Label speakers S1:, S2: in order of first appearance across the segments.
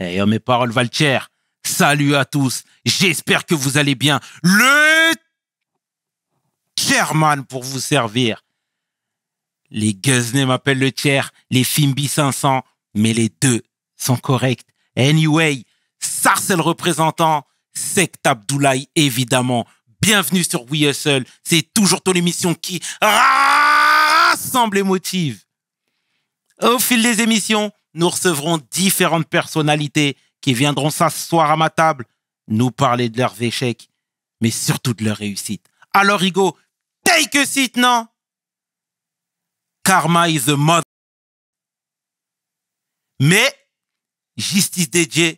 S1: Eh, et hey, mes paroles valent cher. Salut à tous. J'espère que vous allez bien. Le chairman pour vous servir. Les Guznets m'appellent le chair, les Fimbi 500, mais les deux sont corrects. Anyway, Sarcel représentant, Sect Abdoulaye évidemment. Bienvenue sur We Hustle. C'est toujours ton émission qui rassemble et émotive. Au fil des émissions, nous recevrons différentes personnalités qui viendront s'asseoir à ma table, nous parler de leurs échecs, mais surtout de leurs réussites. Alors, Hugo, take a seat, non Karma is the mother. Mais, justice de Dieu,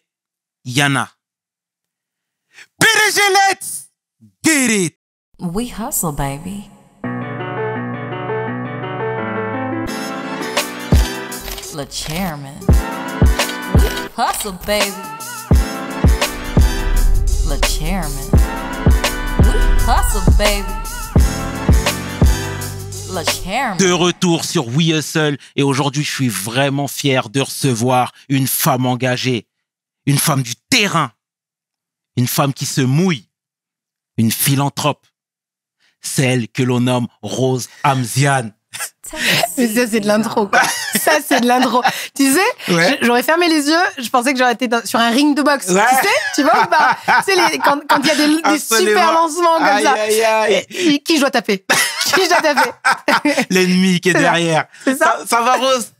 S1: Yana. Get it! We hustle, baby. chairman. baby. chairman. De retour sur We Hustle et aujourd'hui je suis vraiment fier de recevoir une femme engagée, une femme du terrain, une femme qui se mouille, une philanthrope, celle que l'on nomme Rose Amzian.
S2: Mais Ça, c'est de l'intro, quoi. ça, c'est de l'intro. Tu sais, j'aurais fermé les yeux, je pensais que j'aurais été sur un ring de boxe. Tu sais, tu vois ou pas Tu sais, quand il y a des, super lancements comme ça. qui je dois taper Qui je dois taper
S1: L'ennemi qui est, derrière.
S2: Ça, ça va, Rose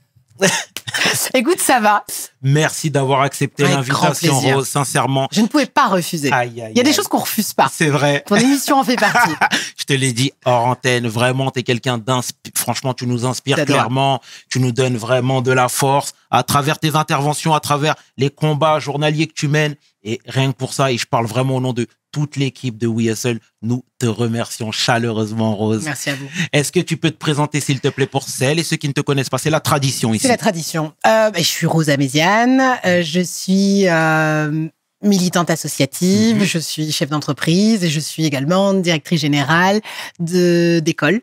S2: Écoute, ça va.
S1: Merci d'avoir accepté l'invitation, Rose, sincèrement. Je ne
S2: pouvais pas refuser. Il y a des choses qu'on refuse
S1: pas. C'est vrai. Ton
S2: émission en fait partie.
S1: je te l'ai dit hors antenne. Vraiment, tu es quelqu'un d'inspiré. Franchement, tu nous inspires clairement. Tu nous donnes vraiment de la force à travers tes interventions, à travers les combats journaliers que tu mènes. Et rien que pour ça, et je parle vraiment au nom de toute l'équipe de Weasel, nous te remercions chaleureusement, Rose. Merci à vous. Est-ce que tu peux te présenter, s'il te plaît, pour celles et ceux qui ne te connaissent pas C'est la tradition ici. C'est la
S2: tradition. Euh, ben, je suis Rose Améziane. Euh, je suis euh, militante associative. Mhm. Je suis chef d'entreprise et je suis également directrice générale de d'école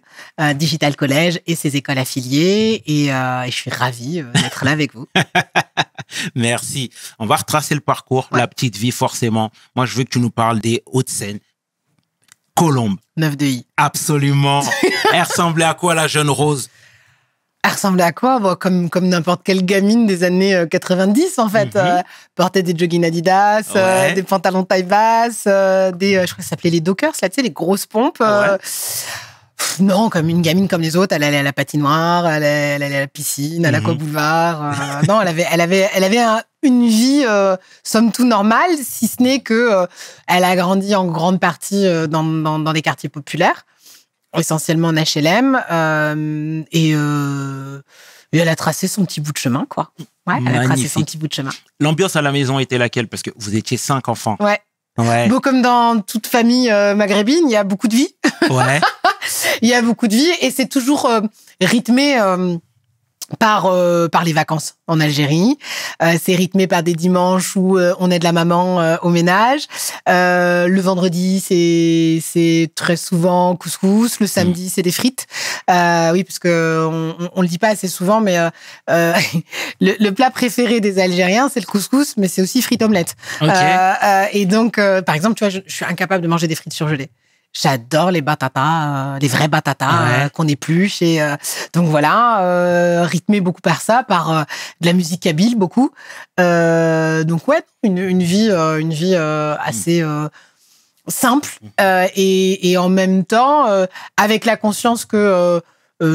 S2: Digital Collège et ses écoles affiliées. Et, et je suis ravie d'être là avec vous.
S1: Merci. On va retracer le parcours, la petite vie forcément. Moi, je veux que tu nous parles des Hauts-de-Seine. Colombe. 9 de I. Absolument. Elle ressemblait à quoi la jeune Rose
S2: elle ressemblait à quoi Comme, comme n'importe quelle gamine des années 90, euh, en fait. Mhm. Euh, portait des jogging Adidas, euh, des pantalons taille basse, des. je crois que ça s'appelait les Dockers, là, tu sais, les grosses pompes non, comme une gamine comme les autres, elle allait à la patinoire, elle allait, à la piscine, à la mhm. boulevard. Euh, non, elle avait, elle avait, elle avait une vie euh, somme toute normale, si ce n'est que euh, elle a grandi en grande partie dans, des quartiers populaires, essentiellement en HLM, et, elle a tracé son petit bout de chemin, quoi. Ouais, elle a tracé son petit bout de chemin.
S1: L'ambiance à la maison était laquelle Parce que vous étiez cinq enfants. Ouais. Ouais.
S2: comme dans toute famille maghrébine, il y a beaucoup de vie. Ouais. il y a beaucoup de vie et c'est toujours euh, rythmé euh, par euh, par les vacances en Algérie. c'est rythmé par des dimanches où on aide la maman au ménage. le vendredi, c'est c'est très souvent couscous. Le samedi, c'est des frites. oui, parce que on, on, le dit pas assez souvent, mais le, plat préféré des Algériens, c'est le couscous, mais c'est aussi frites omelette. et donc, par exemple, tu vois, je suis incapable de manger des frites surgelées. J'adore les batatas, euh, les vrais batatas euh, qu'on épluche. Et, euh, donc voilà, euh, rythmé beaucoup par ça, par de la musique habile beaucoup. donc ouais, une, une vie, une vie assez mm. simple mm. et, et, en même temps avec la conscience que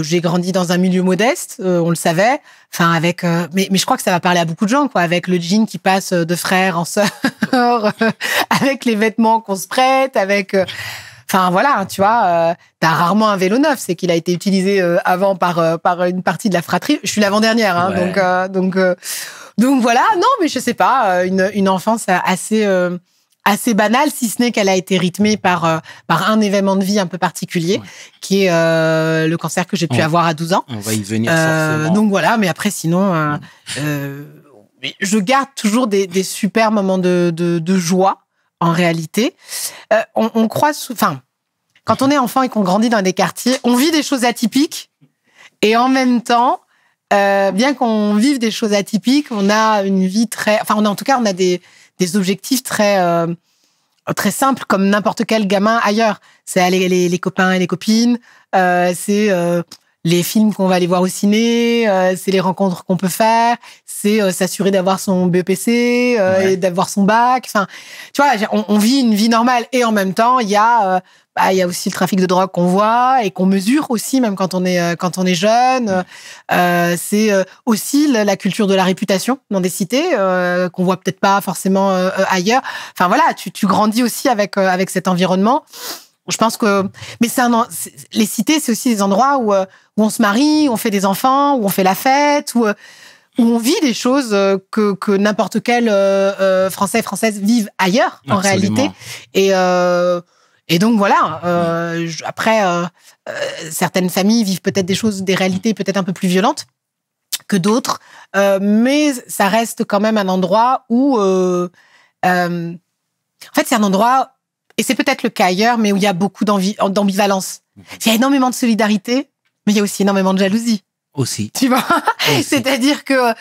S2: j'ai grandi dans un milieu modeste, on le savait. Enfin, avec, mais, mais, je crois que ça va parler à beaucoup de gens, quoi. Avec le jean qui passe de frère en sœur, avec les vêtements qu'on se prête, avec Enfin voilà, tu vois, euh, tu as rarement un vélo neuf, c'est qu'il a été utilisé euh, avant par euh, par une partie de la fratrie. Je suis l'avant-dernière, hein, donc donc donc voilà. Non, mais je sais pas, une, une enfance assez assez banale, si ce n'est qu'elle a été rythmée par, par un événement de vie un peu particulier, qui est le cancer que j'ai pu avoir à 12 ans. On va y
S1: venir Donc
S2: voilà, mais après, sinon, je garde toujours des, des super moments de, de joie en réalité. Euh, on, on croit, enfin, quand on est enfant et qu'on grandit dans des quartiers, on vit des choses atypiques et en même temps, euh, bien qu'on vive des choses atypiques, on a une vie très, enfin, on en tout cas, on a des, des objectifs très euh, très simples comme n'importe quel gamin ailleurs. C'est aller les, les, copains et les copines, c'est les films qu'on va aller voir au ciné, euh, c'est les rencontres qu'on peut faire, c'est euh, s'assurer d'avoir son BPC, euh, et d'avoir son bac. Enfin, tu vois, on, vit une vie normale et en même temps, il y a bah, il y aussi le trafic de drogue qu'on voit et qu'on mesure aussi, même quand on est quand on est jeune. c'est aussi la culture de la réputation dans des cités qu'on voit peut-être pas forcément ailleurs. Enfin voilà, tu, grandis aussi avec avec cet environnement. Je pense que, mais c'est un, les cités, c'est aussi des endroits où, euh, où, on se marie, où on fait des enfants, où on fait la fête, où, euh, où on vit des choses euh, que, que n'importe quel euh, Français Française vivent ailleurs en réalité. Et euh, et donc voilà. Euh, mm. après, certaines familles vivent peut-être des choses, des réalités peut-être un peu plus violentes que d'autres, mais ça reste quand même un endroit où en fait, c'est un endroit et c'est peut-être le cas ailleurs, mais où il y a beaucoup d'ambivalence. Il y a énormément de solidarité, mais il y a aussi énormément de jalousie. Aussi. Tu vois C'est-à-dire que. Euh,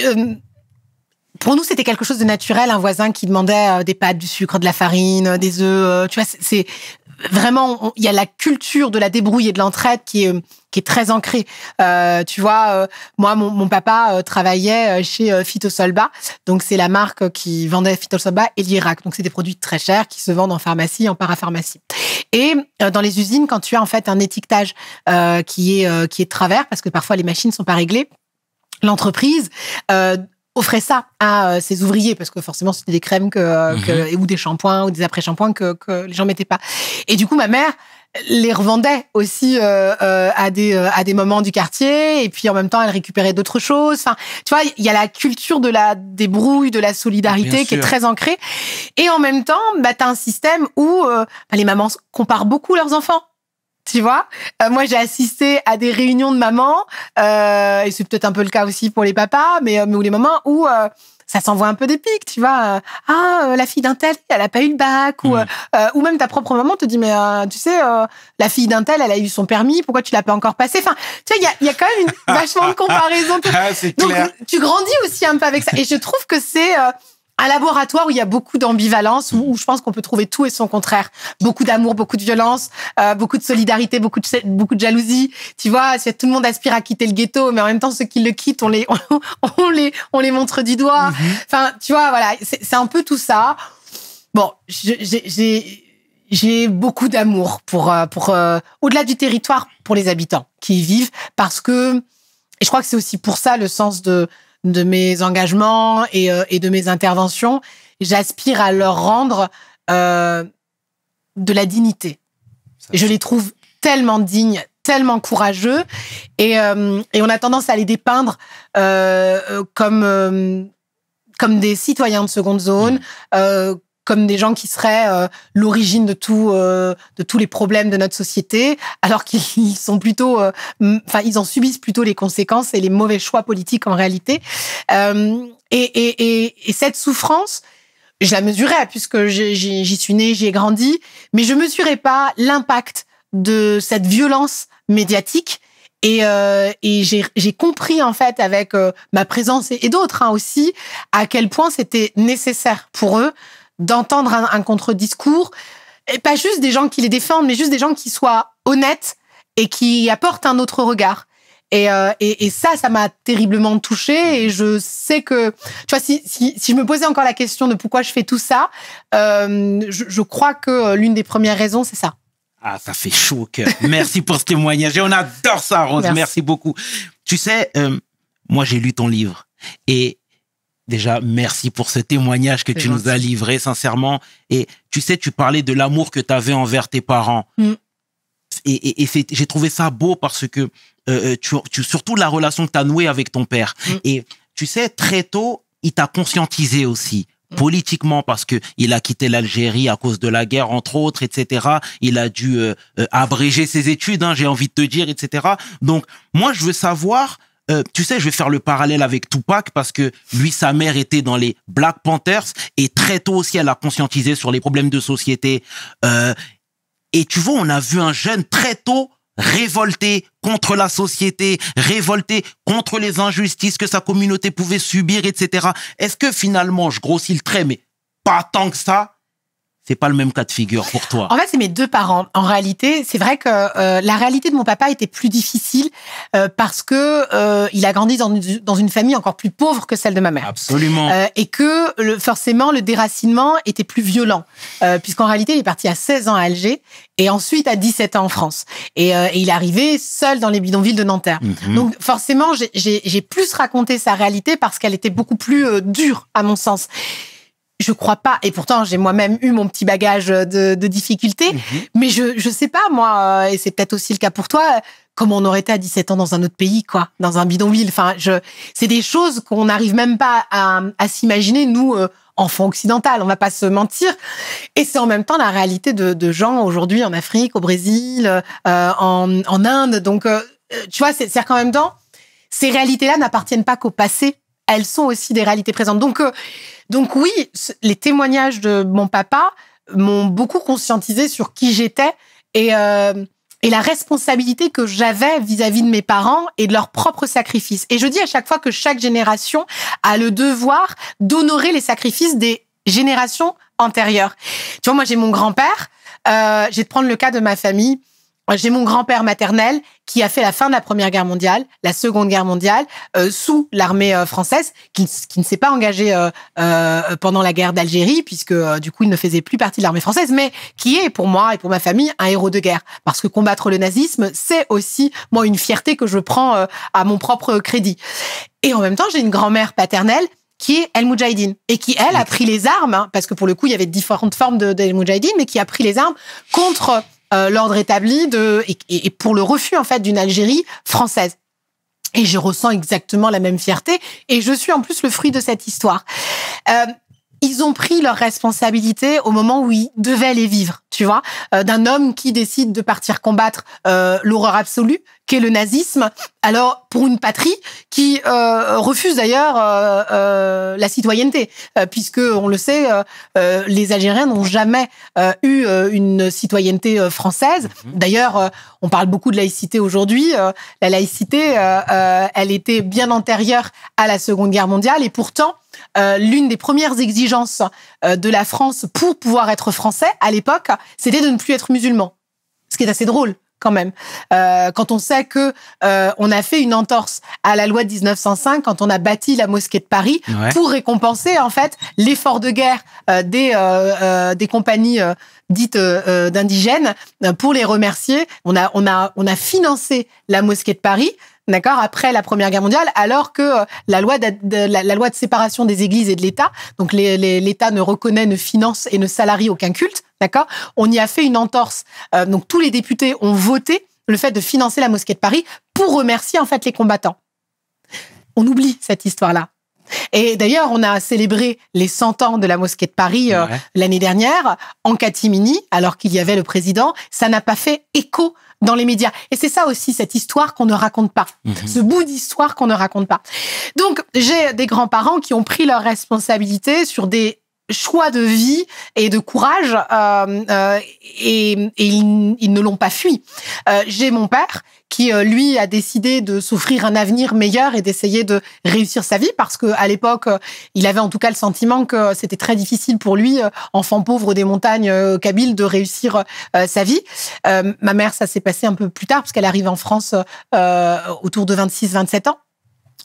S2: euh, pour nous, c'était quelque chose de naturel, un voisin qui demandait euh, des pâtes, du sucre, de la farine, des œufs. Tu vois, c'est vraiment, il y a la culture de la débrouille et de l'entraide qui est, euh, qui est très ancrée. Euh, tu vois, euh, moi, mon, mon papa euh, travaillait chez Phytosolba, donc c'est la marque qui vendait Phytosolba et l'Irak. Donc c'est des produits très chers qui se vendent en pharmacie, en parapharmacie. Et dans les usines, quand tu as en fait un étiquetage qui est qui est de travers, parce que parfois les machines sont pas réglées, l'entreprise offrait ça à euh, ses ouvriers parce que forcément c'était des crèmes que, euh, mhm. ou des shampoings ou des après-shampoings que, les gens mettaient pas. Et du coup ma mère les revendait aussi euh, à des à des moments du quartier et puis en même temps elle récupérait d'autres choses enfin tu vois il y a la culture de la débrouille de la solidarité ah, qui est très ancrée et en même temps bah t'as un système où bah, les mamans comparent beaucoup leurs enfants tu vois, euh, moi j'ai assisté à des réunions de mamans, euh, et c'est peut-être un peu le cas aussi pour les papas, mais, euh, mais ou les mamans, où euh, ça s'envoie un peu des pics, tu vois. Ah, la fille d'un tel, elle a pas eu le bac, ou, mm. ou même ta propre maman te dit, mais tu sais, la fille d'un tel, elle a eu son permis, pourquoi tu l'as pas encore passé Enfin, tu vois, il y a, y a, quand même une vachement de comparaison.
S1: ah, Donc,
S2: tu grandis aussi un peu avec ça, et je trouve que c'est un laboratoire où il y a beaucoup d'ambivalence, où, je pense qu'on peut trouver tout et son contraire. Beaucoup d'amour, beaucoup de violence, euh, beaucoup de solidarité, beaucoup de, beaucoup de jalousie. Tu vois, tout le monde aspire à quitter le ghetto, mais en même temps, ceux qui le quittent, on les, on, les, on les montre du doigt. Mhm. Enfin, tu vois, voilà, c'est un peu tout ça. Bon, j'ai j'ai beaucoup d'amour pour euh, pour euh, au-delà du territoire pour les habitants qui y vivent parce que et je crois que c'est aussi pour ça le sens de de mes engagements euh, et, de mes interventions, j'aspire à leur rendre euh, de la dignité. je les trouve tellement dignes, tellement courageux, et, euh, on a tendance à les dépeindre comme comme des citoyens de seconde zone, mmh. euh, comme des gens qui seraient euh, l'origine de tout euh, de tous les problèmes de notre société alors qu'ils sont plutôt euh, enfin ils en subissent plutôt les conséquences et les mauvais choix politiques en réalité et, et, et, et, cette souffrance je la mesurais puisque j'y suis née j'y ai grandi mais je mesurais pas l'impact de cette violence médiatique et, euh, et j'ai compris en fait avec ma présence et, d'autres hein, aussi à quel point c'était nécessaire pour eux d'entendre un, contre-discours, et pas juste des gens qui les défendent, mais juste des gens qui soient honnêtes et qui apportent un autre regard. Euh, et, ça, ça m'a terriblement touchée. Et je sais que, tu vois, si, je me posais encore la question de pourquoi je fais tout ça, euh, je, crois que euh, l'une des premières raisons, c'est ça.
S1: Ah, ça fait chaud au cœur. Merci pour ce témoignage. on adore ça, Rose. Merci, beaucoup. Tu sais, moi, j'ai lu ton livre. Et Déjà, merci pour ce témoignage que tu nous as livré, sincèrement. Et tu sais, tu parlais de l'amour que tu avais envers tes parents. Mm. Et, et, j'ai trouvé ça beau parce que euh, euh, tu, surtout la relation que tu as nouée avec ton père. Mm. Et tu sais, très tôt, il t'a conscientisé aussi mm. politiquement parce que il a quitté l'Algérie à cause de la guerre entre autres etc il a dû euh, abréger ses études hein, j'ai envie de te dire etc donc moi je veux savoir euh, tu sais, je vais faire le parallèle avec Tupac parce que lui, sa mère était dans les Black Panthers et très tôt aussi, elle a conscientisé sur les problèmes de société. Euh, et tu vois, on a vu un jeune très tôt révolté contre la société, révolté contre les injustices que sa communauté pouvait subir, etc. Est-ce que finalement, je grossis le trait, mais pas tant que ça, c'est pas le même cas de figure pour toi. En
S2: fait, c'est mes deux parents. En réalité, c'est vrai que euh, la réalité de mon papa était plus difficile euh, parce que euh, il a grandi dans une, famille encore plus pauvre que celle de ma mère. Absolument. et que forcément, le déracinement était plus violent, puisqu'en réalité, il est parti à 16 ans à Alger et ensuite à 17 ans en France. Et, il est arrivé seul dans les bidonvilles de Nanterre. Mhm. Donc forcément, j'ai plus raconté sa réalité parce qu'elle était beaucoup plus dure, à mon sens je crois pas. Et pourtant, j'ai moi-même eu mon petit bagage de, difficultés. Mhm. Mais je, je sais pas, moi, euh, et c'est peut-être aussi le cas pour toi, comment on aurait été à 17 ans dans un autre pays, quoi, dans un bidonville. Enfin, je, c'est des choses qu'on n'arrive même pas à, s'imaginer, nous, euh, enfants occidentaux, on va pas se mentir. Et c'est en même temps la réalité de, gens aujourd'hui en Afrique, au Brésil, euh, en, Inde. Donc, tu vois, c'est-à-dire qu'en même temps, ces réalités-là n'appartiennent pas qu'au passé. Elles sont aussi des réalités présentes. Donc, donc oui, les témoignages de mon papa m'ont beaucoup conscientisé sur qui j'étais et, euh, la responsabilité que j'avais vis-à-vis de mes parents et de leurs propres sacrifices. Et je dis à chaque fois que chaque génération a le devoir d'honorer les sacrifices des générations antérieures. Tu vois, moi j'ai mon grand-père, euh, j'ai de prendre le cas de ma famille j'ai mon grand-père maternel qui a fait la fin de la Première Guerre mondiale, la Seconde Guerre mondiale, euh, sous l'armée euh, française, qui, ne s'est pas engagé euh, euh, pendant la guerre d'Algérie, puisque du coup il ne faisait plus partie de l'armée française, mais qui est pour moi et pour ma famille un héros de guerre. Parce que combattre le nazisme, c'est aussi moi une fierté que je prends à mon propre crédit. Et en même temps, j'ai une grand-mère paternelle qui est El mujahideen et qui elle a pris les armes hein, parce que pour le coup il y avait différentes formes de, de mais qui a pris les armes contre euh, l'ordre établi de, et, pour le refus en fait d'une Algérie française. Et je ressens exactement la même fierté et je suis en plus le fruit de cette histoire. Euh, ils ont pris leurs responsabilités au moment où ils devaient les vivre, tu vois, euh, d'un homme qui décide de partir combattre l'horreur absolue le nazisme. Alors pour une patrie qui euh, refuse d'ailleurs euh, euh, la citoyenneté, puisque on le sait, les Algériens n'ont jamais eu une citoyenneté française. Mhm. D'ailleurs, on parle beaucoup de laïcité aujourd'hui. la laïcité, elle était bien antérieure à la Seconde Guerre mondiale, et pourtant. l'une des premières exigences de la France pour pouvoir être français à l'époque, c'était de ne plus être musulman. Ce qui est assez drôle, quand même. Euh, quand on sait que euh, on a fait une entorse à la loi de 1905 quand on a bâti la mosquée de Paris pour récompenser en fait l'effort de guerre euh, des des compagnies dites d'indigènes pour les remercier. On a on a on a financé la mosquée de Paris d'accord, après la Première Guerre mondiale, alors que euh, la loi de, la, loi de séparation des églises et de l'État, donc l'État ne reconnaît, ne finance et ne salarie aucun culte, d'accord, on y a fait une entorse. Euh, donc tous les députés ont voté le fait de financer la mosquée de Paris pour remercier en fait les combattants. On oublie cette histoire-là. Et d'ailleurs, on a célébré les 100 ans de la mosquée de Paris euh, l'année dernière en Katimini, alors qu'il y avait le président. Ça n'a pas fait écho dans les médias. Et c'est ça aussi, cette histoire qu'on ne raconte pas, mhm. ce bout d'histoire qu'on ne raconte pas. Donc, j'ai des grands-parents qui ont pris leurs responsabilités sur des choix de vie et de courage euh, euh, et, ils, ne l'ont pas fui. j'ai mon père qui euh, lui a décidé de s'offrir un avenir meilleur et d'essayer de réussir sa vie parce que à l'époque euh, il avait en tout cas le sentiment que c'était très difficile pour lui euh, enfant pauvre des montagnes kabyle de réussir sa vie ma mère ça s'est passé un peu plus tard parce qu'elle arrive en France autour de 26 27 ans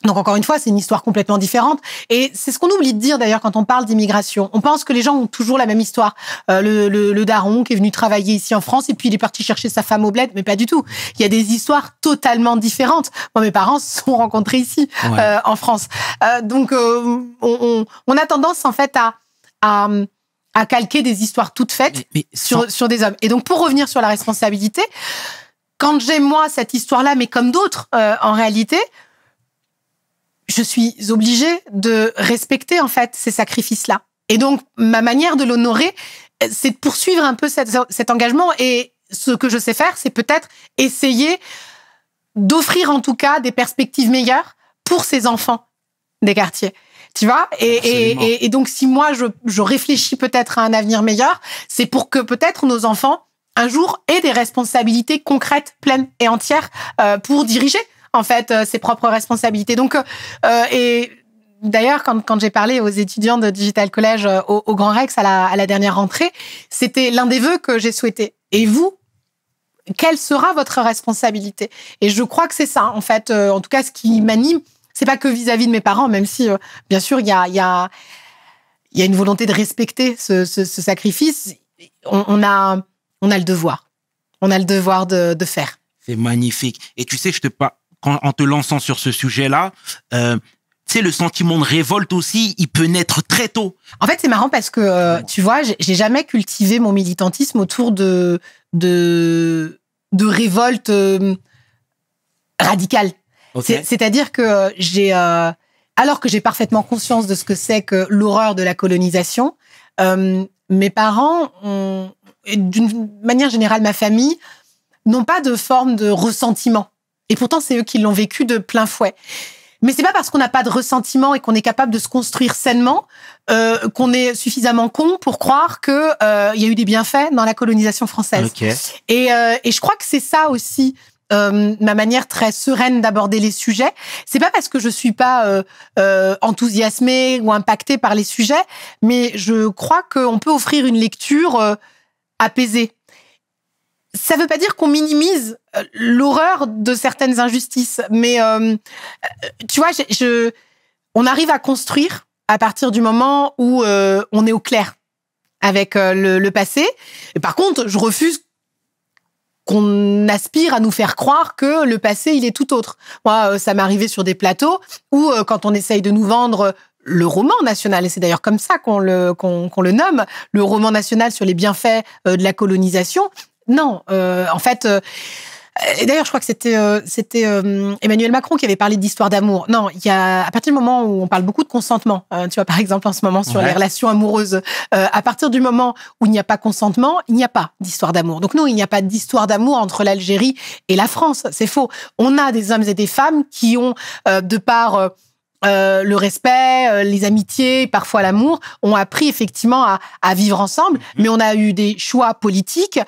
S2: donc encore une fois, c'est une histoire complètement différente. Et c'est ce qu'on oublie de dire d'ailleurs quand on parle d'immigration. On pense que les gens ont toujours la même histoire. Euh, le, le, le, daron qui est venu travailler ici en France et puis il est parti chercher sa femme au bled, mais pas du tout. Il y a des histoires totalement différentes. Moi, mes parents se sont rencontrés ici, euh, en France. Euh, donc euh, on, on, on, a tendance en fait à... à à calquer des histoires toutes faites sur, sur des hommes. Et donc, pour revenir sur la responsabilité, quand j'ai moi cette histoire-là, mais comme d'autres en réalité, je suis obligée de respecter en fait ces sacrifices-là. Et donc ma manière de l'honorer, c'est de poursuivre un peu cet engagement. Et ce que je sais faire, c'est peut-être essayer d'offrir en tout cas des perspectives meilleures pour ces enfants des quartiers. Tu vois et, donc si moi je, réfléchis peut-être à un avenir meilleur, c'est pour que peut-être nos enfants un jour aient des responsabilités concrètes, pleines et entières euh, pour diriger en fait euh, ses propres responsabilités. Donc euh, euh, et D'ailleurs, quand, j'ai parlé aux étudiants de Digital College au, Grand Rex à la, dernière rentrée, c'était l'un des vœux que j'ai souhaité. Et vous, quelle sera votre responsabilité Et je crois que c'est ça, en fait. en tout cas, ce qui m'anime, c'est pas que vis-à-vis de mes parents, même si, bien sûr, il y a, une volonté de respecter ce, sacrifice. On, a, le devoir. On a le devoir de, faire.
S1: C'est magnifique. Et tu sais, je te parle quand, en te lançant sur ce sujet-là, euh, tu sais, le sentiment de révolte aussi, il peut naître très tôt.
S2: En fait, c'est marrant parce que, euh, tu vois, j'ai jamais cultivé mon militantisme autour de, de, de révolte euh, radicale. C'est-à-dire que j'ai, alors que j'ai parfaitement conscience de ce que c'est que l'horreur de la colonisation, mes parents, d'une manière générale, ma famille, n'ont pas de forme de ressentiment et pourtant, c'est eux qui l'ont vécu de plein fouet. Mais c'est pas parce qu'on n'a pas de ressentiment et qu'on est capable de se construire sainement euh, qu'on est suffisamment con pour croire que euh, il y a eu des bienfaits dans la colonisation française. Et, euh, et je crois que c'est ça aussi euh, ma manière très sereine d'aborder les sujets. C'est pas parce que je suis pas euh, enthousiasmée ou impactée par les sujets, mais je crois qu'on peut offrir une lecture apaisée. Ça veut pas dire qu'on minimise euh, l'horreur de certaines injustices. Mais euh, tu vois, je, on arrive à construire à partir du moment où euh, on est au clair avec le, passé. Et par contre, je refuse qu'on aspire à nous faire croire que le passé, il est tout autre. Moi, ça m'est arrivé sur des plateaux où, quand on essaye de nous vendre le roman national, et c'est d'ailleurs comme ça qu'on le, le nomme, le roman national sur les bienfaits de la colonisation, non, en fait, et d'ailleurs, je crois que c'était euh, c'était euh, Emmanuel Macron qui avait parlé d'histoire d'amour. Non, il y a à partir du moment où on parle beaucoup de consentement, hein, tu vois par exemple en ce moment sur les relations amoureuses, euh, à partir du moment où il n'y a pas consentement, il n'y a pas d'histoire d'amour. Donc non, il n'y a pas d'histoire d'amour entre l'Algérie et la France. C'est faux. On a des hommes et des femmes qui ont de par le respect, les amitiés, parfois l'amour, ont appris effectivement à, à vivre ensemble, mm-hmm. mais on a eu des choix politiques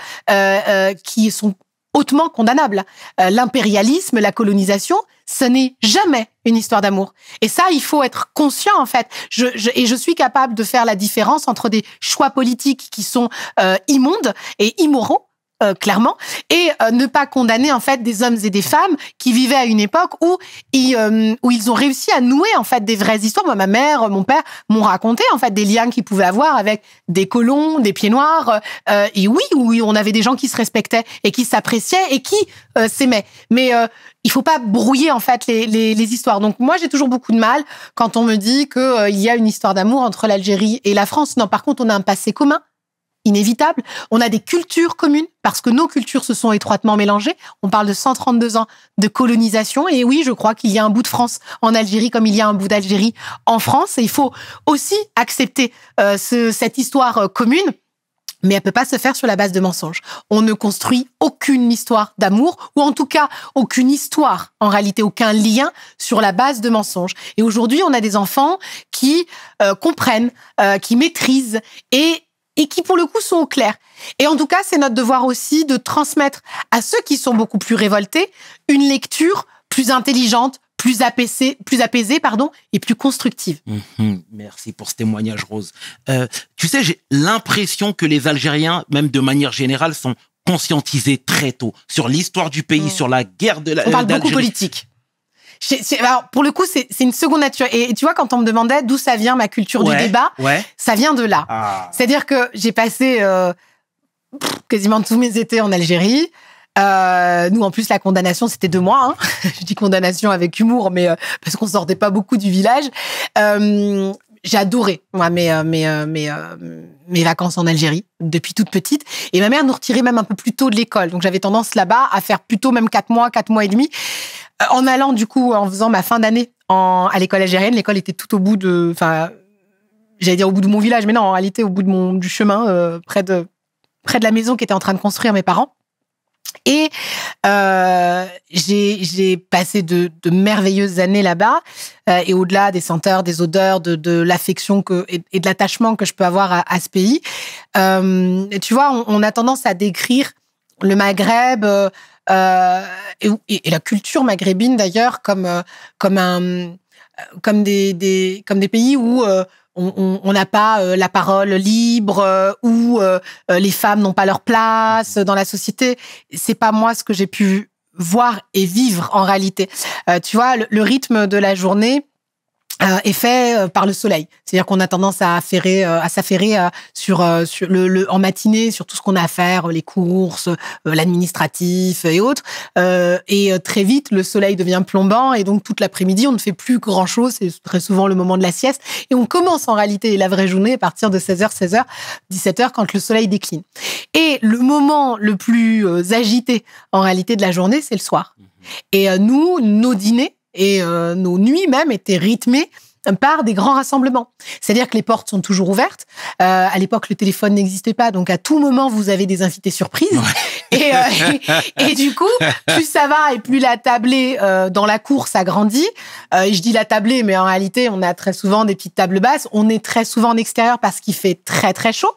S2: qui sont hautement condamnable. Euh, l'impérialisme, la colonisation, ce n'est jamais une histoire d'amour. Et ça, il faut être conscient en fait. Je, et je suis capable de faire la différence entre des choix politiques qui sont euh, immondes et immoraux euh, clairement, et euh, ne pas condamner en fait des hommes et des femmes qui vivaient à une époque où ils, euh, où ils ont réussi à nouer en fait des vraies histoires. Moi, ma mère, mon père m'ont raconté en fait des liens qu'ils pouvaient avoir avec des colons, des pieds noirs, et oui, où on avait des gens qui se respectaient et qui s'appréciaient et qui s'aimaient. Mais il faut pas brouiller en fait les, les, histoires. Donc moi, j'ai toujours beaucoup de mal quand on me dit qu'il il y a une histoire d'amour entre l'Algérie et la France. Non, par contre, on a un passé commun inévitable. On a des cultures communes parce que nos cultures se sont étroitement mélangées. On parle de 132 ans de colonisation. Et oui, je crois qu'il y a un bout de France en Algérie comme il y a un bout d'Algérie en France. Et il faut aussi accepter euh, cette histoire euh, commune. Mais elle peut pas se faire sur la base de mensonges. On ne construit aucune histoire d'amour, ou en tout cas aucune histoire, en réalité aucun lien sur la base de mensonges. Et aujourd'hui, on a des enfants qui euh, comprennent, qui maîtrisent et et qui pour le coup sont au clair. Et en tout cas, c'est notre devoir aussi de transmettre à ceux qui sont beaucoup plus révoltés une lecture plus intelligente, plus apaisée, plus apaisée pardon, et plus constructive.
S1: Mhm. merci pour ce témoignage, Rose. Euh, tu sais, j'ai l'impression que les Algériens, même de manière générale, sont conscientisés très tôt sur l'histoire du pays, sur la guerre de la. On parle euh, beaucoup politique
S2: alors, pour le coup, c'est une seconde nature. Et, tu vois, quand on me demandait d'où ça vient ma culture du débat, ça vient de là. Ah. C'est-à-dire que j'ai passé euh, quasiment tous mes étés en Algérie. Euh, nous, en plus, la condamnation, c'était deux mois. Hein. Je dis condamnation avec humour, mais euh, parce qu'on sortait pas beaucoup du village. Euh, j'ai adoré moi mes mes, mes mes vacances en Algérie depuis toute petite et ma mère nous retirait même un peu plus tôt de l'école donc j'avais tendance là-bas à faire plutôt même quatre mois quatre mois et demi euh, en allant du coup, en faisant ma fin d'année à l'école algérienne, l'école était tout au bout de, enfin, j'allais dire au bout de mon village, mais non, en réalité au bout de mon du chemin euh, près de près de la maison qu'étaient en train de construire mes parents. Et euh, j'ai passé de, merveilleuses années là-bas, euh, et au-delà des senteurs, des odeurs, de, de l'affection et, et, de l'attachement que je peux avoir à, ce pays. tu vois, on, on, a tendance à décrire le Maghreb euh, et, la culture maghrébine d'ailleurs comme euh, comme un euh, comme des, des comme des pays où on n'a pas la parole libre où les femmes n'ont pas leur place dans la société. C'est pas moi ce que j'ai pu voir et vivre en réalité. tu vois, le, rythme de la journée, euh, est fait euh, par le soleil. C'est-à-dire qu'on a tendance à affairer, euh, à s'affairer euh, sur, sur le, en matinée sur tout ce qu'on a à faire, les courses, l'administratif et autres. et très vite, le soleil devient plombant et donc toute l'après-midi, on ne fait plus grand-chose. C'est très souvent le moment de la sieste. Et on commence en réalité la vraie journée à partir de 16h, 16h, 17h quand le soleil décline. Et le moment le plus agité en réalité de la journée, c'est le soir. Mmh et nous, nos dîners, et euh, nos nuits même étaient rythmées par des grands rassemblements. C'est-à-dire que les portes sont toujours ouvertes. Euh, à l'époque, le téléphone n'existait pas, donc à tout moment, vous avez des invités surprises. Euh, et, et, du coup, plus ça va et plus la tablée euh, dans la cour s'agrandit. je dis la tablée, mais en réalité, on a très souvent des petites tables basses. On est très souvent en extérieur parce qu'il fait très très chaud.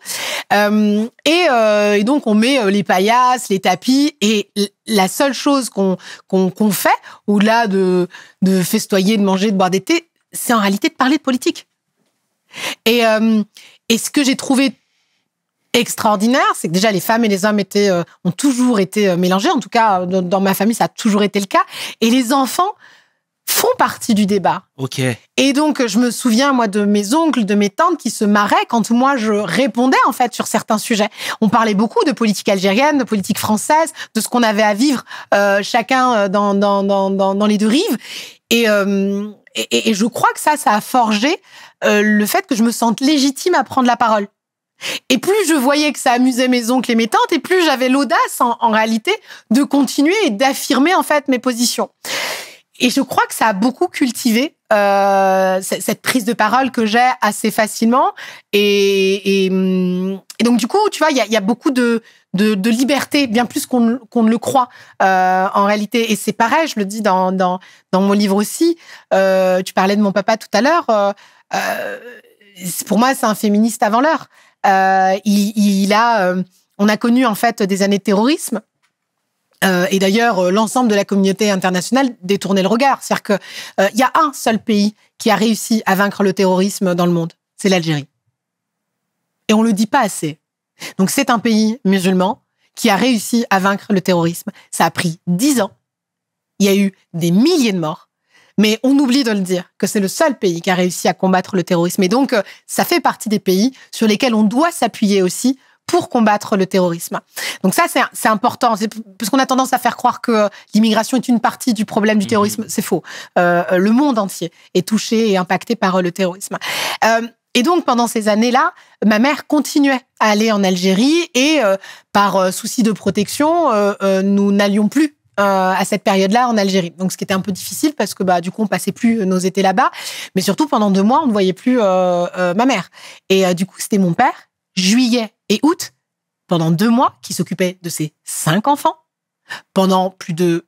S2: Et, donc, on met les paillasses, les tapis et la seule chose qu'on qu'on fait, au-delà de, de festoyer, de manger, de boire des thés, c'est en réalité de parler de politique. Euh, et, ce que j'ai trouvé extraordinaire, c'est que déjà les femmes et les hommes étaient, euh, ont toujours été euh, mélangés. En tout cas, dans, ma famille, ça a toujours été le cas. Et les enfants font partie du débat. Ok. Et donc, je me souviens, moi, de mes oncles, de mes tantes qui se marraient quand moi, je répondais, en fait, sur certains sujets. On parlait beaucoup de politique algérienne, de politique française, de ce qu'on avait à vivre chacun dans, dans, les deux rives. Et, et, je crois que ça, ça a forgé euh, le fait que je me sente légitime à prendre la parole. Et plus je voyais que ça amusait mes oncles et mes tantes, et plus j'avais l'audace, en, en réalité, de continuer et d'affirmer, en fait, mes positions. Et je crois que ça a beaucoup cultivé euh, cette prise de parole que j'ai assez facilement. Et, et, mm, donc, du coup, tu vois, il y a, y a, beaucoup de, de, de liberté, bien plus qu'on ne le croit euh, en réalité. Et c'est pareil, je le dis dans, dans, dans mon livre aussi. Euh, tu parlais de mon papa tout à l'heure. Euh, euh, pour moi, c'est un féministe avant l'heure. Euh, il, il, a, on a connu en fait des années de terrorisme. Euh, et d'ailleurs, euh, l'ensemble de la communauté internationale détournait le regard. C'est-à-dire qu'il euh, y a un seul pays qui a réussi à vaincre le terrorisme dans le monde, c'est l'Algérie. Et on le dit pas assez. Donc c'est un pays musulman qui a réussi à vaincre le terrorisme. Ça a pris dix ans. Il y a eu des milliers de morts. Mais on oublie de le dire que c'est le seul pays qui a réussi à combattre le terrorisme. Et donc, ça fait partie des pays sur lesquels on doit s'appuyer aussi pour combattre le terrorisme. Donc ça, c'est important. Parce qu'on a tendance à faire croire que euh, l'immigration est une partie du problème du mmh. terrorisme. C'est faux. Euh, le monde entier est touché et impacté par euh, le terrorisme. et donc, pendant ces années-là, ma mère continuait à aller en Algérie et, par souci de protection, nous n'allions plus à cette période-là en Algérie. Donc, ce qui était un peu difficile parce que, bah, du coup, on passait plus nos étés là-bas. Mais surtout, pendant deux mois, on ne voyait plus ma mère. Et du coup, c'était mon père. Juillet et août, pendant deux mois, qui s'occupait de ses cinq enfants, pendant plus de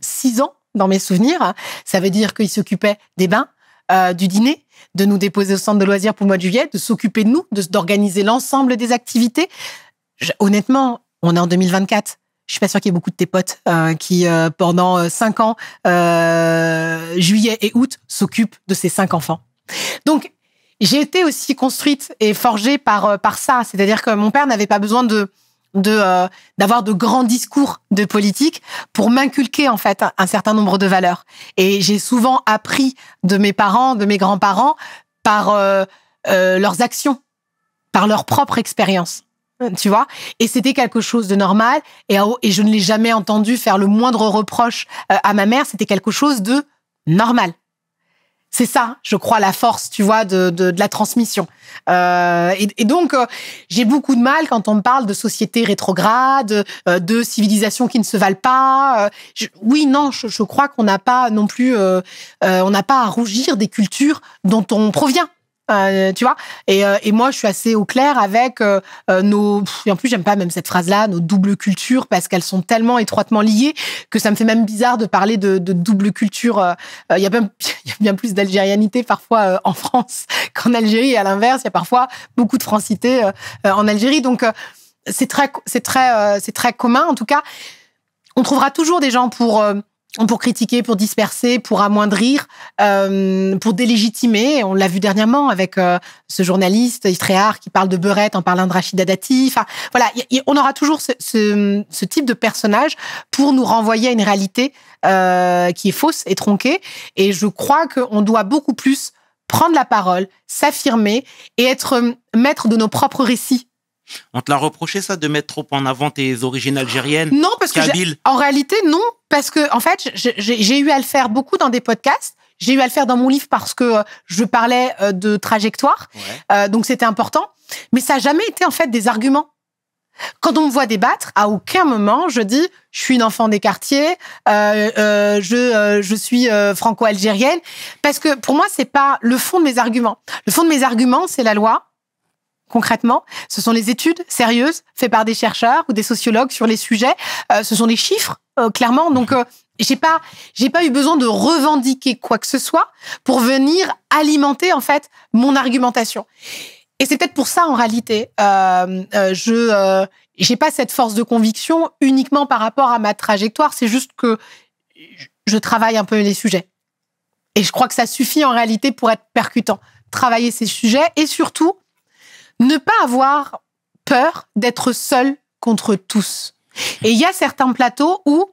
S2: six ans dans mes souvenirs. Hein, ça veut dire qu'il s'occupait des bains, euh, du dîner, de nous déposer au centre de loisirs pour le mois de juillet, de s'occuper de nous, d'organiser l'ensemble des activités. honnêtement, on est en 2024. Je suis pas sûre qu'il y ait beaucoup de tes potes euh, qui, euh, pendant cinq ans, juillet et août, s'occupent de ses cinq enfants. Donc, j'ai été aussi construite et forgée par euh, par ça. C'est-à-dire que mon père n'avait pas besoin de de euh, d'avoir de grands discours de politique pour m'inculquer en fait un, certain nombre de valeurs. Et j'ai souvent appris de mes parents, de mes grands-parents par euh, leurs actions, par leur propre expérience. Tu vois Et c'était quelque chose de normal. Et, oh, et je ne l'ai jamais entendu faire le moindre reproche à ma mère. C'était quelque chose de normal. C'est ça, je crois, la force, tu vois, de, de, la transmission. Euh, et, donc, euh, j'ai beaucoup de mal quand on me parle de sociétés rétrogrades, euh, de civilisations qui ne se valent pas. oui, non, je, je crois qu'on n'a pas non plus, on n'a pas à rougir des cultures dont on provient. Euh, tu vois et, euh, et, moi je suis assez au clair avec euh, nos et en plus j'aime pas même cette phrase là nos doubles cultures parce qu'elles sont tellement étroitement liées que ça me fait même bizarre de parler de, de double culture il y a il y a bien plus d'algérianité parfois en France qu'en Algérie et à l'inverse il y a parfois beaucoup de francité en Algérie donc c'est très c'est très c'est très commun en tout cas on trouvera toujours des gens pour pour critiquer, pour disperser, pour amoindrir, euh, pour délégitimer. On l'a vu dernièrement avec euh, ce journaliste Istréar qui parle de Beurette en parlant de Rachid Dati. Enfin, voilà, on aura toujours ce, ce, ce, type de personnage pour nous renvoyer à une réalité euh, qui est fausse et tronquée. Et je crois qu'on doit beaucoup plus prendre la parole, s'affirmer et être euh, maître de nos propres récits.
S1: On te l'a reproché ça de mettre trop en avant tes origines algériennes Non, parce Kabyle. en
S2: réalité non, parce que en fait, j'ai eu à le faire beaucoup dans des podcasts. J'ai eu à le faire dans mon livre parce que euh, je parlais euh, de trajectoire, euh, donc c'était important. Mais ça n'a jamais été en fait des arguments. Quand on me voit débattre, à aucun moment je dis je suis une enfant des quartiers, euh, euh, je, je suis franco-algérienne, parce que pour moi c'est pas le fond de mes arguments. Le fond de mes arguments c'est la loi, Concrètement, ce sont les études sérieuses faites par des chercheurs ou des sociologues sur les sujets. Euh, ce sont des chiffres, euh, clairement. Donc, mhm. euh, j'ai pas, j'ai pas eu besoin de revendiquer quoi que ce soit pour venir alimenter en fait mon argumentation. Et c'est peut-être pour ça en réalité, je, j'ai pas cette force de conviction uniquement par rapport à ma trajectoire. C'est juste que je travaille un peu les sujets. Et je crois que ça suffit en réalité pour être percutant. Travailler ces sujets et surtout ne pas avoir peur d'être seul contre tous. Et il y a certains plateaux où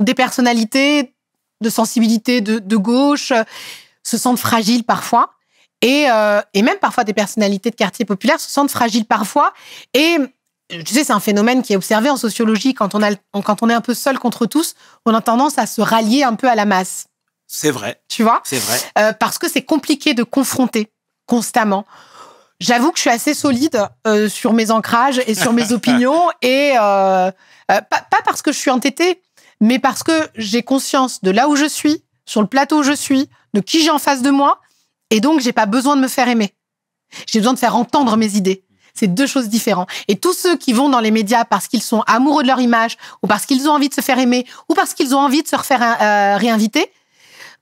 S2: des personnalités de sensibilité de, gauche euh, se sentent fragiles parfois. Euh, et, même parfois des personnalités de quartier populaire se sentent fragiles parfois. Et tu sais, c'est un phénomène qui est observé en sociologie. Quand on, est un peu seul contre tous, on a tendance à se rallier un peu à la masse. C'est vrai. Tu vois C'est vrai. Euh, parce que c'est compliqué de confronter constamment. J'avoue que je suis assez solide euh, sur mes ancrages et sur mes opinions et euh, euh, pas, parce que je suis entêtée, mais parce que j'ai conscience de là où je suis, sur le plateau où je suis, de qui j'ai en face de moi et donc j'ai pas besoin de me faire aimer. J'ai besoin de faire entendre mes idées. C'est deux choses différentes. Et tous ceux qui vont dans les médias parce qu'ils sont amoureux de leur image ou parce qu'ils ont envie de se faire aimer ou parce qu'ils ont envie de se refaire euh, réinviter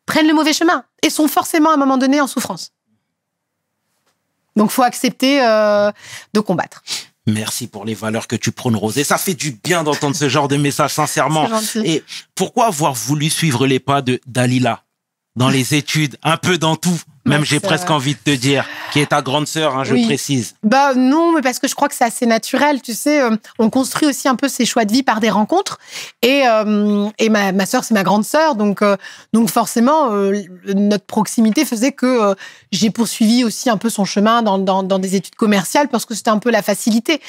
S2: prennent le mauvais chemin et sont forcément à un moment donné en souffrance. Donc, faut accepter euh, de combattre.
S1: Merci pour les valeurs que tu prônes, Rosé. Ça fait du bien d'entendre ce genre de message, sincèrement. Et pourquoi avoir voulu suivre les pas de Dalila dans les études, un peu dans tout même j'ai presque euh, envie de te dire, qui est ta grande sœur, hein, je précise.
S2: Bah non, mais parce que je crois que c'est assez naturel, tu sais. Euh, on construit aussi un peu ses choix de vie par des rencontres. Et, euh, et ma, ma sœur, c'est ma grande sœur, donc donc forcément notre proximité faisait que j'ai poursuivi aussi un peu son chemin dans, dans, dans des études commerciales parce que c'était un peu la facilité.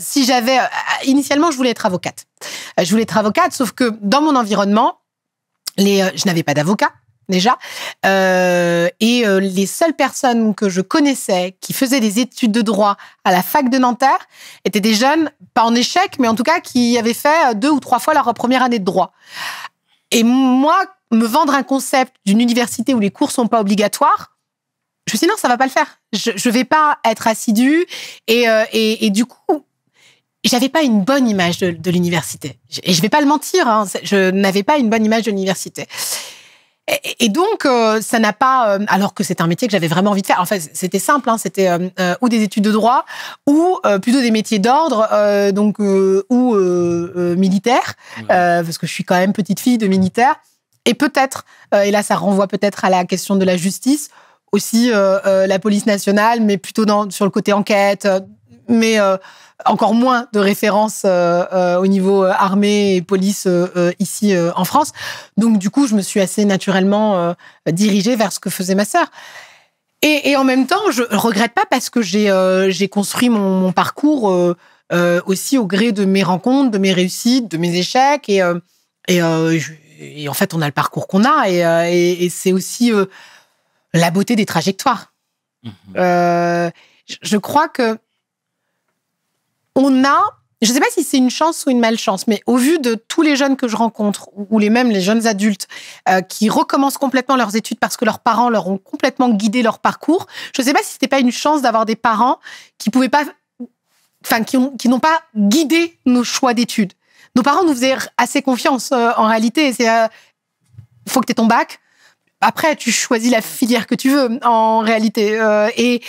S2: si j'avais initialement, je voulais être avocate. Je voulais être avocate, sauf que dans mon environnement, les, je n'avais pas d'avocat déjà. Euh, et euh, les seules personnes que je connaissais qui faisaient des études de droit à la fac de Nanterre étaient des jeunes, pas en échec, mais en tout cas qui avaient fait euh, deux ou trois fois leur première année de droit. Et moi, me vendre un concept d'une université où les cours sont pas obligatoires, je me suis dit non, ça va pas le faire. Je, je vais pas être assidue. Et, du coup, j'avais pas une bonne image de, l'université. Et je vais pas le mentir, hein, je n'avais pas une bonne image de l'université. Et, donc, euh, ça n'a pas. Euh, alors que c'est un métier que j'avais vraiment envie de faire. En fait, c'était simple, hein, c'était euh, ou des études de droit, ou plutôt des métiers d'ordre, donc ou militaire, parce que je suis quand même petite fille de militaire. Et peut-être, et là, ça renvoie peut-être à la question de la justice aussi, la police nationale, mais plutôt sur le côté enquête mais euh, encore moins de références euh, euh, au niveau armée et police ici en France. Donc du coup, je me suis assez naturellement dirigée vers ce que faisait ma sœur. Et, en même temps, je regrette pas parce que j'ai construit mon, parcours aussi au gré de mes rencontres, de mes réussites, de mes échecs. Et, et, en fait, on a le parcours qu'on a. Et, c'est aussi la beauté des trajectoires. Mmh je crois que on a, je ne sais pas si c'est une chance ou une malchance, mais au vu de tous les jeunes que je rencontre, ou les mêmes les jeunes adultes euh, qui recommencent complètement leurs études parce que leurs parents leur ont complètement guidé leur parcours, je ne sais pas si c'était pas une chance d'avoir des parents qui pouvaient pas, enfin qui, qui n'ont pas guidé nos choix d'études. Nos parents nous faisaient assez confiance euh, en réalité. Il euh, faut que tu aies ton bac. Après, tu choisis la filière que tu veux en réalité. et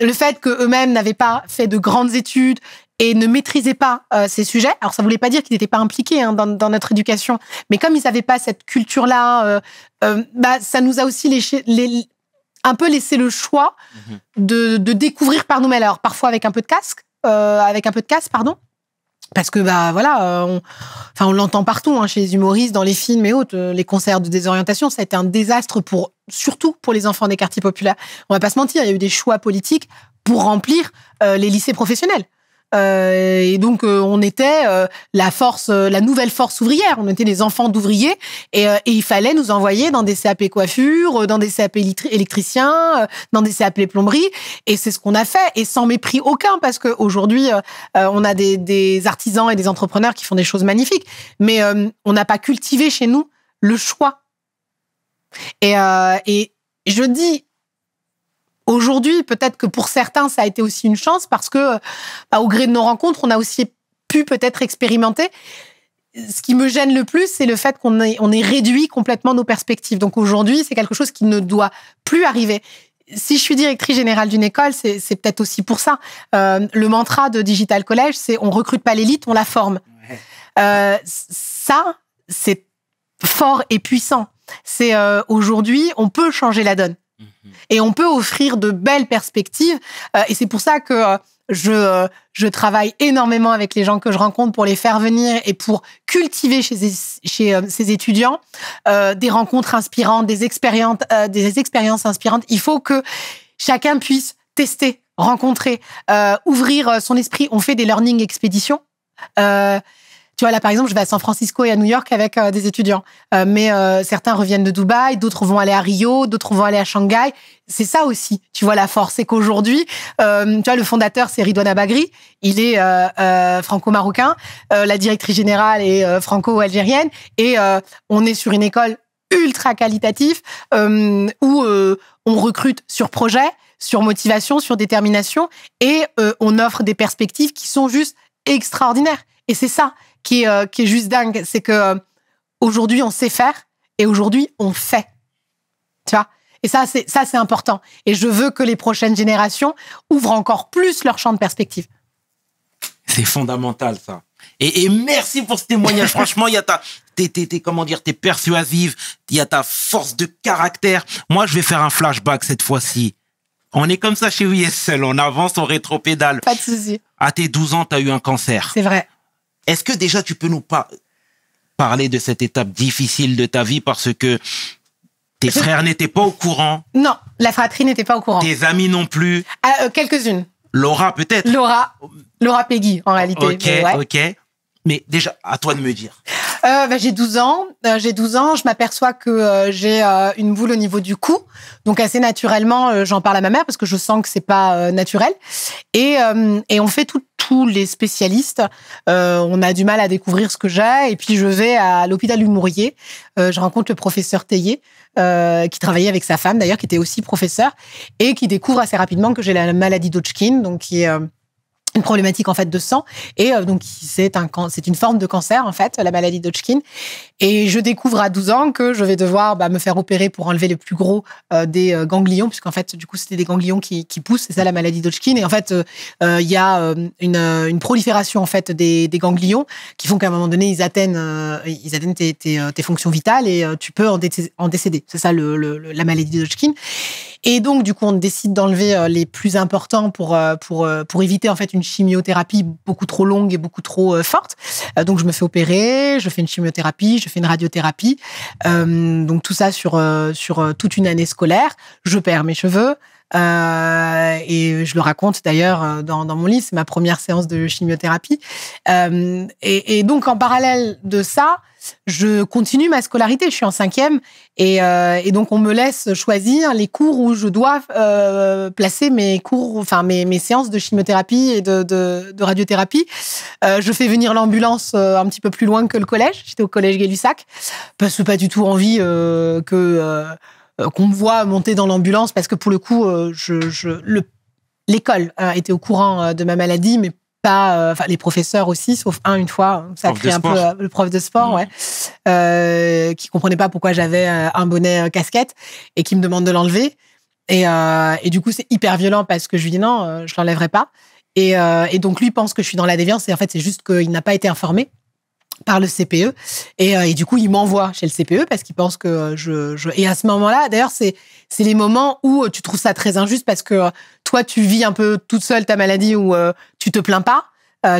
S2: le fait qu'eux-mêmes n'avaient pas fait de grandes études et ne maîtrisaient pas euh, ces sujets. Alors ça voulait pas dire qu'ils n'étaient pas impliqués hein, dans, notre éducation, mais comme ils n'avaient pas cette culture-là, euh, euh, bah, ça nous a aussi les, un peu laissé le choix mm-hmm. de, de, découvrir par nous-mêmes. Alors parfois avec un peu de casque, avec un peu de casque, pardon. Parce que bah voilà, on, enfin on l'entend partout hein, chez les humoristes, dans les films et autres, les concerts de désorientation, ça a été un désastre pour surtout pour les enfants des quartiers populaires. On va pas se mentir, il y a eu des choix politiques pour remplir les lycées professionnels. Euh, et donc, euh, on était euh, la force, euh, la nouvelle force ouvrière. On était des enfants d'ouvriers, et, et, il fallait nous envoyer dans des CAP coiffure, dans des CAP électricien, dans des CAP plomberie. Et c'est ce qu'on a fait, et sans mépris aucun, parce qu'aujourd'hui, on a des, des, artisans et des entrepreneurs qui font des choses magnifiques. Mais on n'a pas cultivé chez nous le choix. Et, et je dis Aujourd'hui, peut-être que pour certains, ça a été aussi une chance parce que, euh, bah, au gré de nos rencontres, on a aussi pu peut-être expérimenter. Ce qui me gêne le plus, c'est le fait qu'on ait, on ait réduit complètement nos perspectives. Donc aujourd'hui, c'est quelque chose qui ne doit plus arriver si je suis directrice générale d'une école, c'est, c'est peut-être aussi pour ça. Euh, le mantra de Digital College, c'est on recrute pas l'élite, on la forme. Euh, ça, c'est fort et puissant. C'est euh, aujourd'hui, on peut changer la donne. Mm-hmm. Et on peut offrir de belles perspectives. Euh, et c'est pour ça que euh, je, je travaille énormément avec les gens que je rencontre pour les faire venir et pour cultiver chez, chez euh, ces étudiants des rencontres inspirantes, des expériences, des expériences inspirantes. Il faut que chacun puisse tester, rencontrer, ouvrir son esprit. On fait des learning expéditions. Tu vois, là, par exemple, je vais à San Francisco et à New York avec euh, des étudiants. Euh, mais euh, certains reviennent de Dubaï, d'autres vont aller à Rio, d'autres vont aller à Shanghai. C'est ça aussi, tu vois, la force. C'est qu'aujourd'hui, tu vois, le fondateur, c'est Ridwan Abagri. Il est franco-marocain. la directrice générale est franco-algérienne. Et on est sur une école ultra qualitative où on recrute sur projet, sur motivation, sur détermination. Et on offre des perspectives qui sont juste extraordinaires. Et c'est ça, euh, qui est, juste dingue. C'est que euh, aujourd'hui, on sait faire et aujourd'hui, on fait. Tu vois Et ça, c'est, ça, c'est important. Et je veux que les prochaines générations ouvrent encore plus leur champ de perspective.
S1: C'est fondamental, ça. Et, merci pour ce témoignage. Franchement, il y a ta, t'es, comment dire, t'es persuasive. Il y a ta force de caractère. Moi, je vais faire un flashback cette fois-ci. On est comme ça chez USL. On avance, on rétropédale. Pas de souci. À tes 12 ans, t'as eu un cancer. C'est vrai. Est-ce que déjà tu peux nous parler de cette étape difficile de ta vie parce que tes frères n'étaient pas au courant
S2: Non, la fratrie n'était pas au courant. Tes
S1: amis non plus
S2: ah, euh, Quelques-unes.
S1: Laura peut-être Laura,
S2: Laura Peggy en réalité. Ok,
S1: ok. Mais déjà, à toi de me dire.
S2: Euh, ben, j'ai 12 ans. Euh, j'ai 12 ans. Je m'aperçois que euh, j'ai une boule au niveau du cou. Donc assez naturellement, j'en parle à ma mère parce que je sens que c'est pas naturel. Et, on fait tous les spécialistes. on a du mal à découvrir ce que j'ai. Et puis je vais à l'hôpital Humourier. je rencontre le professeur Théier, qui travaillait avec sa femme d'ailleurs, qui était aussi professeur, et qui découvre assez rapidement que j'ai la maladie d'Hodgkin, donc qui est une problématique en fait de sang et euh, donc c'est un c'est une forme de cancer en fait la maladie d'Hodgkin et je découvre à 12 ans que je vais devoir bah, me faire opérer pour enlever les plus gros euh, des euh, ganglions puisqu'en fait du coup c'était des ganglions qui, poussent c'est ça la maladie d'Hodgkin et en fait il y a une, une, prolifération en fait des, ganglions qui font qu'à un moment donné ils atteignent ils atteignent tes, tes, fonctions vitales et tu peux en, décéder c'est ça le, la maladie Hodgkin et donc, du coup, on décide d'enlever euh, les plus importants pour, euh, pour, euh, pour éviter en fait une chimiothérapie beaucoup trop longue et beaucoup trop forte. donc, je me fais opérer, je fais une chimiothérapie, je fais une radiothérapie. donc, tout ça sur, sur toute une année scolaire. Je perds mes cheveux. et je le raconte d'ailleurs dans, dans, mon livre, c'est ma première séance de chimiothérapie. et, donc en parallèle de ça, je continue ma scolarité. Je suis en cinquième euh, et, donc on me laisse choisir les cours où je dois euh, placer mes cours, enfin mes, mes, séances de chimiothérapie et de, radiothérapie. Euh, je fais venir l'ambulance un petit peu plus loin que le collège. J'étais au collège Gay-Lussac parce que pas du tout envie que qu'on me voit monter dans l'ambulance parce que pour le coup, je, l'école était au courant de ma maladie, mais pas, euh, enfin les professeurs aussi, sauf un une fois, hein, ça a un peu euh, le prof de sport, mmh. ouais, euh, qui comprenait pas pourquoi j'avais un bonnet casquette et qui me demande de l'enlever. Et, du coup, c'est hyper violent parce que je lui dis non, je l'enlèverai pas. Et, et, donc lui pense que je suis dans la déviance et en fait c'est juste qu'il n'a pas été informé par le CPE. Euh, et, du coup, il m'envoie chez le CPE parce qu'il pense que euh, je, Et à ce moment-là, d'ailleurs, c'est c'est les moments où euh, tu trouves ça très injuste parce que toi, tu vis un peu toute seule ta maladie où tu te plains pas,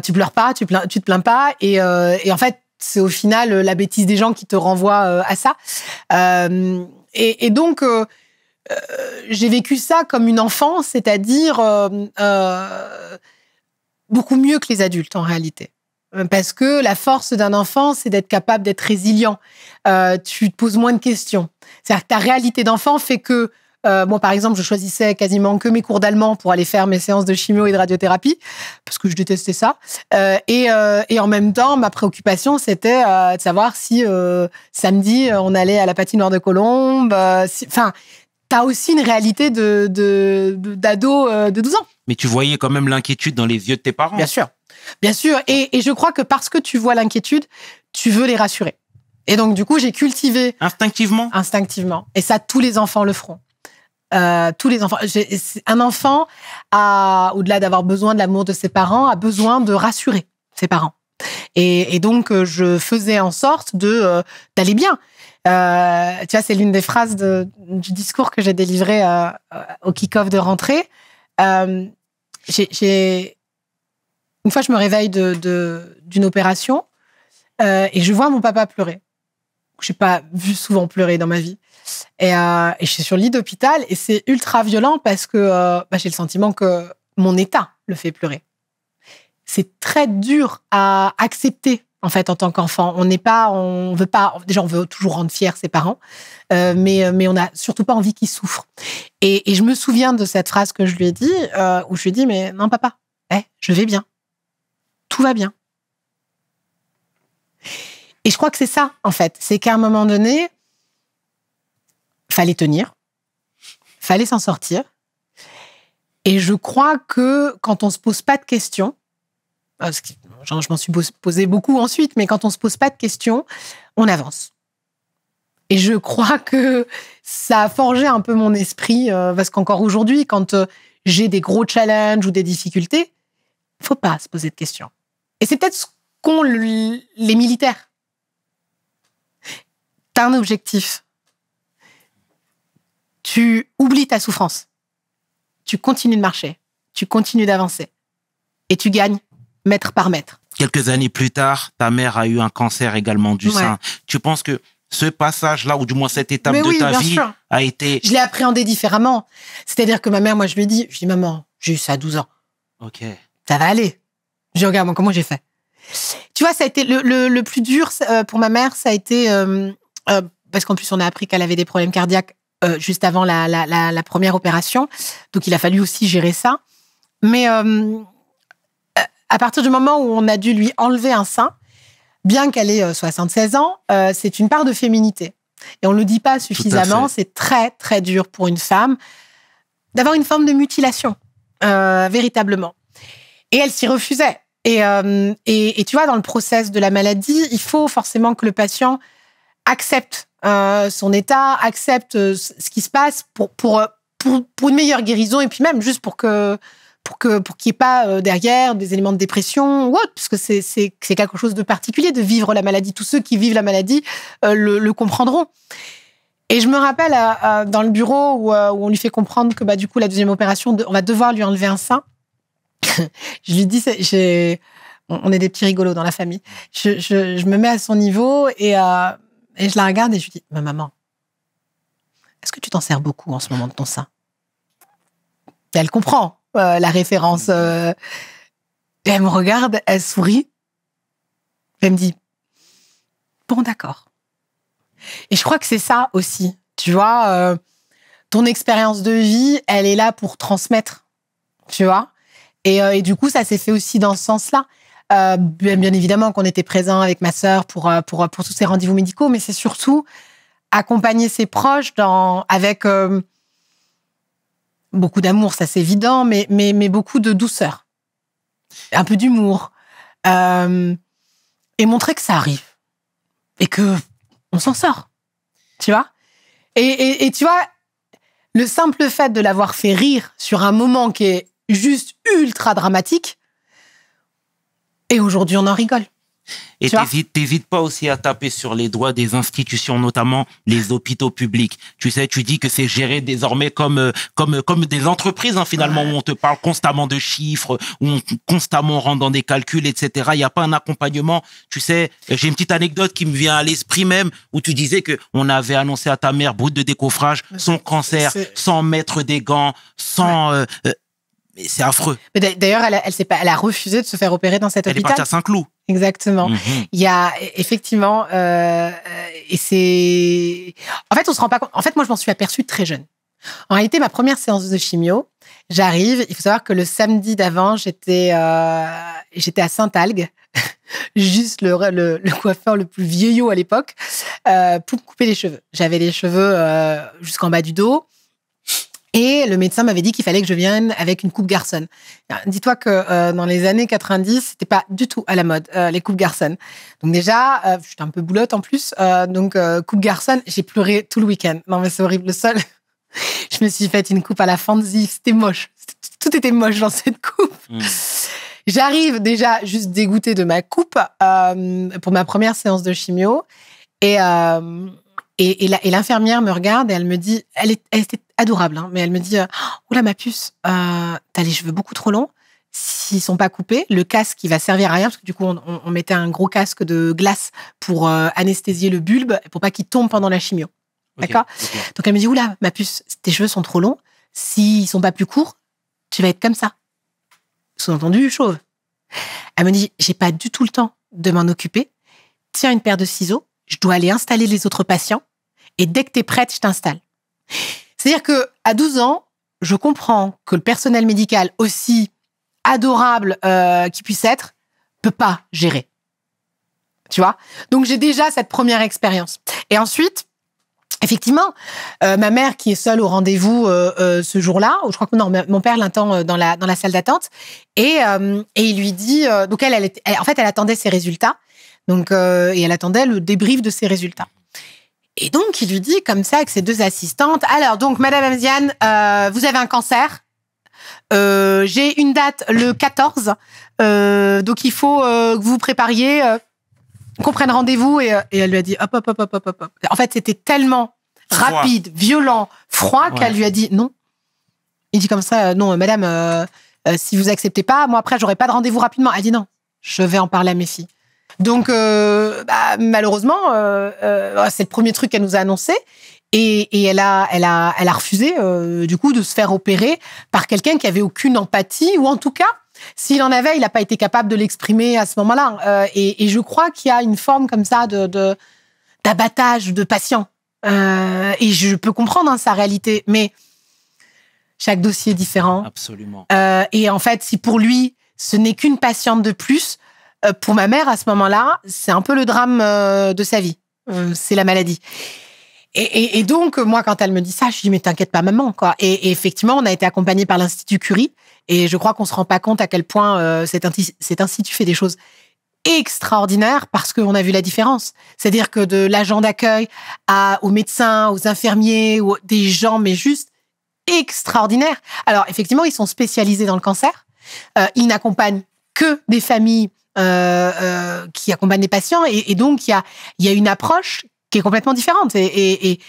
S2: tu pleures pas, tu, pleins, te plains pas. Et, en fait, c'est au final la bêtise des gens qui te renvoient à ça. et, donc... j'ai vécu ça comme une enfance, c'est-à-dire beaucoup mieux que les adultes en réalité. Euh, parce que la force d'un enfant, c'est d'être capable d'être résilient. Euh, tu te poses moins de questions. C'est-à-dire que ta réalité d'enfant fait que euh, moi, par exemple, je choisissais quasiment que mes cours d'allemand pour aller faire mes séances de chimio et de radiothérapie, parce que je détestais ça. Euh, et, euh, et, en même temps, ma préoccupation, c'était euh, de savoir si samedi, on allait à la patinoire de Colombes. Enfin, tu as aussi une réalité d'ado de, de, de, de 12 ans.
S1: Mais tu voyais quand même l'inquiétude dans les yeux de tes parents. Bien sûr.
S2: Bien sûr. Et, je crois que parce que tu vois l'inquiétude, tu veux les rassurer. Et donc, du coup, j'ai cultivé. Instinctivement Instinctivement. Et ça, tous les enfants le feront. Euh, tous les enfants. Un enfant, a, au-delà d'avoir besoin de l'amour de ses parents, a besoin de rassurer ses parents. Et, donc, euh, je faisais en sorte de euh, d'aller bien. Euh, tu vois, c'est l'une des phrases du discours que j'ai délivré au kick-off de rentrée. j'ai une fois, je me réveille d'une de, opération euh, et je vois mon papa pleurer. Je n'ai pas vu souvent pleurer dans ma vie. Euh, et, je suis sur le lit d'hôpital et c'est ultra violent parce que euh, bah, j'ai le sentiment que mon état le fait pleurer. C'est très dur à accepter en fait en tant qu'enfant. On n'est pas, on veut pas. Déjà, on veut toujours rendre fiers ses parents, mais mais on n'a surtout pas envie qu'ils souffrent. Et, je me souviens de cette phrase que je lui ai dit, où je lui ai dit mais non papa, eh, je vais bien tout va bien. Et je crois que c'est ça, en fait. C'est qu'à un moment donné, fallait tenir, fallait s'en sortir. Et je crois que quand on se pose pas de questions, euh, je m'en suis posé beaucoup ensuite, mais quand on se pose pas de questions, on avance. Et je crois que ça a forgé un peu mon esprit, euh, parce qu'encore aujourd'hui, quand euh, j'ai des gros challenges ou des difficultés, faut pas se poser de questions. Et c'est peut-être ce qu'ont les militaires. T'as un objectif. Tu oublies ta souffrance. Tu continues de marcher. Tu continues d'avancer. Et tu gagnes mètre par mètre.
S1: Quelques années plus tard, ta mère a eu un cancer également du sein. Tu penses que ce passage-là, ou du moins cette étape de ta vie, a été... Je l'ai
S2: appréhendé différemment. C'est-à-dire que ma mère, moi, je lui dis, je dis, maman, j'ai eu ça à 12 ans. OK. Ça va aller. Je regarde, comment j'ai fait. Tu vois, ça a été le, plus dur euh, pour ma mère, ça a été euh, euh, parce qu'en plus on a appris qu'elle avait des problèmes cardiaques juste avant la, la, première opération, donc il a fallu aussi gérer ça. Mais à partir du moment où on a dû lui enlever un sein, bien qu'elle ait 76 ans, c'est une part de féminité et on ne le dit pas suffisamment. C'est très très dur pour une femme d'avoir une forme de mutilation véritablement. Et elle s'y refusait. Et, euh, et, et, tu vois, dans le process de la maladie, il faut forcément que le patient accepte euh, son état, accepte euh, ce qui se passe pour, pour, euh, pour, pour, une meilleure guérison et puis même juste pour que pour que pour qu'il n'y ait pas derrière des éléments de dépression ou autre, parce que c'est, c'est, c'est quelque chose de particulier de vivre la maladie. Tous ceux qui vivent la maladie le, le, comprendront. Et je me rappelle dans le bureau où, où, on lui fait comprendre que bah, du coup, la deuxième opération, on va devoir lui enlever un sein. je lui dis, j'ai, on est des petits rigolos dans la famille. Je, je, je me mets à son niveau et, euh, et, je la regarde et je lui dis, ma maman, est-ce que tu t'en sers beaucoup en ce moment de ton sein Elle comprend euh, la référence. Mhm. Euh, et elle me regarde, elle sourit. Elle me dit, bon d'accord. Et je crois que c'est ça aussi. Tu vois, euh, ton expérience de vie, elle est là pour transmettre. Tu vois euh, et, du coup, ça s'est fait aussi dans ce sens-là. Euh, bien, évidemment qu'on était présent avec ma sœur pour, euh, pour, pour tous ces rendez-vous médicaux, mais c'est surtout accompagner ses proches dans, avec beaucoup d'amour, ça c'est évident, mais, mais, mais beaucoup de douceur, un peu d'humour, et montrer que ça arrive et que on s'en sort, tu vois. et, et tu vois, le simple fait de l'avoir fait rire sur un moment qui est juste ultra dramatique. Et aujourd'hui, on en rigole.
S1: Et t'évites pas aussi à taper sur les doigts des institutions, notamment les hôpitaux publics. Tu sais, tu dis que c'est géré désormais comme euh, comme euh, comme des entreprises hein, finalement où on te parle constamment de chiffres, où on constamment rentre dans des calculs, etc. Il n'y a pas un accompagnement. Tu sais, j'ai une petite anecdote qui me vient à l'esprit même où tu disais que on avait annoncé à ta mère bout de décoffrage son cancer sans mettre des gants, sans mais c'est affreux.
S2: Mais D'ailleurs, elle, elle, pas, a refusé de se faire opérer dans cet hôpital. Elle est partie à Saint-Cloud. Exactement. Mhm. Il y a e-, effectivement, euh, et c'est. En fait, on se rend pas compte. En fait, moi, je m'en suis aperçue très jeune. En réalité, ma première séance de chimio, j'arrive. Il faut savoir que le samedi d'avant, j'étais, euh, à saint algue juste le, le, coiffeur le plus vieillot à l'époque, euh, pour me couper les cheveux. J'avais les cheveux jusqu'en bas du dos. Et le médecin m'avait dit qu'il fallait que je vienne avec une coupe garçonne. Dis-toi que euh, dans les années 90, c'était pas du tout à la mode, euh, les coupes garçonnes. Donc déjà, euh, j'étais un peu boulotte en plus. donc coupe garçonne, j'ai pleuré tout le week-end. Non mais c'est horrible, le sol. je me suis faite une coupe à la fantasy, c'était moche. Tout était moche dans cette coupe. Hmm. J'arrive déjà juste dégoûtée de ma coupe pour ma première séance de chimio. Et... Et, l'infirmière me regarde et elle me dit, elle, est, était adorable, hein, mais elle me dit, oh, là, ma puce, euh, t'as les cheveux beaucoup trop longs. S'ils sont pas coupés, le casque il va servir à rien, parce que du coup on, mettait un gros casque de glace pour euh, anesthésier le bulbe, pour pas qu'il tombe pendant la chimio. D'accord. Donc elle me dit, oula ma puce, tes cheveux sont trop longs. S'ils sont pas plus courts, tu vas être comme ça. Sous-entendu chauve. Elle me dit, j'ai pas du tout le temps de m'en occuper. Tiens une paire de ciseaux. Je dois aller installer les autres patients et dès que tu es prête, je t'installe. C'est-à-dire que à 12 ans, je comprends que le personnel médical, aussi adorable euh, qu'il puisse être, peut pas gérer. Tu vois Donc j'ai déjà cette première expérience. Et ensuite, Effectivement, euh, ma mère qui est seule au rendez-vous euh, ce jour-là, je crois que non, mon père l'attend dans la dans la salle d'attente et, il lui dit donc elle, elle, en fait elle attendait ses résultats donc et elle attendait le débrief de ses résultats et donc, il lui dit comme ça avec ses deux assistantes, alors donc, Madame Amziane, euh, vous avez un cancer euh, j'ai une date le 14, euh, donc il faut que vous vous prépariez, qu'on prenne rendez-vous. Et, elle lui a dit hop, hop, hop, hop, hop, hop. En fait, c'était tellement rapide, violent, froid qu'elle lui a dit non. Il dit comme ça, non, madame, si vous acceptez pas, moi après, j'aurai pas de rendez-vous rapidement. Elle dit non, je vais en parler à mes filles. Donc, euh, bah, malheureusement, euh, euh, c'est le premier truc qu'elle nous a annoncé. Et, elle, a, refusé, du coup, de se faire opérer par quelqu'un qui avait aucune empathie, ou en tout cas, s'il en avait, il n'a pas été capable de l'exprimer à ce moment-là. Et, je crois qu'il y a une forme comme ça de d'abattage de, patients. et je peux comprendre hein, sa réalité, mais chaque dossier est différent. Absolument. et en fait, si pour lui, ce n'est qu'une patiente de plus, euh, pour ma mère, à ce moment-là, c'est un peu le drame euh, de sa vie. Euh, c'est la maladie. Et, donc, moi, quand elle me dit ça, je dis, mais t'inquiète pas, maman, quoi. Et, effectivement, on a été accompagné par l'Institut Curie. Et je crois qu'on se rend pas compte à quel point cet, institut fait des choses extraordinaires parce qu'on a vu la différence. C'est-à-dire que de l'agent d'accueil à aux médecins, aux infirmiers, des gens, mais juste extraordinaires. Alors effectivement, ils sont spécialisés dans le cancer. ils n'accompagnent que des familles euh, euh, qui accompagne les patients. Et, donc, il y a, une approche qui est complètement différente. Et,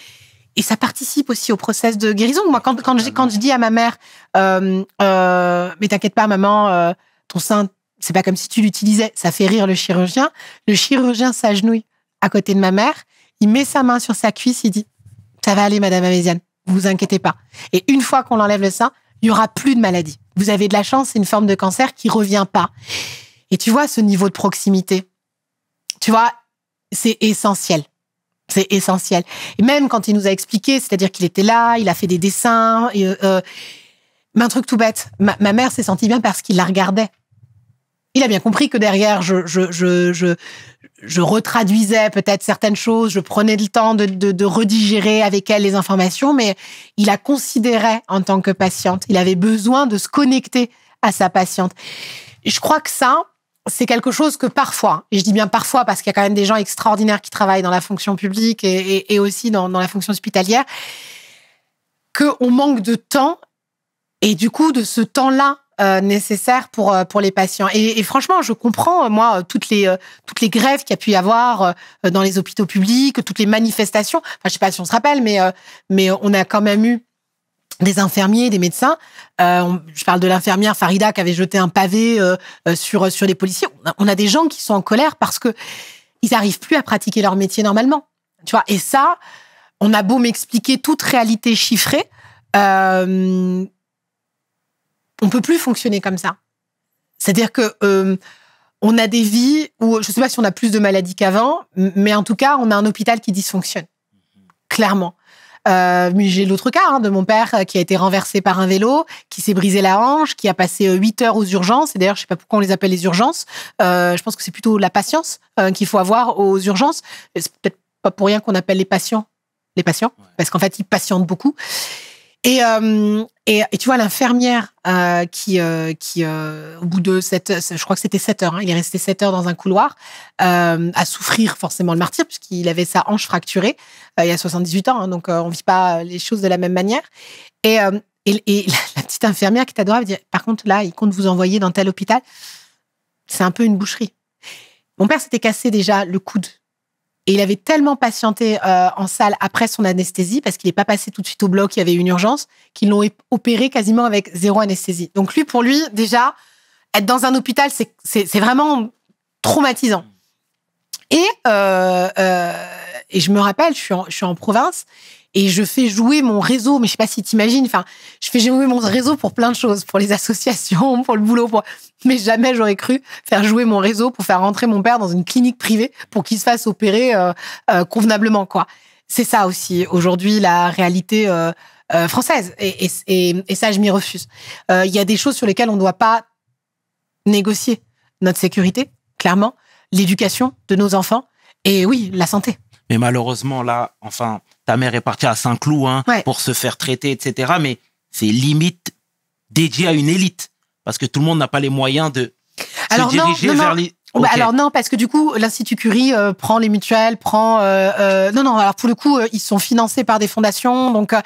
S2: ça participe aussi au process de guérison. Moi, quand, je, dis à ma mère, euh, mais t'inquiète pas, maman, ton sein, c'est pas comme si tu l'utilisais, ça fait rire le chirurgien. Le chirurgien s'agenouille à côté de ma mère, il met sa main sur sa cuisse, il dit, ça va aller, madame Améziane, vous inquiétez pas. Et une fois qu'on enlève le sein, il y aura plus de maladie. Vous avez de la chance, c'est une forme de cancer qui revient pas. Et tu vois, ce niveau de proximité, tu vois, c'est essentiel. C'est essentiel. Et même quand il nous a expliqué, c'est-à-dire qu'il était là, il a fait des dessins. Euh, euh, mais un truc tout bête, ma, mère s'est sentie bien parce qu'il la regardait. Il a bien compris que derrière, je, je, je, retraduisais peut-être certaines choses, je prenais le temps de, redigérer avec elle les informations, mais il la considérait en tant que patiente. Il avait besoin de se connecter à sa patiente. je crois que ça, c'est quelque chose que parfois, et je dis bien parfois parce qu'il y a quand même des gens extraordinaires qui travaillent dans la fonction publique et, aussi dans, la fonction hospitalière, qu'on manque de temps et du coup de ce temps-là euh, nécessaire pour, euh, pour les patients. Et, franchement, je comprends, euh, moi, toutes les, toutes les grèves qu'il y a pu y avoir dans les hôpitaux publics, toutes les manifestations. Enfin, je sais pas si on se rappelle, mais, mais on a quand même eu des infirmiers, des médecins. Euh, je parle de l'infirmière Farida qui avait jeté un pavé euh, euh, sur euh, sur les policiers. On a des gens qui sont en colère parce que ils n'arrivent plus à pratiquer leur métier normalement. Tu vois. Et ça, on a beau m'expliquer toute réalité chiffrée, euh, on peut plus fonctionner comme ça. C'est-à-dire que on a des vies où je ne sais pas si on a plus de maladies qu'avant, mais en tout cas, on a un hôpital qui dysfonctionne clairement. Euh, j'ai l'autre cas hein, de mon père euh, qui a été renversé par un vélo, qui s'est brisé la hanche, qui a passé 8 euh, heures aux urgences. Et d'ailleurs, je sais pas pourquoi on les appelle les urgences. je pense que c'est plutôt la patience qu'il faut avoir aux urgences. C'est peut-être pas pour rien qu'on appelle les patients les patients, parce qu'en fait, ils patientent beaucoup. Euh, et, et, tu vois, l'infirmière euh, qui, euh, qui au bout de 7 je crois que c'était 7 heures, hein, il est resté 7 heures dans un couloir, à souffrir forcément le martyr, puisqu'il avait sa hanche fracturée il y a 78 ans, hein, donc on ne vit pas les choses de la même manière. Et, et, la petite infirmière qui t'adorable dit Par contre, là, il compte vous envoyer dans tel hôpital. C'est un peu une boucherie. Mon père s'était cassé déjà le coude et il avait tellement patienté euh, en salle après son anesthésie, parce qu'il n'est pas passé tout de suite au bloc, il y avait une urgence, qu'ils l'ont opéré quasiment avec zéro anesthésie. Donc lui, pour lui, déjà, être dans un hôpital, c'est vraiment traumatisant. Et, euh, euh, et je me rappelle, je je suis en province, et je fais jouer mon réseau. Mais je sais pas si t'imagines. Enfin, je fais jouer mon réseau pour plein de choses, pour les associations, pour le boulot. Pour... Mais jamais j'aurais cru faire jouer mon réseau pour faire rentrer mon père dans une clinique privée pour qu'il se fasse opérer euh, euh, convenablement, quoi. C'est ça aussi aujourd'hui la réalité. Euh, française et, et, ça je m'y refuse. Il y a des choses sur lesquelles on ne doit pas négocier notre sécurité, clairement, l'éducation de nos enfants et oui, la santé.
S1: Mais malheureusement, là, enfin, ta mère est partie à Saint-Cloud hein, pour se faire traiter, etc. Mais c'est limite dédié à une élite parce que tout le monde n'a pas les moyens de alors, se diriger non, vers oh, bah, alors
S2: non, parce que du coup, l'Institut Curie euh, prend les mutuelles, prend... Euh, euh, non, non, alors pour le coup, euh, ils sont financés par des fondations. Donc, ouais,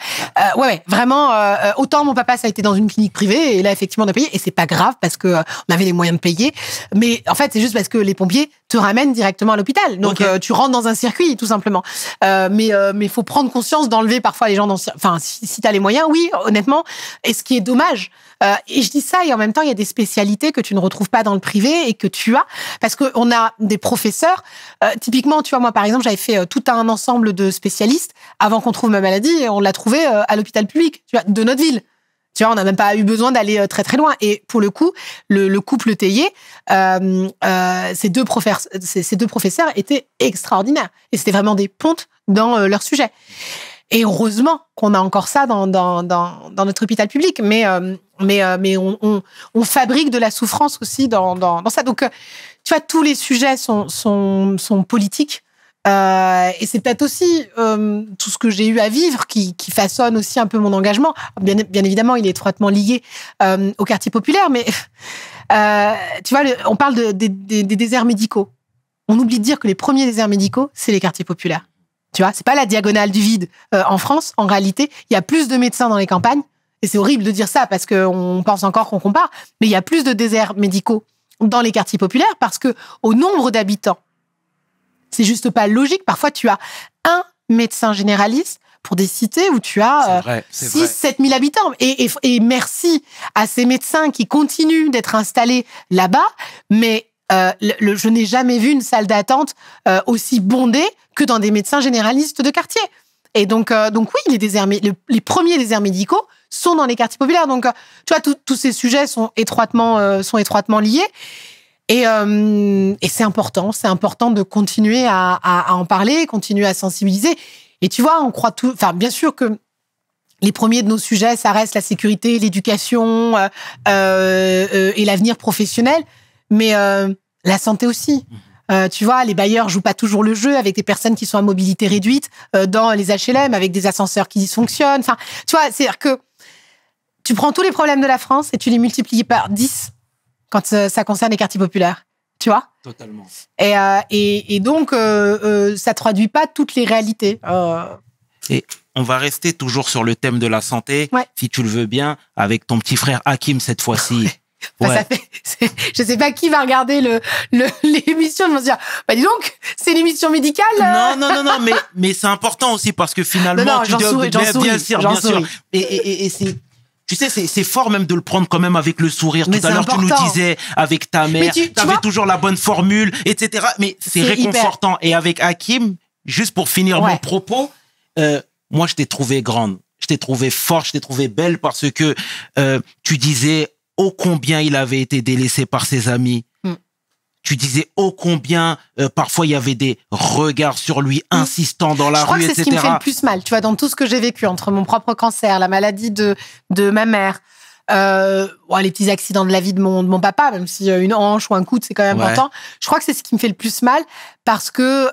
S2: ouais, vraiment, autant mon papa, ça a été dans une clinique privée, et là, effectivement, on a payé, et c'est pas grave, parce que on avait les moyens de payer. Mais en fait, c'est juste parce que les pompiers te ramène directement à l'hôpital. Donc euh, tu rentres dans un circuit tout simplement. Euh, mais il euh, mais faut prendre conscience d'enlever parfois les gens dans enfin si, si tu as les moyens, oui, honnêtement, et ce qui est dommage. Euh, et je dis ça et en même temps, il y a des spécialités que tu ne retrouves pas dans le privé et que tu as parce que on a des professeurs typiquement, tu vois moi par exemple, j'avais fait tout un ensemble de spécialistes avant qu'on trouve ma maladie et on l'a trouvé à l'hôpital public, tu vois, de notre ville. Tu vois, on n'a même pas eu besoin d'aller euh, très très loin. Et pour le coup, le, le couple Théier, euh, euh, ces, deux ces, deux professeurs étaient extraordinaires. Et c'était vraiment des pontes dans euh, leur sujet. Et heureusement qu'on a encore ça dans, dans, dans, dans, notre hôpital public. Mais, euh, mais, mais on, on, on, fabrique de la souffrance aussi dans, ça. Donc, tu vois, tous les sujets sont, sont, sont politiques. Euh, et c'est peut-être aussi euh, tout ce que j'ai eu à vivre qui, façonne aussi un peu mon engagement. Bien, évidemment, il est étroitement lié euh, au quartier populaire, mais tu vois, on parle des déserts médicaux. On oublie de dire que les premiers déserts médicaux, c'est les quartiers populaires. Tu vois, c'est pas la diagonale du vide. en France, en réalité, il y a plus de médecins dans les campagnes, et c'est horrible de dire ça parce qu'on pense encore qu'on compare, mais il y a plus de déserts médicaux dans les quartiers populaires parce que au nombre d'habitants c'est juste pas logique. Parfois, tu as un médecin généraliste pour des cités où tu as 6, 7 000 habitants. Et, merci à ces médecins qui continuent d'être installés là-bas, mais euh, je n'ai jamais vu une salle d'attente euh, aussi bondée que dans des médecins généralistes de quartier. Et donc, euh, donc oui, les, déserts, les premiers déserts médicaux sont dans les quartiers populaires. Donc, tu vois, tous ces sujets sont étroitement, sont étroitement liés. Et, euh, et c'est important, c'est important de continuer à, à, en parler, continuer à sensibiliser. Et tu vois, on croit tout. Enfin, bien sûr que les premiers de nos sujets, ça reste la sécurité, l'éducation euh, euh, euh et l'avenir professionnel, mais euh, la santé aussi. Mmh. Euh, tu vois, les bailleurs jouent pas toujours le jeu avec des personnes qui sont à mobilité réduite euh, dans les HLM, avec des ascenseurs qui dysfonctionnent. Enfin, tu vois, c'est-à-dire que tu prends tous les problèmes de la France et tu les multiplies par 10 quand ça concerne les quartiers populaires. Tu vois Totalement. Et, euh, et, et donc, euh, euh, ça traduit pas toutes les réalités. Euh.
S1: Et on va rester toujours sur le thème de la santé, si tu le veux bien, avec ton petit frère Hakim cette fois-ci. Ouais.
S2: ne je sais pas qui va regarder le, l'émission, de me dire, bah dis donc, c'est l'émission médicale. Non, non, non, non, mais,
S1: mais c'est important aussi parce que finalement, non, non, tu dis, bien, sûr, bien sûr. et c'est tu sais, c'est fort même de le prendre quand même avec le sourire. Tout à l'heure, tu nous disais avec ta mère, tu avais toujours la bonne formule, etc. Mais c'est réconfortant. Et avec Hakim, juste pour finir mon propos, euh, moi, je t'ai trouvé grande. Je t'ai trouvé forte, je t'ai trouvé belle parce que euh, tu disais ô combien il avait été délaissé par ses amis, tu disais ô oh, combien euh, parfois il y avait des regards sur lui mm. insistant dans la je rue, crois que C'est ce qui me fait le
S2: plus mal, tu vois, dans tout ce que j'ai vécu entre mon propre cancer, la maladie de de ma mère. Euh, les petits accidents de la vie de mon, mon papa, même si euh, une hanche ou un coude, c'est quand même important. Je crois que c'est ce qui me fait le plus mal parce que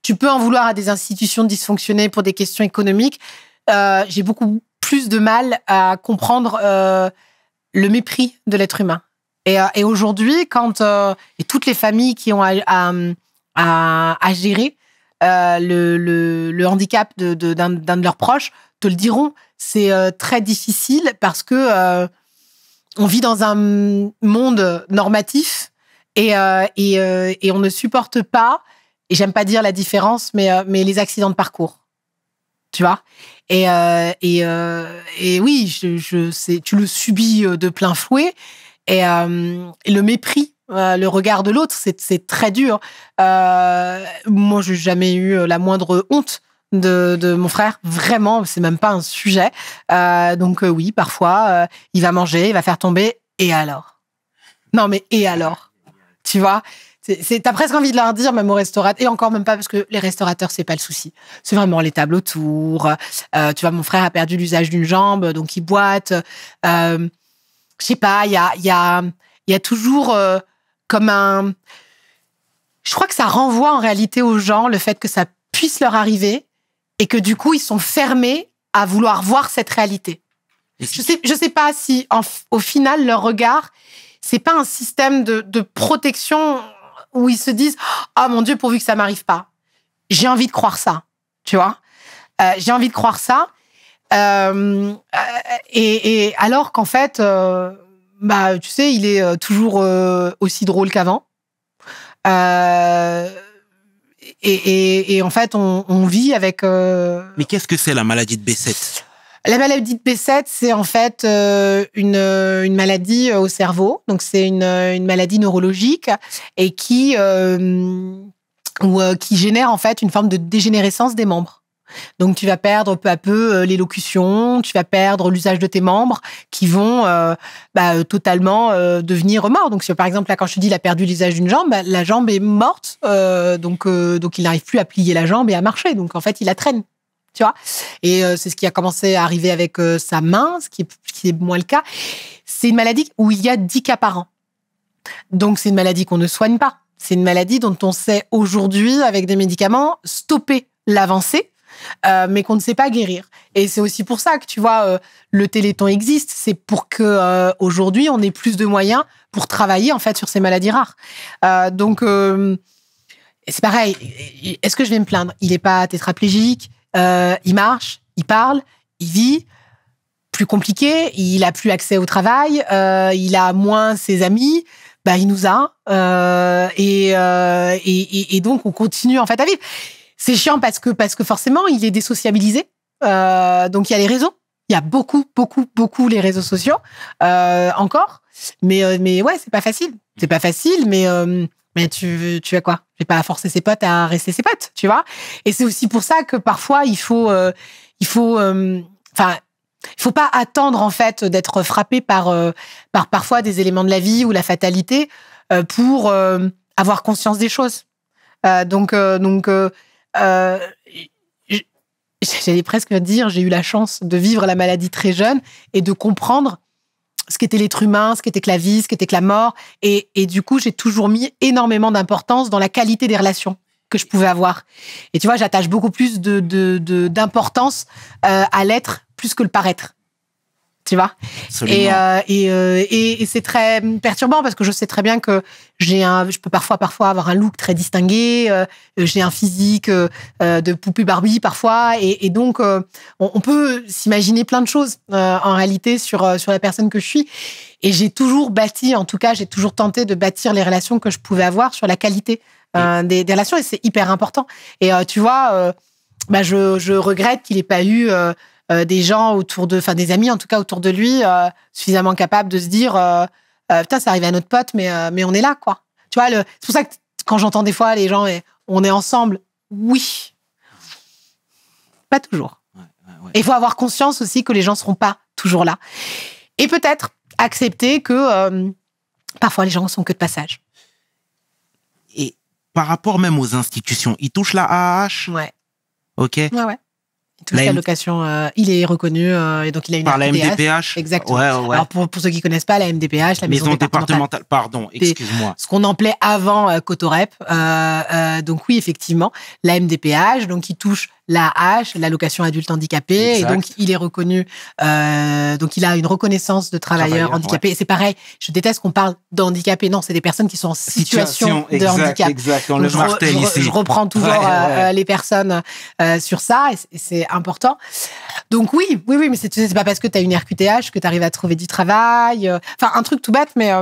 S2: tu peux en vouloir à des institutions dysfonctionnées pour des questions économiques. j'ai beaucoup plus de mal à comprendre le mépris de l'être humain. Euh, et, aujourd'hui, quand euh, et toutes les familles qui ont à, à, gérer euh, le, le, handicap d'un de, de leurs proches te le diront, c'est très difficile parce que on vit dans un monde normatif et, et, et, on ne supporte pas, et j'aime pas dire la différence, mais, mais les accidents de parcours. Tu vois et, et, et, oui, je, je tu le subis de plein fouet. Et, euh, le mépris, euh, le regard de l'autre, c'est très dur. Euh, moi, j'ai jamais eu la moindre honte de, mon frère. Vraiment, c'est même pas un sujet. Euh, donc oui, parfois, il va manger, il va faire tomber. Et alors Non, mais et alors Tu vois as presque envie de leur dire, même au restaurateur, et encore même pas, parce que les restaurateurs, c'est pas le souci. C'est vraiment les tables autour. tu vois, mon frère a perdu l'usage d'une jambe, donc il boite je sais pas, il y a, toujours euh, comme un. Je crois que ça renvoie en réalité aux gens le fait que ça puisse leur arriver et que du coup, ils sont fermés à vouloir voir cette réalité. Je sais, sais pas si au final, leur regard, c'est pas un système de, protection où ils se disent Ah mon Dieu, pourvu que ça m'arrive pas. J'ai envie de croire ça, tu vois. Euh, j'ai envie de croire ça. Euh, et, alors qu'en fait, euh, bah, tu sais, il est euh, toujours aussi drôle qu'avant. Et, en fait, on, vit avec. Mais
S1: qu'est-ce que c'est la maladie de B7
S2: la maladie de B7, c'est en fait une, maladie au cerveau, donc c'est une, maladie neurologique et qui, ou, qui génère en fait une forme de dégénérescence des membres. Donc tu vas perdre peu à peu euh, l'élocution, tu vas perdre l'usage de tes membres qui vont euh, bah, totalement euh, devenir morts. Donc par exemple là quand je te dis il a perdu l'usage d'une jambe, bah, la jambe est morte, donc il n'arrive plus à plier la jambe et à marcher. Donc en fait il la traîne. Tu vois et c'est ce qui a commencé à arriver avec sa main, ce qui est moins le cas. C'est une maladie où il y a 10 cas par an. Donc c'est une maladie qu'on ne soigne pas. C'est une maladie dont on sait aujourd'hui, avec des médicaments, stopper l'avancée euh, mais qu'on ne sait pas guérir. Et c'est aussi pour ça que, tu vois, euh, le Téléthon existe. C'est pour que euh, aujourd'hui on ait plus de moyens pour travailler, en fait, sur ces maladies rares. donc, c'est pareil. Est-ce que je vais me plaindre Il n'est pas tétraplégique, il marche, il parle, il vit plus compliqué, il a plus accès au travail, il a moins ses amis, bah il nous a et, et, donc on continue en fait à vivre. C'est chiant parce que, parce que forcément, il est désociabilisé. Euh, donc, il y a les réseaux. Il y a beaucoup, beaucoup, beaucoup les réseaux sociaux euh, encore. Mais, euh, mais ouais, c'est pas facile. C'est pas facile, mais, euh, mais tu, tu as quoi J'ai pas à forcer ses potes à rester ses potes, tu vois Et c'est aussi pour ça que parfois, il faut. Euh, il faut enfin, il faut pas attendre en fait d'être frappé par, par parfois des éléments de la vie ou la fatalité pour avoir conscience des choses. donc donc euh, j'allais presque dire, j'ai eu la chance de vivre la maladie très jeune et de comprendre ce qu'était l'être humain, ce qu'était que la vie, ce qu'était que la mort. Et, du coup, j'ai toujours mis énormément d'importance dans la qualité des relations que je pouvais avoir. Et tu vois, j'attache beaucoup plus d'importance de, euh, à l'être plus que le paraître tu vois. Et, euh, euh, et, et, c'est très perturbant parce que je sais très bien que j'ai un, je peux parfois, parfois avoir un look très distingué, euh, j'ai un physique de poupée Barbie parfois, et, donc on, peut s'imaginer plein de choses en réalité sur sur la personne que je suis. Et j'ai toujours bâti, en tout cas, j'ai toujours tenté de bâtir les relations que je pouvais avoir sur la qualité mm. des, des, relations, et c'est hyper important. Et tu vois, bah je, je regrette qu'il n'ait pas eu euh, des gens autour de, enfin des amis en tout cas autour de lui, euh, suffisamment capables de se dire, euh, putain, ça arrive à notre pote, mais, mais on est là, quoi. Tu vois, c'est pour ça que quand j'entends des fois les gens, on est ensemble, oui. Pas toujours. Et il faut avoir conscience aussi que les gens seront pas toujours là. Et peut-être accepter que parfois les gens sont que de passage
S1: Et par rapport même aux institutions. Ils touchent la AH. Ouais. OK. Ouais,
S2: ouais touche location Euh, il est reconnu euh, et donc il a une par la MDPH. Exactement. Ouais, ouais. Alors pour, pour, ceux qui connaissent pas la MDPH, la maison, maison départementale,
S1: Pardon, excuse-moi. Ce
S2: qu'on appelait avant euh, Cotorep. Euh, donc oui, effectivement, la MDPH, donc il touche la H, l'allocation adulte handicapé. Et donc, il est reconnu, euh, donc il a une reconnaissance de travailleur, handicapé. C'est pareil, je déteste qu'on parle d'handicapé. Non, c'est des personnes qui sont en situation, de handicap. exactement. on le je, ici. je reprends toujours euh, les personnes euh, sur ça, et c'est important. Donc oui, oui, oui, mais c'est pas parce que tu as une RQTH que tu arrives à trouver du travail. Enfin, un truc tout bête, mais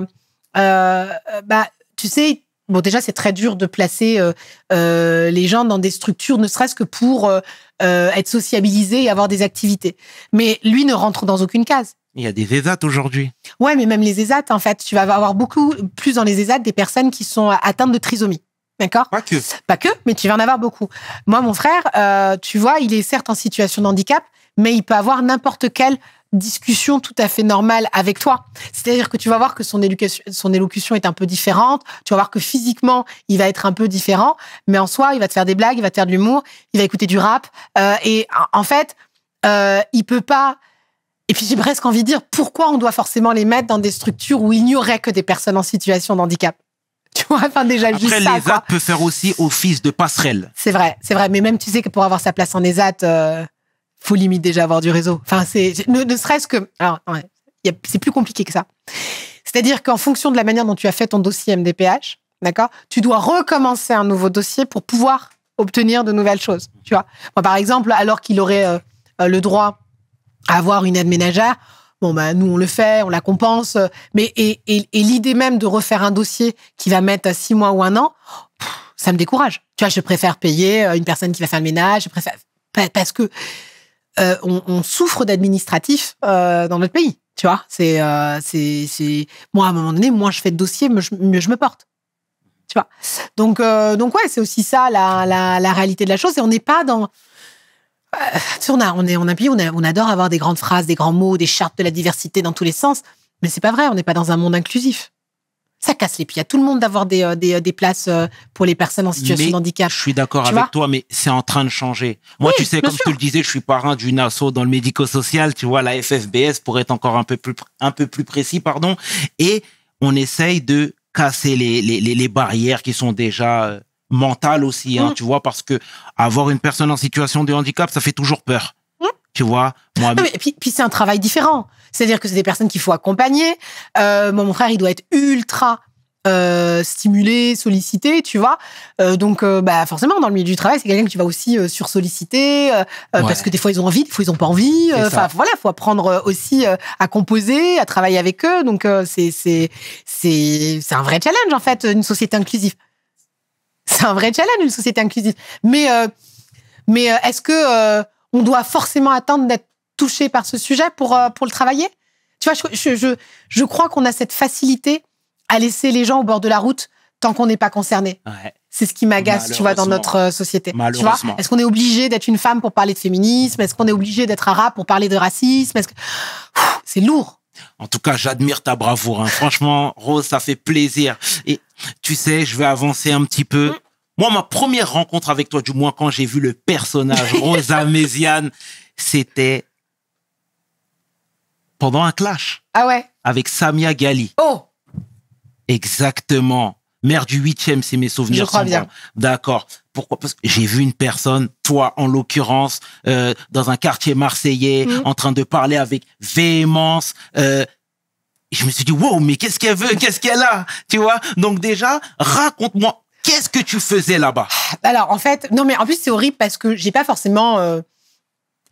S2: bah, tu sais, Bon, déjà, c'est très dur de placer euh, euh, les gens dans des structures, ne serait-ce que pour euh, être sociabilisés et avoir des activités. Mais lui ne rentre dans aucune case.
S1: Il y a des ESAT aujourd'hui.
S2: Ouais, mais même les ESAT, en fait, tu vas avoir beaucoup plus dans les ESAT des personnes qui sont atteintes de trisomie. D'accord Pas que. Pas que, mais tu vas en avoir beaucoup. Moi, mon frère, tu vois, il est certes en situation de handicap, mais il peut avoir n'importe quelle discussion tout à fait normale avec toi. C'est-à-dire que tu vas voir que son, élocution, son élocution est un peu différente, tu vas voir que physiquement, il va être un peu différent, mais en soi, il va te faire des blagues, il va te faire de l'humour, il va écouter du rap. Euh, et en fait, euh, il peut pas... Et puis j'ai presque envie de dire pourquoi on doit forcément les mettre dans des structures où il n'y aurait que des personnes en situation de Tu vois, enfin déjà juste ça. l'ESAT
S1: peut faire aussi office de passerelle.
S2: C'est vrai, c'est vrai. Mais même tu sais que pour avoir sa place en ESAT, euh, faut limite déjà avoir du réseau. Enfin, c'est ne, serait-ce que. Alors, c'est plus compliqué que ça. C'est-à-dire qu'en fonction de la manière dont tu as fait ton dossier MDPH, d'accord, tu dois recommencer un nouveau dossier pour pouvoir obtenir de nouvelles choses. Tu vois, par exemple, alors qu'il aurait euh, le droit à avoir une aide ménagère, bon ben nous on le fait, on la compense, mais et, l'idée même de refaire un dossier qui va mettre six mois ou un an, ça me décourage. Tu vois, je préfère payer euh, une personne qui va faire le ménage, je préfère parce que euh, on, souffre d'administratif euh, dans notre pays. Tu vois, c'est, euh, moi à un moment donné, moins je fais de dossier, mieux je, me porte. Tu vois. Donc, donc ouais, c'est aussi ça la, réalité de la chose. Et on n'est pas dans, tu sais, on a, on est, on on, adore avoir des grandes phrases, des grands mots, des chartes de la diversité dans tous les sens, mais c'est pas vrai. On n'est pas dans un monde inclusif ça casse les pieds à tout le monde d'avoir des, euh, euh, places euh, pour les personnes en situation de handicap. Je
S1: suis d'accord avec toi, mais c'est en train de changer. Moi, tu sais, comme tu le disais, je suis parrain d'une asso dans le médico-social, tu vois, la FFBS, pour être encore un peu plus, un peu plus précis, pardon. Et on essaye de casser les, les, barrières qui sont déjà mentales aussi, hein, mm. tu vois, parce que avoir une personne en situation de handicap, ça fait toujours peur mm. tu vois moi
S2: puis c'est un travail différent c'est-à-dire que c'est des personnes qu'il faut accompagner. Euh, mon frère, il doit être ultra euh, stimulé, sollicité, tu vois. Euh, donc, bah forcément, dans le milieu du travail, c'est quelqu'un que tu vas aussi sur-solliciter, parce que des fois ils ont envie, des fois ils ont pas envie. Enfin, voilà, faut apprendre aussi à composer, à travailler avec eux. Donc, c'est c'est un vrai challenge en fait, une société inclusive. C'est un vrai challenge une société inclusive. Mais mais est-ce que on doit forcément attendre d'être touché par ce sujet pour, euh, pour le travailler. Tu vois, je, je, crois qu'on a cette facilité à laisser les gens au bord de la route tant qu'on n'est pas concerné. C'est ce qui m'agace, tu vois, dans notre euh, société. Tu est-ce qu'on est obligé d'être une femme pour parler de féminisme Est-ce qu'on est obligé d'être arabe pour parler de racisme c'est lourd
S1: En tout cas, j'admire ta bravoure. Hein. Franchement, Rose, ça fait plaisir. Et tu sais, je vais avancer un petit peu. Moi, ma première rencontre avec toi, du moins quand j'ai vu le personnage Rosa Méziane, c'était pendant un clash. Ah ouais Avec Samia Gali. Oh Exactement. Mère du huitième, c'est mes souvenirs. Je crois bien. D'accord. Pourquoi Parce que j'ai vu une personne, toi en l'occurrence, euh, dans un quartier marseillais, mhm. en train de parler avec véhémence. Euh, je me suis dit, wow, mais qu'est-ce qu'elle veut Qu'est-ce qu'elle a Tu vois Donc déjà, raconte-moi, qu'est-ce que tu faisais là-bas ah,
S2: Alors en fait, non mais en plus c'est horrible parce que j'ai pas forcément... Euh,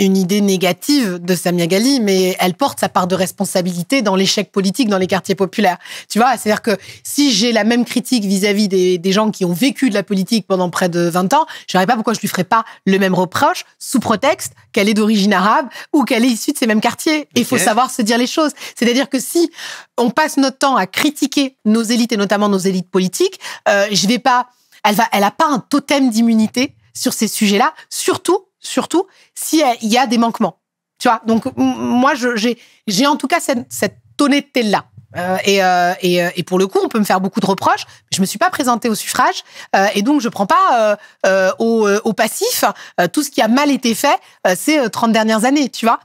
S2: une idée négative de Samia Ghali, mais elle porte sa part de responsabilité dans l'échec politique dans les quartiers populaires. Tu vois, c'est-à-dire que si j'ai la même critique vis-à-vis des, gens qui ont vécu de la politique pendant près de 20 ans, je ne pas pourquoi je lui ferais pas le même reproche sous prétexte qu'elle est d'origine arabe ou qu'elle est issue de ces mêmes quartiers. Il faut savoir se dire les choses. C'est-à-dire que si on passe notre temps à critiquer nos élites et notamment nos élites politiques, euh, je vais pas, elle va, elle a pas un totem d'immunité sur ces sujets-là, surtout surtout s'il y a des manquements. Tu vois, donc moi, j'ai en tout cas cette, cette honnêteté-là. Euh, euh, euh, et, pour le coup, on peut me faire beaucoup de reproches. Mais je me suis pas présentée au suffrage et donc je prends pas au, passif tout ce qui a mal été fait ces 30 dernières années, tu vois.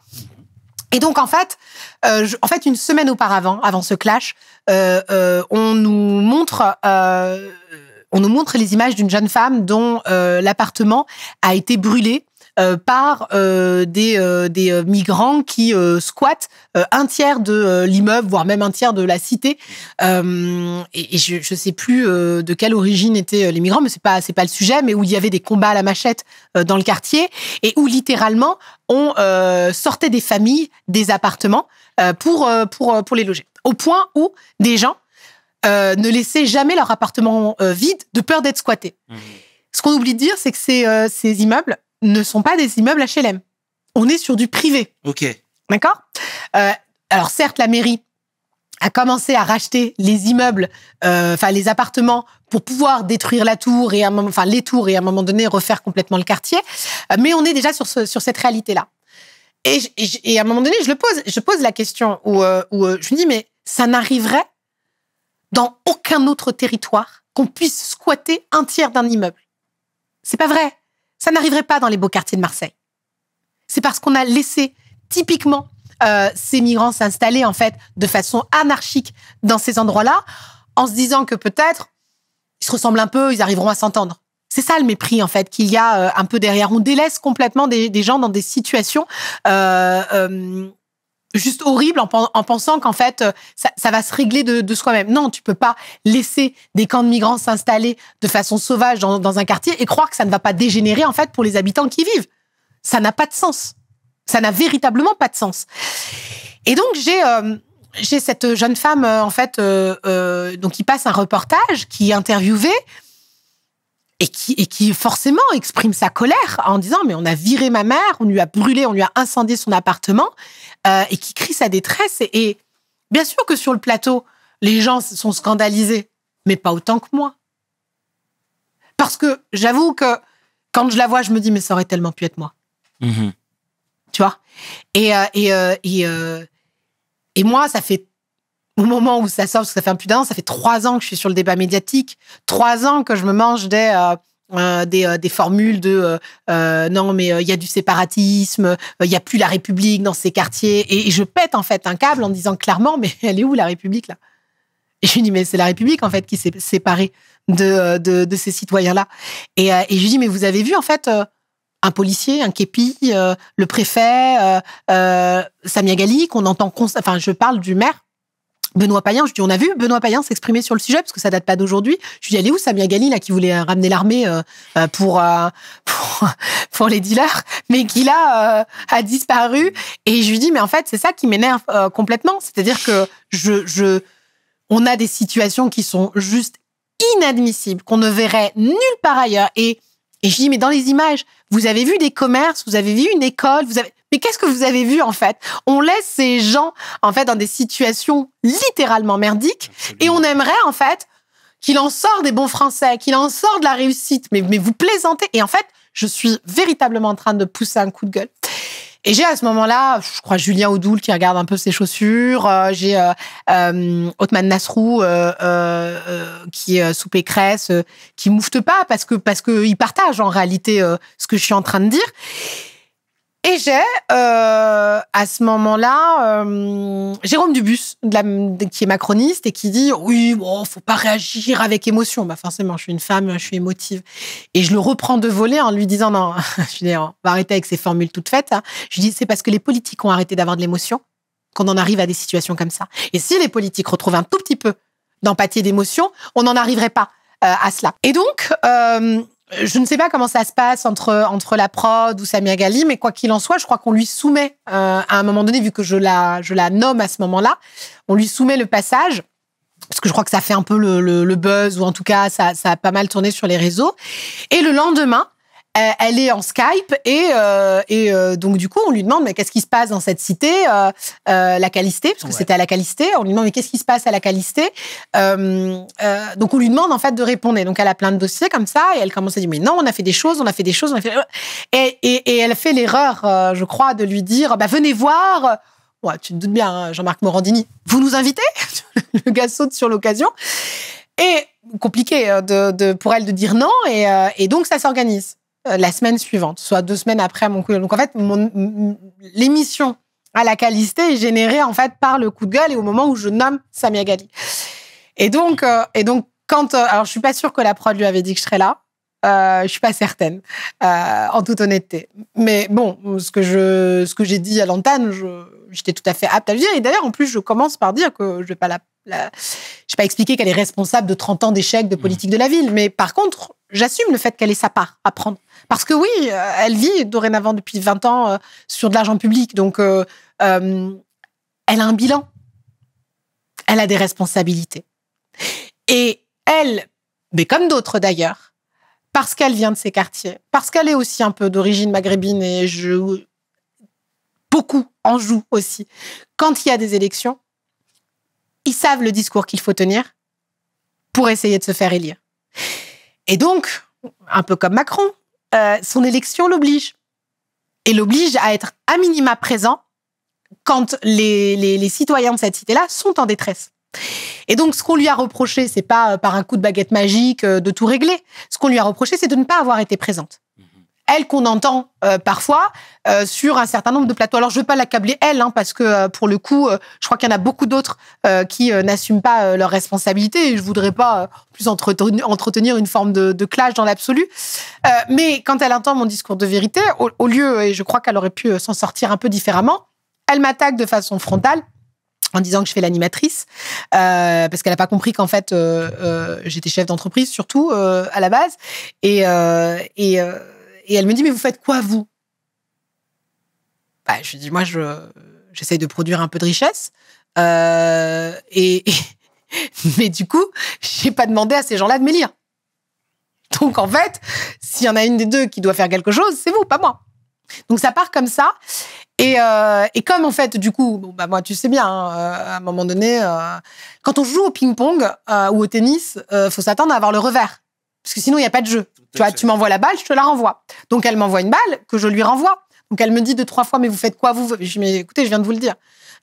S2: Et donc en fait, en fait une semaine auparavant, avant ce clash, on nous montre on nous montre les images d'une jeune femme dont l'appartement a été brûlé euh, par euh, des, euh, des migrants qui squattent un tiers de l'immeuble, voire même un tiers de la cité. et, et je ne sais plus de quelle origine étaient les migrants, mais c'est pas c'est pas le sujet, mais où il y avait des combats à la machette dans le quartier et où littéralement on euh, sortait des familles, des appartements pour, pour, pour les loger. Au point où des gens ne laissaient jamais leur appartement vide de peur d'être squattés. Mmh. Ce qu'on oublie de dire, c'est que ces, ces immeubles ne sont pas des immeubles HLM. On est sur du privé. OK. D'accord euh, Alors certes, la mairie a commencé à racheter les immeubles, euh, enfin les appartements, pour pouvoir détruire la tour et enfin les tours et à un moment donné refaire complètement le quartier. Euh, mais on est déjà sur, sur cette réalité-là. Et, à un moment donné, je le pose, je pose la question où, où je me dis mais ça n'arriverait dans aucun autre territoire qu'on puisse squatter un tiers d'un immeuble. C'est pas vrai. Ça n'arriverait pas dans les beaux quartiers de Marseille. C'est parce qu'on a laissé typiquement euh, ces migrants s'installer en fait de façon anarchique dans ces endroits-là, en se disant que peut-être ils se ressemblent un peu, ils arriveront à s'entendre. C'est ça le mépris en fait qu'il y a euh, un peu derrière. On délaisse complètement des, gens dans des situations euh, euh juste horrible en, pensant qu'en fait, euh, ça, va se régler de, soi-même. Non, tu peux pas laisser des camps de migrants s'installer de façon sauvage dans, un quartier et croire que ça ne va pas dégénérer, en fait, pour les habitants qui y vivent. Ça n'a pas de sens. Ça n'a véritablement pas de sens. Et donc, j'ai... Euh, j'ai cette jeune femme, euh, en fait, euh, donc qui passe un reportage, qui est interviewée, et qui, forcément exprime sa colère en disant mais on a viré ma mère, on lui a brûlé, on lui a incendié son appartement euh, et qui crie sa détresse. Et, bien sûr que sur le plateau, les gens sont scandalisés, mais pas autant que moi. Parce que j'avoue que quand je la vois, je me dis mais ça aurait tellement pu être moi. Mmh tu vois et, euh, et, euh, et moi, ça fait au moment où ça sort, parce que ça fait un plus d'un an, ça fait trois ans que je suis sur le débat médiatique, trois ans que je me mange des... Euh, euh des, euh, des, formules de euh, euh non mais il y a du séparatisme, il n'y a plus la République dans ces quartiers et, je pète en fait un câble en disant clairement mais elle est où la République là Et je lui dis mais c'est la République en fait qui s'est séparée de, de, de, ces citoyens là et, et, je lui dis mais vous avez vu en fait un policier, un képi, le préfet, Samia Gali qu'on entend enfin je parle du maire Benoît Payen, je dis, on a vu Benoît Payen s'exprimer sur le sujet, parce que ça date pas d'aujourd'hui. Je lui dis, allez où Samia Gali, là, qui voulait ramener l'armée euh, euh, euh, pour, pour, les dealers, mais qui, là, a disparu. Et je lui dis, mais en fait, c'est ça qui m'énerve complètement. C'est-à-dire que je, je, on a des situations qui sont juste inadmissibles, qu'on ne verrait nulle part ailleurs. Et, et je dis, mais dans les images, vous avez vu des commerces, vous avez vu une école, vous avez, mais qu'est-ce que vous avez vu en fait On laisse ces gens en fait dans des situations littéralement merdiques et on aimerait en fait qu'il en sort des bons Français, qu'il en sort de la réussite. Mais, mais vous plaisantez. Et en fait, je suis véritablement en train de pousser un coup de gueule. Et j'ai à ce moment-là, je crois Julien Audoul qui regarde un peu ses chaussures, euh, j'ai euh, Othman euh, Nasrou euh, qui est sous Pécresse, qui moufte pas parce que parce que partage en réalité ce que je suis en train de dire. Et j'ai, euh, à ce moment-là, euh, Jérôme Dubus, de la, qui est macroniste et qui dit Oui, bon, faut pas réagir avec émotion. Bah, forcément, je suis une femme, je suis émotive. Et je le reprends de voler en lui disant Non, je dis, on va arrêter avec ces formules toutes faites. Hein. Je dis C'est parce que les politiques ont arrêté d'avoir de l'émotion qu'on en arrive à des situations comme ça. Et si les politiques retrouvent un tout petit peu d'empathie et d'émotion, on n'en arriverait pas euh, à cela. Et donc, je ne sais pas comment ça se passe entre, entre la prod ou Samir Gali, mais quoi qu'il en soit, je crois qu'on lui soumet euh, à un moment donné, vu que je la, je la nomme à ce moment-là, on lui soumet le passage. Parce que je crois que ça fait un peu le, le buzz, ou en tout cas, ça, ça a pas mal tourné sur les réseaux. Et le lendemain, euh, elle est en Skype et, euh, euh, donc du coup on lui demande mais qu'est-ce qui se passe dans cette cité la Calisté parce que c'était à la Calisté on lui demande mais qu'est-ce qui se passe à la Calisté donc on lui demande en fait de répondre donc elle a plein de dossiers comme ça et elle commence à dire mais non on a fait des choses on a fait des choses on a fait... et, et, et elle fait l'erreur je crois de lui dire bah venez voir ouais, tu te doutes bien hein, Jean-Marc Morandini vous nous invitez le gars saute sur l'occasion et compliqué hein, de, pour elle de dire non et, et donc ça s'organise euh, la semaine suivante, soit deux semaines après mon coup de gueule. Donc en fait, l'émission à la qualité est générée en fait par le coup de gueule et au moment où je nomme Samia Gali. Et donc, euh, et donc quand, euh, alors je suis pas sûre que la prod lui avait dit que je serais là. Euh, je suis pas certaine, en toute honnêteté. Mais bon, ce que je, ce que j'ai dit à l'antenne, j'étais tout à fait apte à le dire. Et d'ailleurs, en plus, je commence par dire que je vais pas la je vais pas expliquer qu'elle est responsable de 30 ans d'échecs de mmh. politique de la ville, mais par contre, j'assume le fait qu'elle ait sa part à prendre. Parce que oui, euh, elle vit dorénavant depuis 20 ans euh, sur de l'argent public, donc euh, elle a un bilan, elle a des responsabilités. Et elle, mais comme d'autres d'ailleurs, parce qu'elle vient de ces quartiers, parce qu'elle est aussi un peu d'origine maghrébine et je beaucoup en joue aussi. Quand il y a des élections, ils savent le discours qu'il faut tenir pour essayer de se faire élire. Et donc, un peu comme Macron, euh, son élection l'oblige. Et l'oblige à être à minima présent quand les, les, les citoyens de cette cité-là sont en détresse. Et donc, ce qu'on lui a reproché, c'est pas euh, par un coup de baguette magique euh, de tout régler. Ce qu'on lui a reproché, c'est de ne pas avoir été présente elle qu'on entend euh, parfois euh, sur un certain nombre de plateaux. Alors je ne veux pas l'accabler elle, hein, parce que euh, pour le coup, je crois qu'il y en a beaucoup d'autres qui n'assument pas leurs responsabilités. Et je voudrais pas plus entretenir, une forme de, de clash dans l'absolu. mais quand elle entend mon discours de vérité, au, lieu, et je crois qu'elle aurait pu s'en sortir un peu différemment, elle m'attaque de façon frontale en disant que je fais l'animatrice, parce qu'elle n'a pas compris qu'en fait, j'étais chef d'entreprise, surtout à la base. Et, et et elle me dit, mais vous faites quoi, vous bah, Je dis, moi, je, j'essaye de produire un peu de richesse. Euh, et, mais du coup, j'ai pas demandé à ces gens-là de m'élire. Donc, en fait, s'il y en a une des deux qui doit faire quelque chose, c'est vous, pas moi. Donc, ça part comme ça. Et, euh, et, comme en fait, du coup, bah, moi, tu sais bien, hein, euh, à un moment donné, quand on joue au ping-pong ou au tennis, faut s'attendre à avoir le revers, parce que sinon il n'y a pas de jeu. Tu vois, tu m'envoies la balle, je te la renvoie. Donc elle m'envoie une balle que je lui renvoie. Donc elle me dit deux, trois fois, mais vous faites quoi vous Je écoutez, je viens de vous le dire.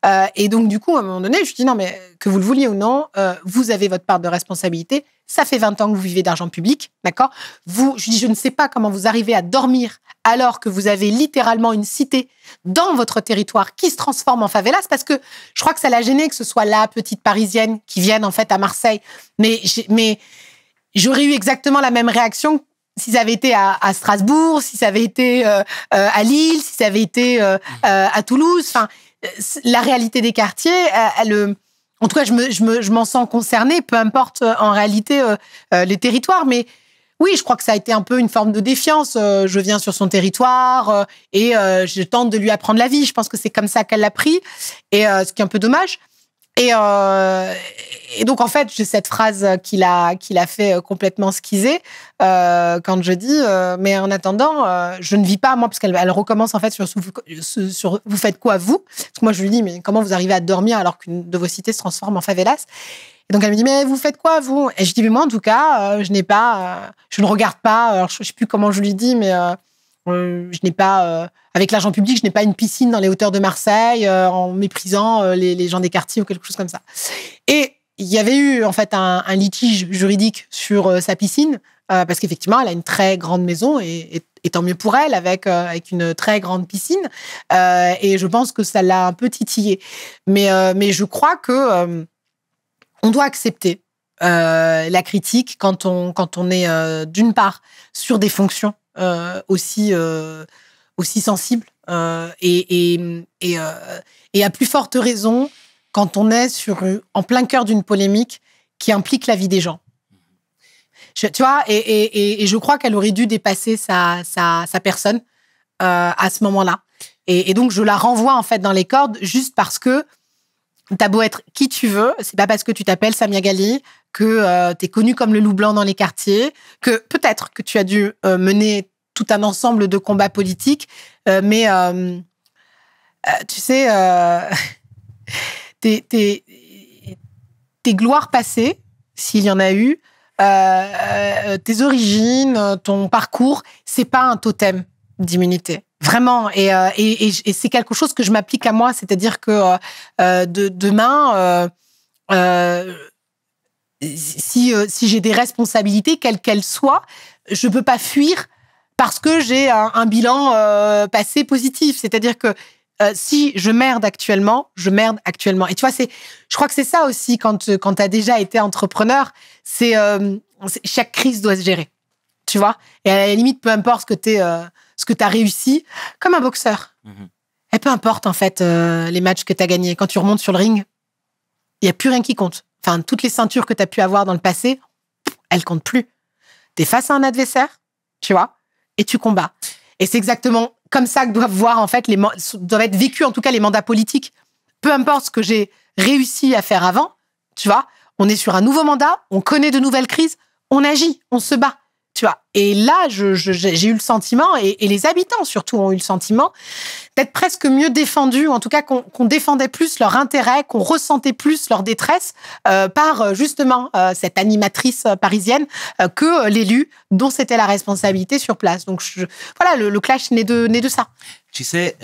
S2: Euh, et donc du coup, à un moment donné, je dis, non, mais que vous le vouliez ou non, euh, vous avez votre part de responsabilité. Ça fait 20 ans que vous vivez d'argent public, d'accord Vous, je dis, je ne sais pas comment vous arrivez à dormir alors que vous avez littéralement une cité dans votre territoire qui se transforme en favelas parce que je crois que ça l'a gêné que ce soit la petite parisienne qui vienne en fait à Marseille. Mais, mais j'aurais eu exactement la même réaction si ça avait été à, Strasbourg, si ça avait été euh, euh, à Lille, si ça avait été euh, mm. à Toulouse. Enfin, la réalité des quartiers, elle, en tout cas, je, m'en sens concernée, peu importe en réalité les territoires. Mais oui, je crois que ça a été un peu une forme de défiance. je viens sur son territoire et je tente de lui apprendre la vie. Je pense que c'est comme ça qu'elle l'a pris, et ce qui est un peu dommage. Et, euh, et, donc, en fait, j'ai cette phrase qu'il a, qu'il a fait euh, complètement skiser euh, quand je dis euh, Mais en attendant, euh, je ne vis pas, moi, parce qu'elle elle recommence en fait sur, sur, Vous faites quoi, vous Parce que moi, je lui dis Mais comment vous arrivez à dormir alors qu'une de vos cités se transforme en favelas Et donc, elle me dit Mais vous faites quoi, vous Et je dis Mais moi, en tout cas, je n'ai pas. je ne regarde pas. Alors, je ne sais plus comment je lui dis, mais euh, je n'ai pas, euh, avec l'argent public, je n'ai pas une piscine dans les hauteurs de Marseille euh, en méprisant les, gens des quartiers ou quelque chose comme ça. Et il y avait eu en fait un, litige juridique sur sa piscine parce qu'effectivement elle a une très grande maison et, et, tant mieux pour elle avec avec une très grande piscine et je pense que ça l'a un peu titillé mais mais je crois que on doit accepter la critique quand on quand on est d'une part sur des fonctions euh, aussi, euh, aussi sensible. Euh, et, à plus forte raison, quand on est sur, en plein cœur d'une polémique qui implique la vie des gens. tu vois, et, je crois qu'elle aurait dû dépasser sa, personne à ce moment-là. Et, donc, je la renvoie en fait dans les cordes juste parce que tu as beau être qui tu veux, c'est pas parce que tu t'appelles Samia Gali, que euh, tu es connu comme le loup blanc dans les quartiers, que peut-être que tu as dû euh, mener tout un ensemble de combats politiques, euh, mais tu sais, tes, tes, tes, gloires passées, s'il y en a eu, tes origines, ton parcours, c'est pas un totem d'immunité. Vraiment, et, et, c'est quelque chose que je m'applique à moi, c'est-à-dire que demain, euh, si, j'ai des responsabilités, quelles qu'elles soient, je ne peux pas fuir parce que j'ai un, bilan euh, passé positif. C'est-à-dire que euh, si je merde actuellement, je merde actuellement. Et tu vois, c'est, je crois que c'est ça aussi quand, tu as déjà été entrepreneur, c'est chaque crise doit se gérer. Tu vois Et à la limite, peu importe ce que tu ce as réussi, comme un boxeur. Mhm. Et peu importe en fait les matchs que tu as gagnés. Quand tu remontes sur le ring, il n'y a plus rien qui compte. Enfin, toutes les ceintures que tu as pu avoir dans le passé, elles comptent plus. Tu es face à un adversaire, tu vois, et tu combats. Et c'est exactement comme ça que doivent voir, en fait, doivent être vécus, en tout cas, les mandats politiques. Peu importe ce que j'ai réussi à faire avant, tu vois, on est sur un nouveau mandat, on connaît de nouvelles crises, on agit, on se bat. Tu vois. Et là, j'ai eu le sentiment, et, les habitants surtout ont eu le sentiment, d'être presque mieux défendus, ou en tout cas qu'on défendait plus leur intérêt, qu'on ressentait plus leur détresse euh, par euh, justement euh, cette animatrice parisienne que l'élu dont c'était la responsabilité sur place. Donc je, voilà, le, clash n'est de, de, ça.
S1: Tu sais,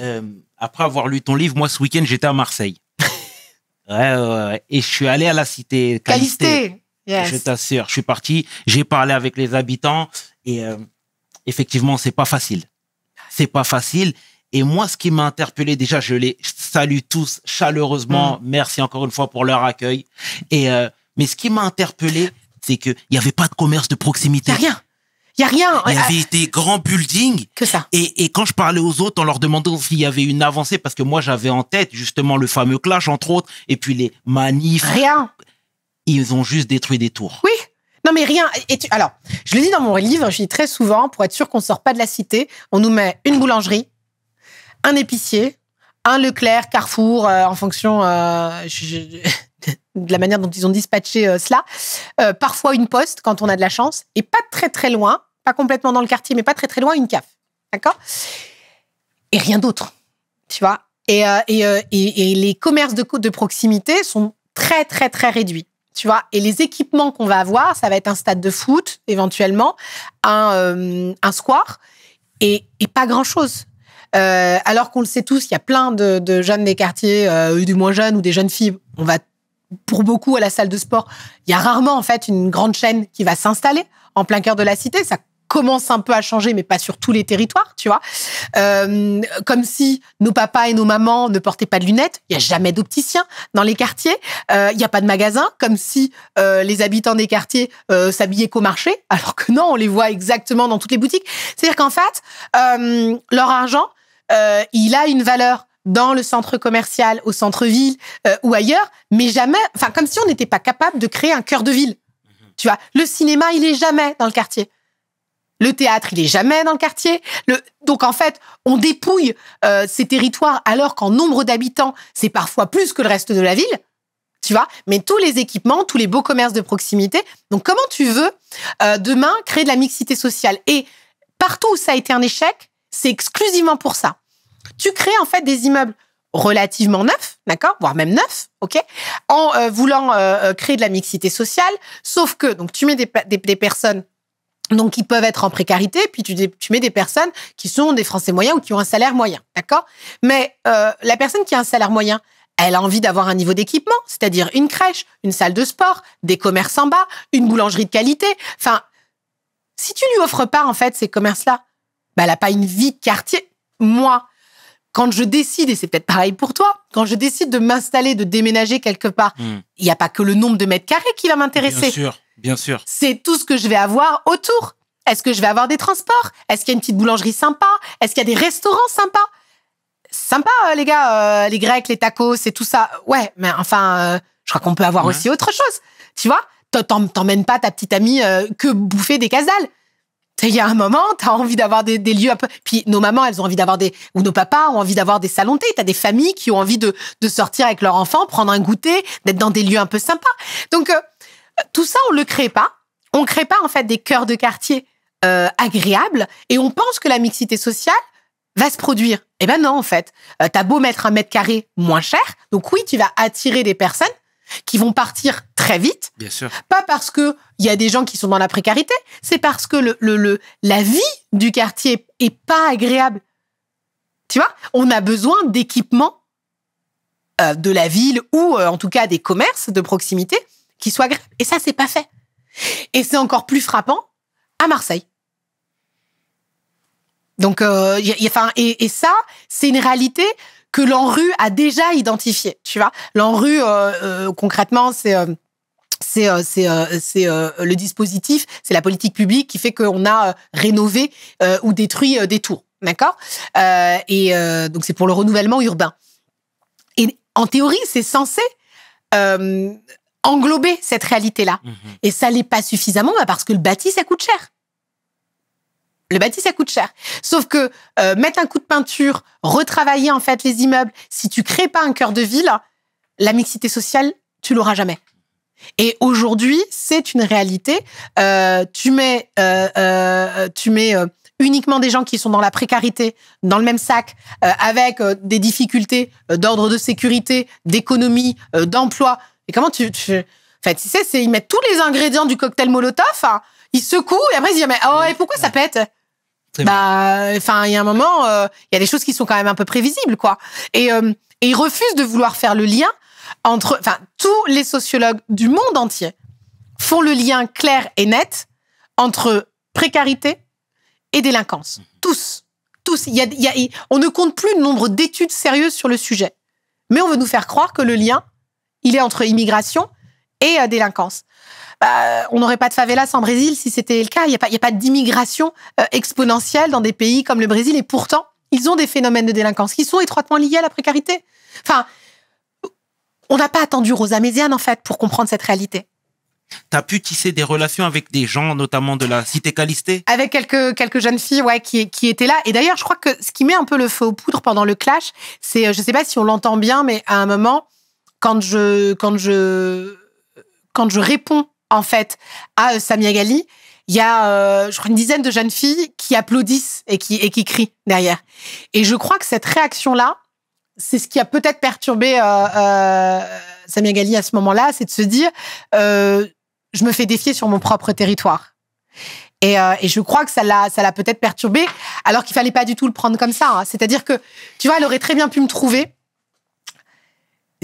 S1: après avoir lu ton livre, moi ce week-end j'étais à Marseille. ouais, ouais, Et je suis allé à la cité.
S2: Calisté. Je
S1: t'assure, je suis parti, j'ai parlé avec les habitants et euh, effectivement, c'est pas facile. C'est pas facile. Et moi, ce qui m'a interpellé, déjà, je les salue tous chaleureusement. Mm. Merci encore une fois pour leur accueil. Et euh, mais ce qui m'a interpellé, c'est que il y avait pas de commerce de proximité. Y a rien.
S2: Il Y a rien. Il y euh, avait
S1: des grands buildings. Que ça. Et, et quand je parlais aux autres, en leur demandant s'il y avait une avancée, parce que moi, j'avais en tête justement le fameux clash, entre autres, et puis les manifs. Rien ils ont juste détruit des tours.
S2: Oui. Non mais rien. Et tu... Alors, je le dis dans mon livre, je dis très souvent, pour être sûr qu'on ne sort pas de la cité, on nous met une boulangerie, un épicier, un Leclerc, Carrefour, euh, en fonction euh, de la manière dont ils ont dispatché euh, cela. parfois une poste quand on a de la chance, et pas très très loin, pas complètement dans le quartier, mais pas très très loin, une CAF. D'accord Et rien d'autre. Tu vois et, et, et, les commerces de, de proximité sont très très très réduits tu vois. Et les équipements qu'on va avoir, ça va être un stade de foot, éventuellement, un, euh, square, et, pas grand-chose. Euh, alors qu'on le sait tous, il y a plein de, jeunes des quartiers, euh, du moins jeunes ou des jeunes filles, on va pour beaucoup à la salle de sport. Il y a rarement, en fait, une grande chaîne qui va s'installer en plein cœur de la cité. Ça commence un peu à changer, mais pas sur tous les territoires, tu vois. Euh, comme si nos papas et nos mamans ne portaient pas de lunettes. Il n'y a jamais d'opticien dans les quartiers. Euh, il n'y a pas de magasin. Comme si euh, les habitants des quartiers s'habillaient qu'au marché, alors que non, on les voit exactement dans toutes les boutiques. C'est-à-dire qu'en fait, leur argent, il a une valeur dans le centre commercial, au centre-ville ou ailleurs, mais jamais, enfin, comme si on n'était pas capable de créer un cœur de ville. Mm-hmm. Tu vois, le cinéma, il est jamais dans le quartier. Le théâtre, il est jamais dans le quartier. Le... Donc en fait, on dépouille euh, ces territoires alors qu'en nombre d'habitants, c'est parfois plus que le reste de la ville. Tu vois, mais tous les équipements, tous les beaux commerces de proximité. Donc comment tu veux euh, demain créer de la mixité sociale Et partout où ça a été un échec, c'est exclusivement pour ça. Tu crées en fait des immeubles relativement neufs, d'accord, voire même neufs, ok, en euh, voulant créer de la mixité sociale. Sauf que donc tu mets des, des personnes donc ils peuvent être en précarité, puis tu, tu, mets des personnes qui sont des Français moyens ou qui ont un salaire moyen, d'accord Mais euh, la personne qui a un salaire moyen, elle a envie d'avoir un niveau d'équipement, c'est-à-dire une crèche, une salle de sport, des commerces en bas, une boulangerie de qualité. Enfin, si tu lui offres pas en fait ces commerces-là, bah, elle a pas une vie de quartier. Moi, quand je décide, et c'est peut-être pareil pour toi, quand je décide de m'installer, de déménager quelque part, hmm. il n'y a pas que le nombre de mètres carrés qui va m'intéresser. Bien sûr. C'est tout ce que je vais avoir autour. Est-ce que je vais avoir des transports Est-ce qu'il y a une petite boulangerie sympa Est-ce qu'il y a des restaurants sympas Sympa, euh, les gars, euh, les Grecs, les tacos et tout ça. Ouais, mais enfin, euh, je crois qu'on peut avoir aussi autre chose. Tu vois T'emmènes pas ta petite amie que bouffer des casales. Il y a un moment, t'as envie d'avoir des, lieux un peu. Puis nos mamans, elles ont envie d'avoir des. ou nos papas ont envie d'avoir des salons T'as des familles qui ont envie de, de sortir avec leurs enfants, prendre un goûter, d'être dans des lieux un peu sympas. Donc, tout ça, on le crée pas. On crée pas en fait des cœurs de quartier euh, agréables et on pense que la mixité sociale va se produire. Eh ben non en fait. Tu euh, T'as beau mettre un mètre carré moins cher, donc oui tu vas attirer des personnes qui vont partir très vite. Bien sûr. Pas parce que il y a des gens qui sont dans la précarité, c'est parce que le, le, la vie du quartier est pas agréable. Tu vois, on a besoin d'équipements euh, de la ville ou euh, en tout cas des commerces de proximité qui soit Et ça, c'est pas fait. Et c'est encore plus frappant à Marseille. Donc, euh, et, ça, c'est une réalité que l'ANRU a déjà identifiée, tu vois. L'ANRU, euh, euh, concrètement, c'est euh, c'est c'est le dispositif, c'est la politique publique qui fait qu'on a rénové ou détruit des tours, d'accord Et donc c'est pour le renouvellement urbain. Et en théorie, c'est censé englober cette réalité-là. Mhm. Et ça l'est pas suffisamment bah, parce que le bâti, ça coûte cher. Le bâti, ça coûte cher. Sauf que euh, mettre un coup de peinture, retravailler en fait les immeubles, si tu crées pas un cœur de ville, la mixité sociale, tu l'auras jamais. Et aujourd'hui, c'est une réalité. Euh, tu mets, euh, tu mets uniquement des gens qui sont dans la précarité, dans le même sac, avec des difficultés d'ordre de sécurité, d'économie, d'emploi. Et comment tu, en Enfin, tu sais, ils mettent tous les ingrédients du cocktail Molotov, hein. ils secouent, et après, ils disent, mais, oh, et pourquoi ça pète? bah, enfin, il y a un moment, euh, il y a des choses qui sont quand même un peu prévisibles, quoi. Euh, et, ils refusent de vouloir faire le lien entre, enfin, tous les sociologues du monde entier font le lien clair et net entre précarité et délinquance. Mmh. Tous. Tous. il y a, on ne compte plus le nombre d'études sérieuses sur le sujet. Mais on veut nous faire croire que le lien il est entre immigration et euh, délinquance. Bah, on n'aurait pas de favelas en Brésil si c'était le cas. Il n'y a pas, d'immigration euh, exponentielle dans des pays comme le Brésil. Et pourtant, ils ont des phénomènes de délinquance qui sont étroitement liés à la précarité. Enfin, on n'a pas attendu Rosa Méziane, en fait, pour comprendre cette réalité.
S1: Tu as pu tisser des relations avec des gens, notamment de la cité Calisté
S2: Avec quelques, quelques jeunes filles ouais, qui, qui étaient là. Et d'ailleurs, je crois que ce qui met un peu le feu aux poudres pendant le clash, c'est, euh, je ne sais pas si on l'entend bien, mais à un moment, quand je, quand je, quand je réponds en fait à euh, Samia Gali, il y a, euh, je crois, une dizaine de jeunes filles qui applaudissent et qui, et qui crient derrière. Et je crois que cette réaction-là, c'est ce qui a peut-être perturbé euh, euh, Samia à ce moment-là, c'est de se dire, euh, je me fais défier sur mon propre territoire. Et, et je crois que ça l'a, ça l'a peut-être perturbé, alors qu'il fallait pas du tout le prendre comme ça. Hein. C'est-à-dire que, tu vois, elle aurait très bien pu me trouver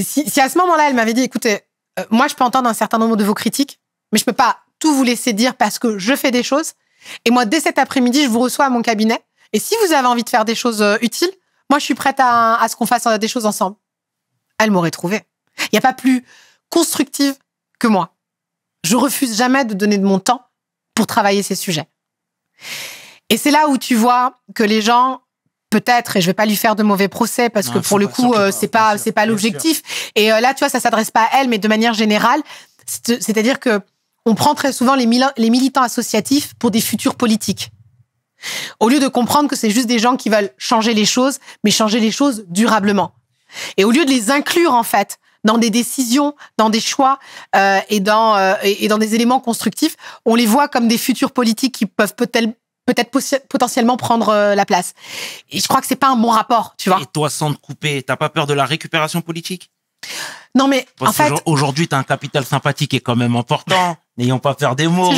S2: si, à ce moment-là, elle m'avait dit, écoutez, euh, moi, je peux entendre un certain nombre de vos critiques, mais je peux pas tout vous laisser dire parce que je fais des choses. Et moi, dès cet après-midi, je vous reçois à mon cabinet. Et si vous avez envie de faire des choses euh, utiles, moi, je suis prête à, à ce qu'on fasse euh, des choses ensemble. Elle m'aurait trouvé. Il n'y a pas plus constructive que moi. Je refuse jamais de donner de mon temps pour travailler ces sujets. Et c'est là où tu vois que les gens peut-être, et je vais pas lui faire de mauvais procès parce que pour le coup, c'est euh, pas, c'est pas l'objectif. Et euh, là, tu vois, ça s'adresse pas à elle, mais de manière générale, c'est-à-dire que on prend très souvent les, militants associatifs pour des futurs politiques. Au lieu de comprendre que c'est juste des gens qui veulent changer les choses, mais changer les choses durablement. Et au lieu de les inclure, en fait, dans des décisions, dans des choix euh, et, dans, et dans des éléments constructifs. On les voit comme des futurs politiques qui peuvent peut-être peut-être potentiellement prendre euh, la place. Et je crois que c'est pas un bon rapport, tu vois.
S1: Et toi, sans te couper, t'as pas peur de la récupération politique Non, mais Parce en fait, aujourd'hui, t'as un capital sympathique qui est quand même important. N'ayons pas peur des mots,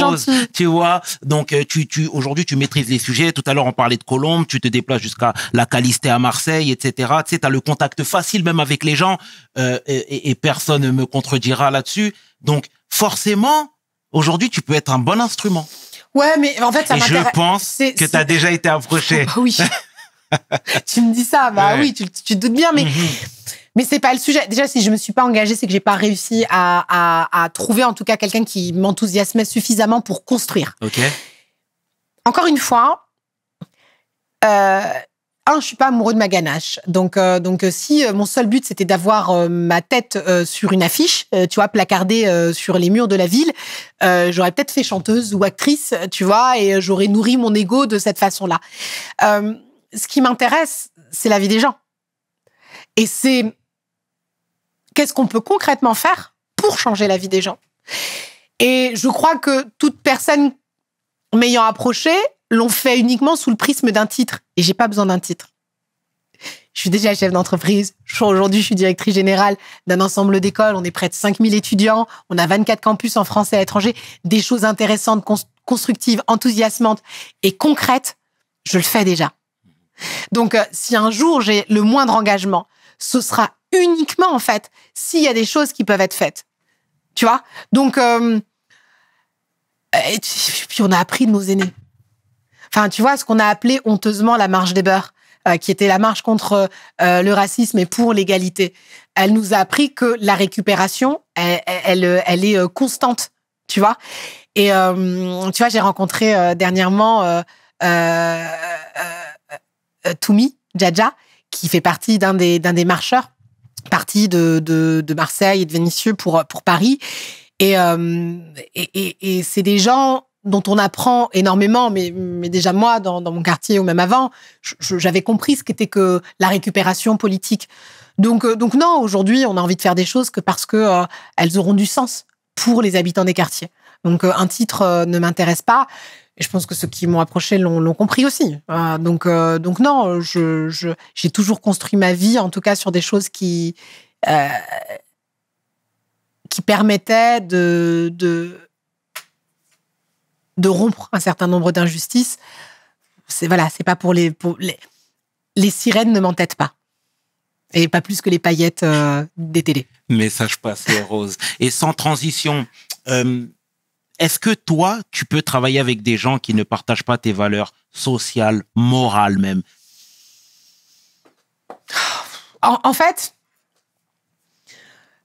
S1: tu vois. Donc, euh, tu, tu, aujourd'hui, tu maîtrises les sujets. Tout à l'heure, on parlait de Colombe. Tu te déplaces jusqu'à la Calisté à Marseille, etc. Tu sais, t'as le contact facile même avec les gens euh, et, et personne ne me contredira là-dessus. Donc, forcément, aujourd'hui, tu peux être un bon
S2: instrument. Ouais, mais en fait, ça Et je pense que tu as
S1: déjà été approché. Bah oui.
S2: tu me dis ça, bah oui, tu, te doutes bien, mais. Mhm. Mais c'est pas le sujet. Déjà, si je me suis pas engagée, c'est que j'ai pas réussi à, à, trouver en tout cas quelqu'un qui m'enthousiasmait suffisamment pour construire. Ok. Encore une fois, euh, un, je suis pas amoureux de ma ganache. Donc, euh, donc euh, si euh, mon seul but c'était d'avoir ma tête sur une affiche, tu vois, placardée sur les murs de la ville, j'aurais peut-être fait chanteuse ou actrice, tu vois, et j'aurais nourri mon ego de cette façon-là. ce qui m'intéresse, c'est la vie des gens. Et c'est qu'est-ce qu'on peut concrètement faire pour changer la vie des gens. Et je crois que toute personne m'ayant approchée, l'on fait uniquement sous le prisme d'un titre. Et j'ai pas besoin d'un titre. Je suis déjà chef d'entreprise. Aujourd'hui, je suis directrice générale d'un ensemble d'écoles. On est près de 5000 étudiants. On a 24 campus en français et à l'étranger. Des choses intéressantes, constructives, enthousiasmantes et concrètes, je le fais déjà. Donc, euh, si un jour j'ai le moindre engagement, ce sera uniquement, en fait, s'il y a des choses qui peuvent être faites. Tu vois Donc, euh, et puis on a appris de nos aînés. Enfin, tu vois, ce qu'on a appelé honteusement la marche des beurs, euh, qui était la marche contre euh, le racisme et pour l'égalité. Elle nous a appris que la récupération, elle, elle, est euh, constante, tu vois. Et tu vois, j'ai rencontré dernièrement Toumi Djadja, qui fait partie d'un des, d'un des marcheurs, parti de, de, de, Marseille et de Vénitieux pour, pour Paris. Et, et, et, et c'est des gens dont on apprend énormément, mais, déjà moi, dans, mon quartier ou même avant, j'avais compris ce qu'était que la récupération politique. Donc, euh, donc non, aujourd'hui, on a envie de faire des choses que parce que euh, elles auront du sens pour les habitants des quartiers. Donc, euh, un titre ne m'intéresse pas. Et je pense que ceux qui m'ont approché l'ont compris aussi. donc, non, j'ai je, j'ai toujours construit ma vie, en tout cas, sur des choses qui qui permettaient de, de de rompre un certain nombre d'injustices. C'est voilà, c'est pas pour les, les sirènes ne m'entêtent pas. Et pas plus que les paillettes euh, des télés.
S1: Message passé, Rose. Et sans transition, euh, est-ce que toi, tu peux travailler avec des gens qui ne partagent pas tes valeurs sociales, morales même
S2: en, en, fait,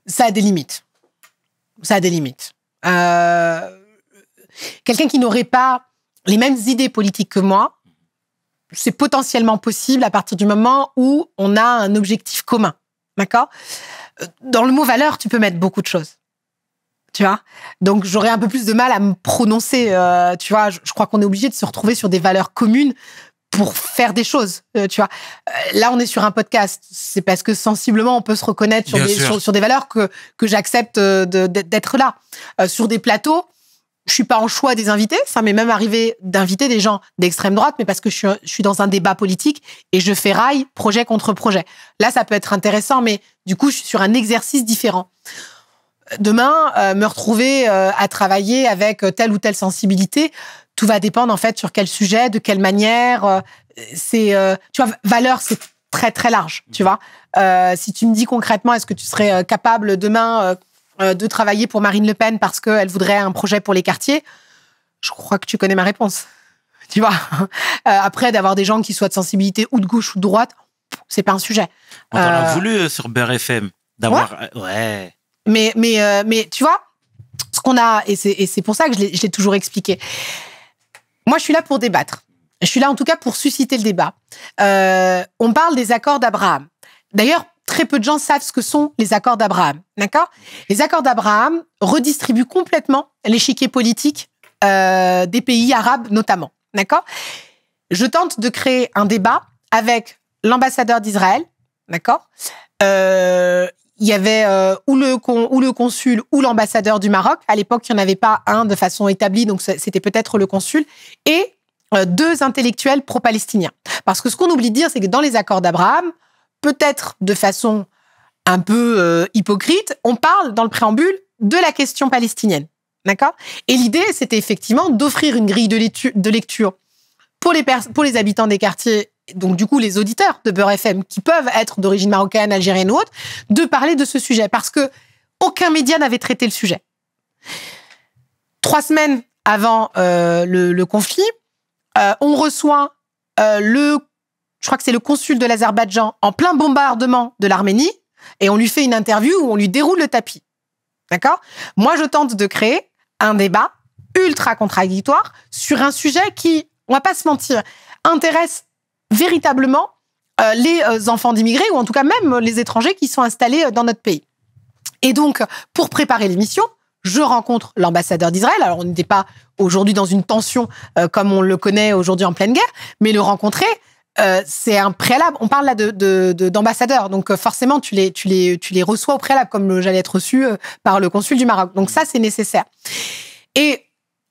S2: ça a des limites. Ça a des limites. Euh, quelqu'un qui n'aurait pas les mêmes idées politiques que moi, c'est potentiellement possible à partir du moment où on a un objectif commun. D'accord euh, Dans le mot valeur, tu peux mettre beaucoup de choses. Tu vois Donc j'aurais un peu plus de mal à me prononcer. Euh, tu vois, je, crois qu'on est obligé de se retrouver sur des valeurs communes pour faire des choses, euh, tu vois. là, on est sur un podcast. C'est parce que sensiblement, on peut se reconnaître sur, des, valeurs que j'accepte d'être là. sur des plateaux, je suis pas en choix des invités. Ça m'est même arrivé d'inviter des gens d'extrême droite, mais parce que je suis, dans un débat politique et je fais rail projet contre projet. Là, ça peut être intéressant, mais du coup, je suis sur un exercice différent. Demain, euh, me retrouver euh, à travailler avec euh, telle ou telle sensibilité, tout va dépendre en fait sur quel sujet, de quelle manière. c'est, tu vois, valeur, c'est très très large, tu vois. si tu me dis concrètement, est-ce que tu serais capable demain euh, de travailler pour Marine Le Pen parce qu'elle voudrait un projet pour les quartiers, je crois que tu connais ma réponse. Tu vois euh, Après, d'avoir des gens qui soient de sensibilité ou de gauche ou de droite, c'est pas un sujet. On en a euh,
S1: voulu sur Beurre d'avoir. Ouais.
S2: Mais, mais, mais tu vois, ce qu'on a, et c'est pour ça que je l'ai toujours expliqué. Moi, je suis là pour débattre. Je suis là en tout cas pour susciter le débat. on parle des accords d'Abraham. D'ailleurs, très peu de gens savent ce que sont les accords d'Abraham. D'accord Les accords d'Abraham redistribuent complètement l'échiquier politique euh, des pays arabes notamment. D'accord Je tente de créer un débat avec l'ambassadeur d'Israël. D'accord euh, il y avait euh, ou, le ou le consul ou l'ambassadeur du Maroc. À l'époque, il n'y en avait pas un de façon établie, donc c'était peut-être le consul. Et deux intellectuels pro-palestiniens. Parce que ce qu'on oublie de dire, c'est que dans les accords d'Abraham, peut-être de façon un peu euh, hypocrite, on parle dans le préambule de la question palestinienne. D'accord Et l'idée, c'était effectivement d'offrir une grille de, lecture pour les, habitants des quartiers, donc du coup les auditeurs de Beurre FM, qui peuvent être d'origine marocaine, algérienne ou autre, de parler de ce sujet, parce que aucun média n'avait traité le sujet. Trois semaines avant euh, le, conflit, euh, on reçoit le je crois que c'est le consul de l'Azerbaïdjan, en plein bombardement de l'Arménie, et on lui fait une interview où on lui déroule le tapis. D'accord Moi, je tente de créer un débat ultra contradictoire sur un sujet qui, on va pas se mentir, intéresse véritablement euh, les euh, enfants d'immigrés, ou en tout cas même les étrangers qui sont installés euh, dans notre pays. Et donc, pour préparer l'émission, je rencontre l'ambassadeur d'Israël. Alors, on n'était pas aujourd'hui dans une tension comme on le connaît aujourd'hui en pleine guerre, mais le rencontrer, euh, c'est un préalable. On parle là de, d'ambassadeurs, donc euh, forcément tu les, tu, les, tu les reçois au préalable, comme j'allais être reçu euh, par le consul du Maroc. Donc ça, c'est nécessaire. Et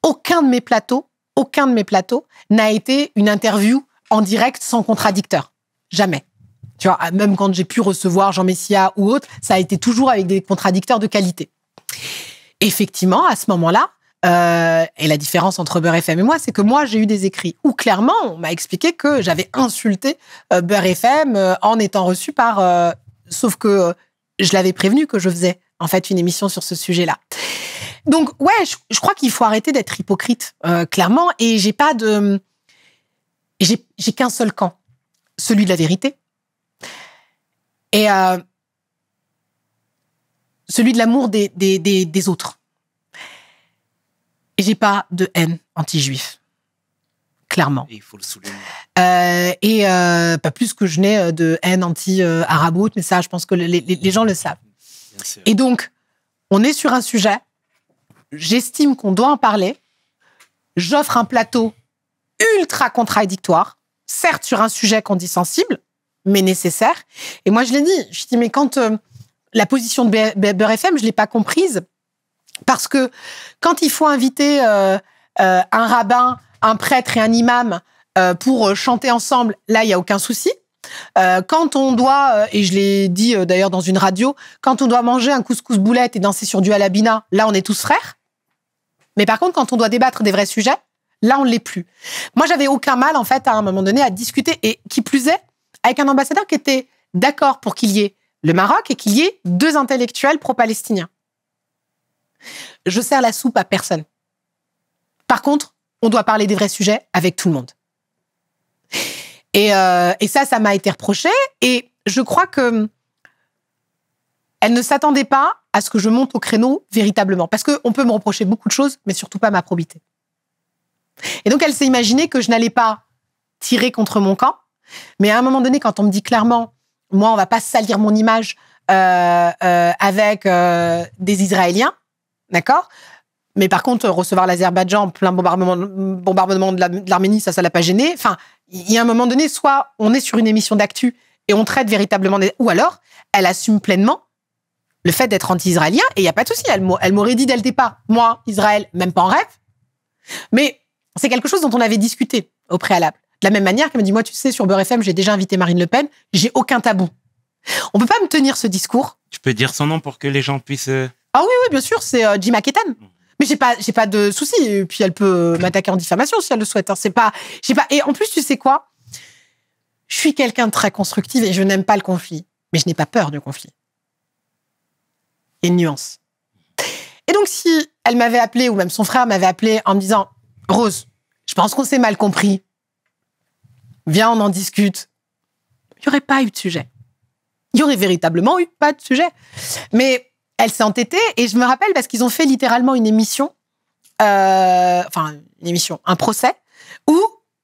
S2: aucun de mes plateaux, aucun de mes plateaux n'a été une interview en direct sans contradicteur. Jamais. Tu vois, ah, même quand j'ai pu recevoir Jean Messia ou autre, ça a été toujours avec des contradicteurs de qualité. Effectivement, à ce moment-là, euh, et la différence entre Beurre FM et moi, c'est que moi, j'ai eu des écrits où clairement, on m'a expliqué que j'avais insulté euh, Beurre FM euh, en étant reçu par... Euh, sauf que je l'avais prévenu que je faisais en fait une émission sur ce sujet-là. Donc ouais, je, crois qu'il faut arrêter d'être hypocrite, clairement. Et j'ai pas de... J'ai qu'un seul camp, celui de la vérité. Et celui de l'amour des, des, des autres et j'ai pas de haine anti-juif. Clairement. Et il faut le souligner. Euh, et euh, pas plus que je n'ai euh, de haine anti-araboute, mais ça, je pense que les, gens le savent. Et donc, on est sur un sujet. J'estime qu'on doit en parler. J'offre un plateau ultra contradictoire, certes sur un sujet qu'on dit sensible, mais nécessaire. Et moi, je l'ai dit. Je dis, mais quand la position de FM, je ne l'ai pas comprise, parce que quand il faut inviter euh, euh, un rabbin, un prêtre et un imam euh, pour chanter ensemble, là, il n'y a aucun souci. quand on doit, et je l'ai dit d'ailleurs dans une radio, quand on doit manger un couscous boulette et danser sur du halabina, là, on est tous frères. Mais par contre, quand on doit débattre des vrais sujets, là, on ne l'est plus. Moi, j'avais aucun mal, en fait, à un moment donné, à discuter, et qui plus est, avec un ambassadeur qui était d'accord pour qu'il y ait le Maroc et qu'il y ait deux intellectuels pro-palestiniens. Je sers la soupe à personne. Par contre, on doit parler des vrais sujets avec tout le monde. Et, euh, ça, ça m'a été reproché. Et je crois que hum, elle ne s'attendait pas à ce que je monte au créneau véritablement. Parce qu'on peut me reprocher beaucoup de choses, mais surtout pas ma probité. Et donc, elle s'est imaginé que je n'allais pas tirer contre mon camp. Mais à un moment donné, quand on me dit clairement, moi, on va pas salir mon image euh, euh, avec des Israéliens, D'accord mais par contre, recevoir l'Azerbaïdjan en plein bombardement, bombardement de l'Arménie, ça, ça l'a pas gêné. Enfin, il y a un moment donné, soit on est sur une émission d'actu et on traite véritablement des... Ou alors, elle assume pleinement le fait d'être anti-israélien et il n'y a pas de souci. Elle, m'aurait dit dès le départ, moi, Israël, même pas en rêve. Mais c'est quelque chose dont on avait discuté au préalable. De la même manière qu'elle me dit, moi, tu sais, sur Beurre FM, j'ai déjà invité Marine Le Pen, j'ai aucun tabou. On peut pas me tenir ce discours.
S1: Tu peux dire son nom pour que les gens puissent... Euh,
S2: ah oui, oui, bien sûr, c'est euh, Jim Aketan. Mm. Mais j'ai pas, j'ai pas de souci Et puis elle peut m'attaquer en diffamation si elle le souhaite. Hein. C'est pas, j'ai pas. Et en plus, tu sais quoi Je suis quelqu'un de très constructif et je n'aime pas le conflit. Mais je n'ai pas peur du conflit. Et une nuance. Et donc, si elle m'avait appelé ou même son frère m'avait appelé en me disant Rose, je pense qu'on s'est mal compris. Viens, on en discute. Il n'y aurait pas eu de sujet. Il y aurait véritablement eu pas de sujet. Mais elle s'est entêtée. Et je me rappelle parce qu'ils ont fait littéralement une émission, euh, enfin une émission, un procès, où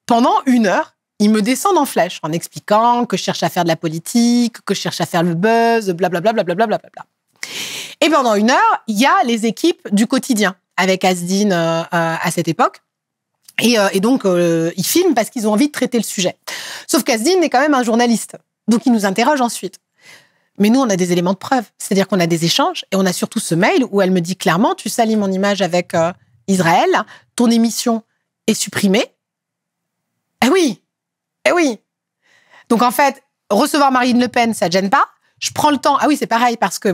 S2: pendant une heure, ils me descendent en flèche en expliquant que je cherche à faire de la politique, que je cherche à faire le buzz, blablabla. Bla, bla, et pendant une heure, il y a les équipes du quotidien avec Asdine euh, euh, à cette époque. Et, euh, et donc, ils filment parce qu'ils ont envie de traiter le sujet. Sauf qu'Asdine est quand même un journaliste. Donc, il nous interroge ensuite. Mais nous, on a des éléments de preuve. C'est-à-dire qu'on a des échanges et on a surtout ce mail où elle me dit clairement, tu salis mon image avec euh, Israël, ton émission est supprimée. Eh oui, eh oui. Donc en fait, recevoir Marine Le Pen, ça ne gêne pas. Je prends le temps. Ah oui, c'est pareil parce que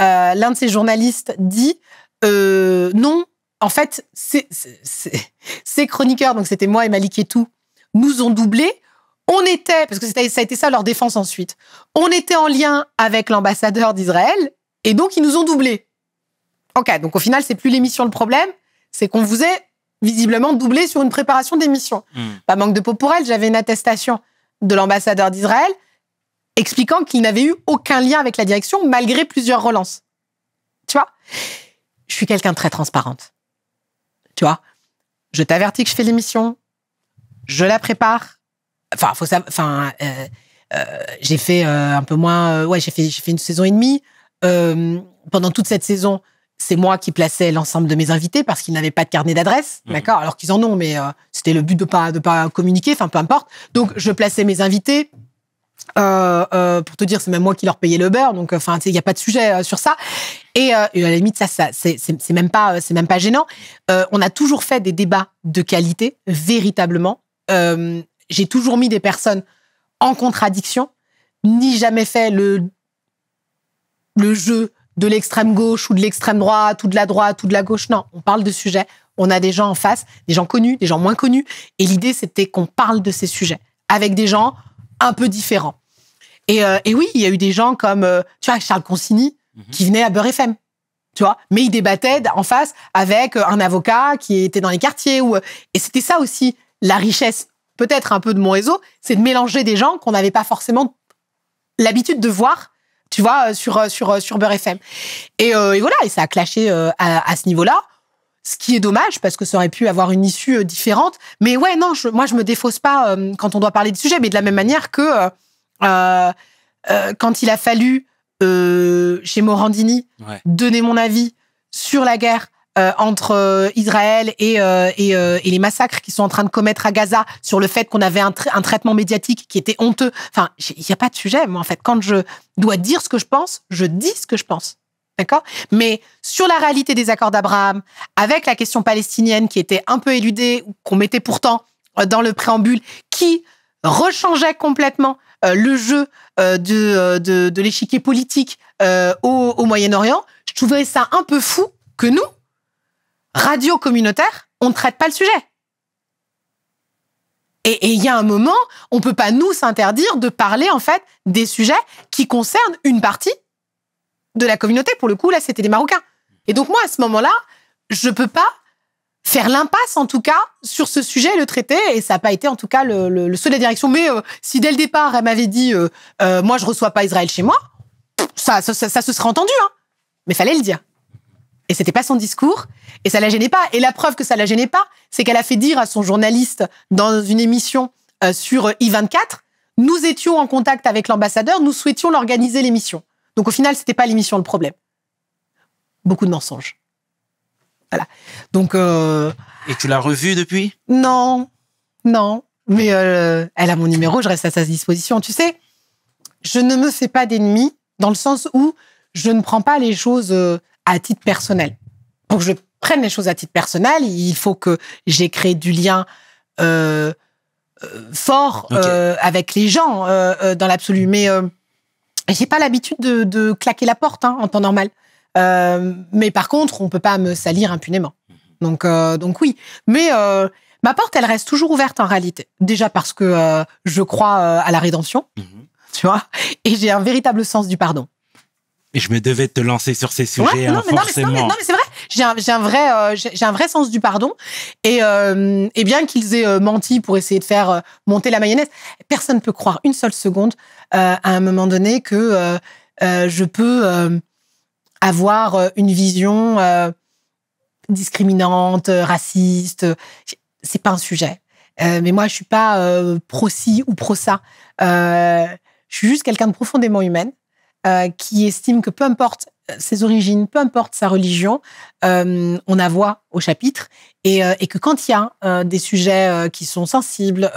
S2: euh, l'un de ces journalistes dit euh, non. En fait, ces chroniqueurs, donc c'était moi et Malik et tout, nous ont doublé on était, parce que ça a été ça leur défense ensuite, on était en lien avec l'ambassadeur d'Israël et donc ils nous ont doublés. Ok, donc au final, c'est plus l'émission le problème, c'est qu'on vous est visiblement doublé sur une préparation d'émission. Hmm. Pas manque de peau pour elle, j'avais une attestation de l'ambassadeur d'Israël expliquant qu'il n'avait eu aucun lien avec la direction malgré plusieurs relances. Tu vois Je suis quelqu'un de très transparente. Tu vois Je t'avertis que je fais l'émission, je la prépare, Enfin, faut ça. Enfin, euh, euh, j'ai fait euh, un peu moins. ouais, j'ai fait, j'ai fait une saison et demie. pendant toute cette saison, c'est moi qui plaçais l'ensemble de mes invités parce qu'ils n'avaient pas de carnet d'adresse, mhm. d'accord Alors qu'ils en ont, mais c'était le but de pas de pas communiquer, enfin peu importe. Donc je plaçais mes invités. Euh, euh, pour te dire, c'est même moi qui leur payais le beurre, donc enfin il n'y a pas de sujet sur ça. Et, à la limite, ça, ça c'est même pas c'est même pas gênant. on a toujours fait des débats de qualité, véritablement j'ai toujours mis des personnes en contradiction, ni jamais fait le, le jeu de l'extrême gauche ou de l'extrême droite ou de la droite ou de la gauche. Non, on parle de sujets. On a des gens en face, des gens connus, des gens moins connus. Et l'idée, c'était qu'on parle de ces sujets avec des gens un peu différents. Et, euh, oui, il y a eu des gens comme, euh, tu vois, Charles Consigny, mhm. qui venait à Beurre FM. Tu vois, mais il débattait en face avec euh, un avocat qui était dans les quartiers. et c'était ça aussi, la richesse peut-être un peu de mon réseau, c'est de mélanger des gens qu'on n'avait pas forcément l'habitude de voir, tu vois, euh, sur, euh, sur, euh, sur FM. Et, voilà, et ça a clashé à, ce niveau-là. Ce qui est dommage parce que ça aurait pu avoir une issue différente. Mais ouais, non, moi je me défausse pas quand on doit parler de sujet, mais de la même manière que quand il a fallu chez Morandini donner mon avis sur la guerre euh, entre euh, Israël et, euh, et, et, les massacres qui sont en train de commettre à Gaza, sur le fait qu'on avait un, traitement médiatique qui était honteux. Enfin, il n'y a pas de sujet, moi, en fait. Quand je dois dire ce que je pense, je dis ce que je pense. D'accord Mais sur la réalité des accords d'Abraham, avec la question palestinienne qui était un peu éludée, qu'on mettait pourtant dans le préambule, qui rechangeait complètement le jeu de, de, de l'échiquier politique au, au Moyen-Orient, je trouvais ça un peu fou que nous, radio communautaire, on ne traite pas le sujet. Et il y a un moment, on ne peut pas nous s'interdire de parler en fait des sujets qui concernent une partie de la communauté. Pour le coup, là, c'était des Marocains. Et donc moi, à ce moment-là, je ne peux pas faire l'impasse en tout cas sur ce sujet le traiter. Et ça n'a pas été en tout cas le, seul de la direction. Mais euh, si dès le départ, elle m'avait dit euh, euh, moi, je ne reçois pas Israël chez moi », ça, se serait entendu. Hein. Mais fallait le dire. Et c'était pas son discours, et ça la gênait pas. Et la preuve que ça la gênait pas, c'est qu'elle a fait dire à son journaliste dans une émission euh, sur euh, I24, nous étions en contact avec l'ambassadeur, nous souhaitions l'organiser l'émission. Donc au final, c'était pas l'émission le problème. Beaucoup de mensonges.
S1: Voilà. Donc. Euh, et tu l'as revue depuis
S2: Non, non. Mais elle a mon numéro, je reste à sa disposition. Tu sais, je ne me fais pas d'ennemis dans le sens où je ne prends pas les choses à titre personnel. Pour que je prenne les choses à titre personnel, il faut que j'ai créé du lien euh, euh fort euh, avec les gens euh, euh dans l'absolu. Mais euh, j'ai pas l'habitude de, de, claquer la porte hein, en temps normal. mais par contre, on peut pas me salir impunément. Donc, donc oui. Mais ma porte, elle reste toujours ouverte en réalité. Déjà parce que je crois à la rédemption, mhm. tu vois, et j'ai un véritable sens du pardon.
S1: Et je me devais de te lancer sur ces sujets, non, hein, forcément. Non, mais, mais,
S2: c'est vrai. J'ai un, vrai, euh, j'ai un vrai sens du pardon. Et, euh, bien qu'ils aient euh, menti pour essayer de faire monter la mayonnaise, personne ne peut croire une seule seconde à un moment donné que je peux avoir une vision discriminante, raciste. C'est pas un sujet. mais moi, je suis pas pro-ci ou pro-ça. je suis juste quelqu'un de profondément humaine. Euh, qui estime que peu importe euh, ses origines, peu importe sa religion, euh, on a voix au chapitre et, que quand il y a des sujets qui sont sensibles,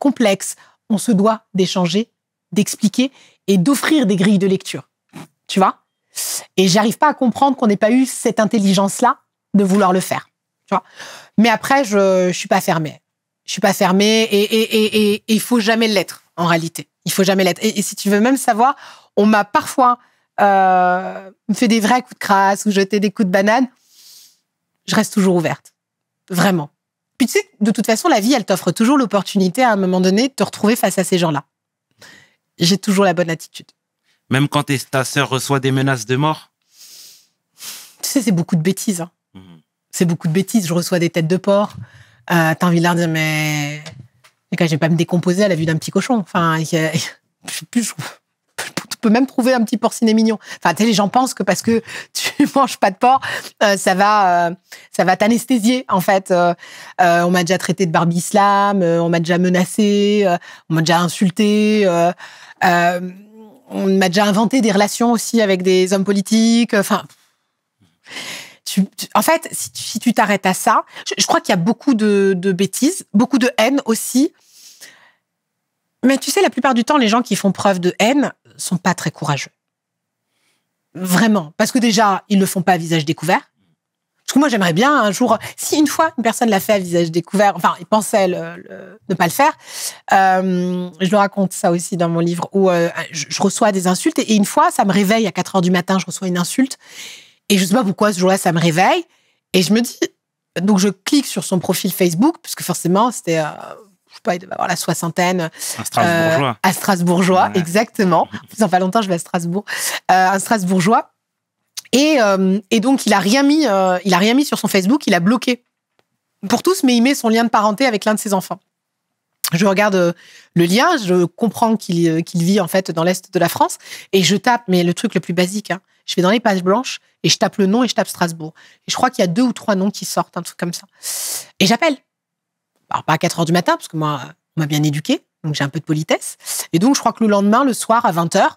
S2: complexes, on se doit d'échanger, d'expliquer et d'offrir des grilles de lecture. Tu vois Et j'arrive pas à comprendre qu'on n'ait pas eu cette intelligence-là de vouloir le faire. Tu vois Mais après, je, je suis pas fermée. Je suis pas fermée et il et, et, faut jamais l'être en réalité. Il faut jamais l'être. Et, si tu veux même savoir, on m'a parfois euh, fait des vrais coups de crasse ou jeté des coups de banane. Je reste toujours ouverte. Vraiment. Puis tu sais, de toute façon, la vie, elle t'offre toujours l'opportunité à un moment donné de te retrouver face à ces gens-là. J'ai toujours la bonne attitude.
S1: Même quand ta sœur reçoit des menaces de mort
S2: Tu sais, c'est beaucoup de bêtises. Hein. Mhm. C'est beaucoup de bêtises. Je reçois des têtes de porc. Euh, t'as envie de leur dire, mais et quand vais pas me décomposer à la vue d'un petit cochon. Enfin, je, peux même trouver un petit porciné mignon. Enfin, tu les gens pensent que parce que tu manges pas de porc, euh, ça va, euh, ça va t'anesthésier en fait. Euh, on m'a déjà traité de Barbie Islam, on m'a déjà menacé, on m'a déjà insulté. on m'a déjà inventé des relations aussi avec des hommes politiques. Enfin, en fait, si tu t'arrêtes à ça, je, crois qu'il y a beaucoup de, bêtises, beaucoup de haine aussi, mais tu sais, la plupart du temps, les gens qui font preuve de haine sont pas très courageux. Vraiment. Parce que déjà, ils ne le font pas à visage découvert. Parce que moi, j'aimerais bien un jour, si une fois une personne l'a fait à visage découvert, enfin, il pensait ne pas le faire, euh, je le raconte ça aussi dans mon livre, où euh, je, reçois des insultes et, une fois, ça me réveille à 4 heures du matin, je reçois une insulte et je ne sais pas pourquoi ce jour-là, ça me réveille et je me dis, donc je clique sur son profil Facebook, puisque forcément, c'était euh, je sais pas, il devait avoir la soixantaine. À Strasbourgeois. Euh, un Strasbourgeois, exactement. En pas longtemps, je vais à Strasbourg. Euh, un Strasbourgeois. Et, euh, et, donc, il a rien mis, euh, il a rien mis sur son Facebook, il a bloqué pour tous, mais il met son lien de parenté avec l'un de ses enfants. Je regarde euh, le lien, je comprends qu'il qu'il vit en fait dans l'est de la France, et je tape, mais le truc le plus basique, hein. je vais dans les pages blanches et je tape le nom et je tape Strasbourg. Et je crois qu'il y a deux ou trois noms qui sortent, un truc comme ça. Et j'appelle alors pas à 4 heures du matin, parce que moi, on m'a bien éduqué, donc j'ai un peu de politesse. Et donc, je crois que le lendemain, le soir, à 20 h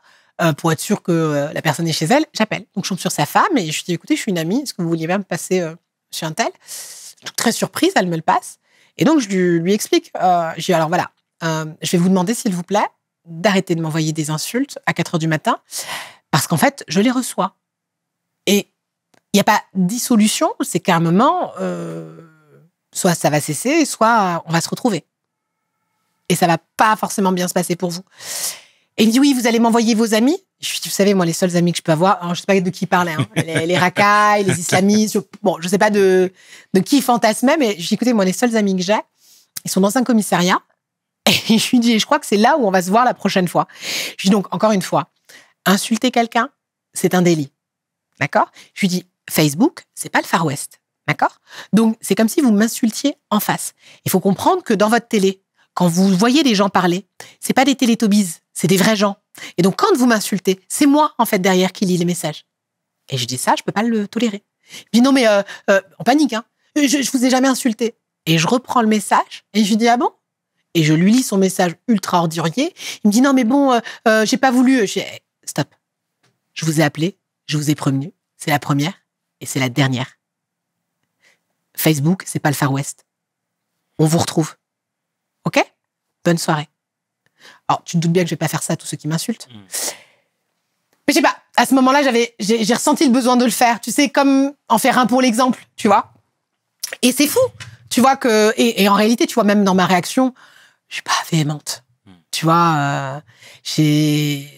S2: euh, pour être sûr que euh, la personne est chez elle, j'appelle. Donc, je chante sur sa femme et je lui dis écoutez, je suis une amie, est-ce que vous vouliez bien me passer chez euh, un tel Très surprise, elle me le passe. Et donc, je lui, explique je dis alors voilà, je vais vous demander, s'il vous plaît, d'arrêter de m'envoyer des insultes à 4 heures du matin, parce qu'en fait, je les reçois. Et il n'y a pas dissolution, c'est qu'à un moment, soit ça va cesser, soit on va se retrouver. Et ça va pas forcément bien se passer pour vous. Et il dit, oui, vous allez m'envoyer vos amis. Je lui vous savez, moi, les seuls amis que je peux avoir, je hein, je sais pas de qui parler, hein, les, racailles, les islamistes, je, bon, je sais pas de, de qui fantasmait, mais j'ai écoutez, moi, les seuls amis que j'ai, ils sont dans un commissariat. Et je lui dis, je crois que c'est là où on va se voir la prochaine fois. Je lui dis donc, encore une fois, insulter quelqu'un, c'est un délit. D'accord Je lui dis, Facebook, c'est pas le Far West. D'accord Donc, c'est comme si vous m'insultiez en face. Il faut comprendre que dans votre télé, quand vous voyez des gens parler, c'est pas des télétobies, c'est des vrais gens. Et donc, quand vous m'insultez, c'est moi, en fait, derrière qui lis les messages. Et je dis ça, je ne peux pas le tolérer. Je dis non, mais en euh, euh, panique, hein. Je, vous ai jamais insulté. Et je reprends le message et je lui dis ah bon Et je lui lis son message ultra ordurier. Il me dit non, mais bon, je euh, j'ai pas voulu. Je eh, stop. Je vous ai appelé, je vous ai prévenu. C'est la première et c'est la dernière. Facebook, c'est pas le Far West. On vous retrouve. OK Bonne soirée. Alors, tu te doutes bien que je vais pas faire ça à tous ceux qui m'insultent. Hmm. Mais je sais pas, à ce moment-là, j'avais, j'ai ressenti le besoin de le faire. Tu sais, comme en faire un pour l'exemple, tu vois. Et c'est fou. Tu vois que, et, en réalité, tu vois, même dans ma réaction, je suis pas véhémente. Hmm. Tu vois, euh, j'ai,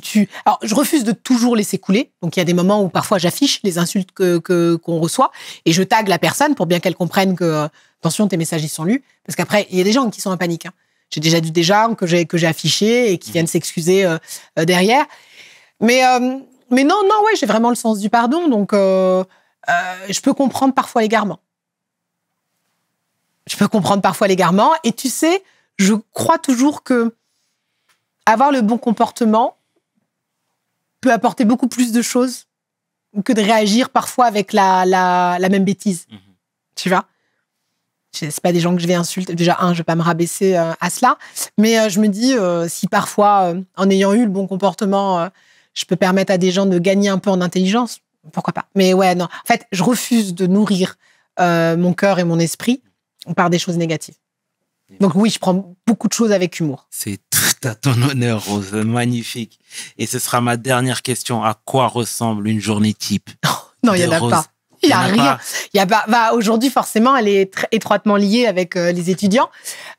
S2: tu, Alors, je refuse de toujours laisser couler. Donc, il y a des moments où parfois j'affiche les insultes qu'on que, reçoit et je tague la personne pour bien qu'elle comprenne que, euh, attention, tes messages, ils sont lus. Parce qu'après, il y a des gens qui sont en panique. Hein. J'ai déjà dû des gens que j'ai, que j'ai affichés et qui mmh. viennent s'excuser euh, euh, derrière. Mais, mais non, non, ouais, j'ai vraiment le sens du pardon. Donc, je peux comprendre parfois l'égarement. Je peux comprendre parfois l'égarement. Et tu sais, je crois toujours que avoir le bon comportement, peut apporter beaucoup plus de choses que de réagir parfois avec la, la, même bêtise. Mhm. Tu vois c'est pas des gens que je vais insulter. Déjà, un, je vais pas me rabaisser euh, à cela. Mais euh, je me dis, euh, si parfois, en ayant eu le bon comportement, je peux permettre à des gens de gagner un peu en intelligence, pourquoi pas. Mais ouais, non. En fait, je refuse de nourrir mon cœur et mon esprit par des choses négatives. Donc oui, je prends beaucoup de choses avec humour.
S1: C'est tout à ton honneur, Rose. Magnifique. Et ce sera ma dernière question. À quoi ressemble une journée
S2: type Non, il n'y en a pas. Il n'y a, rien. Il y a pas. Bah, aujourd'hui, forcément, elle est étroitement liée avec euh, les étudiants.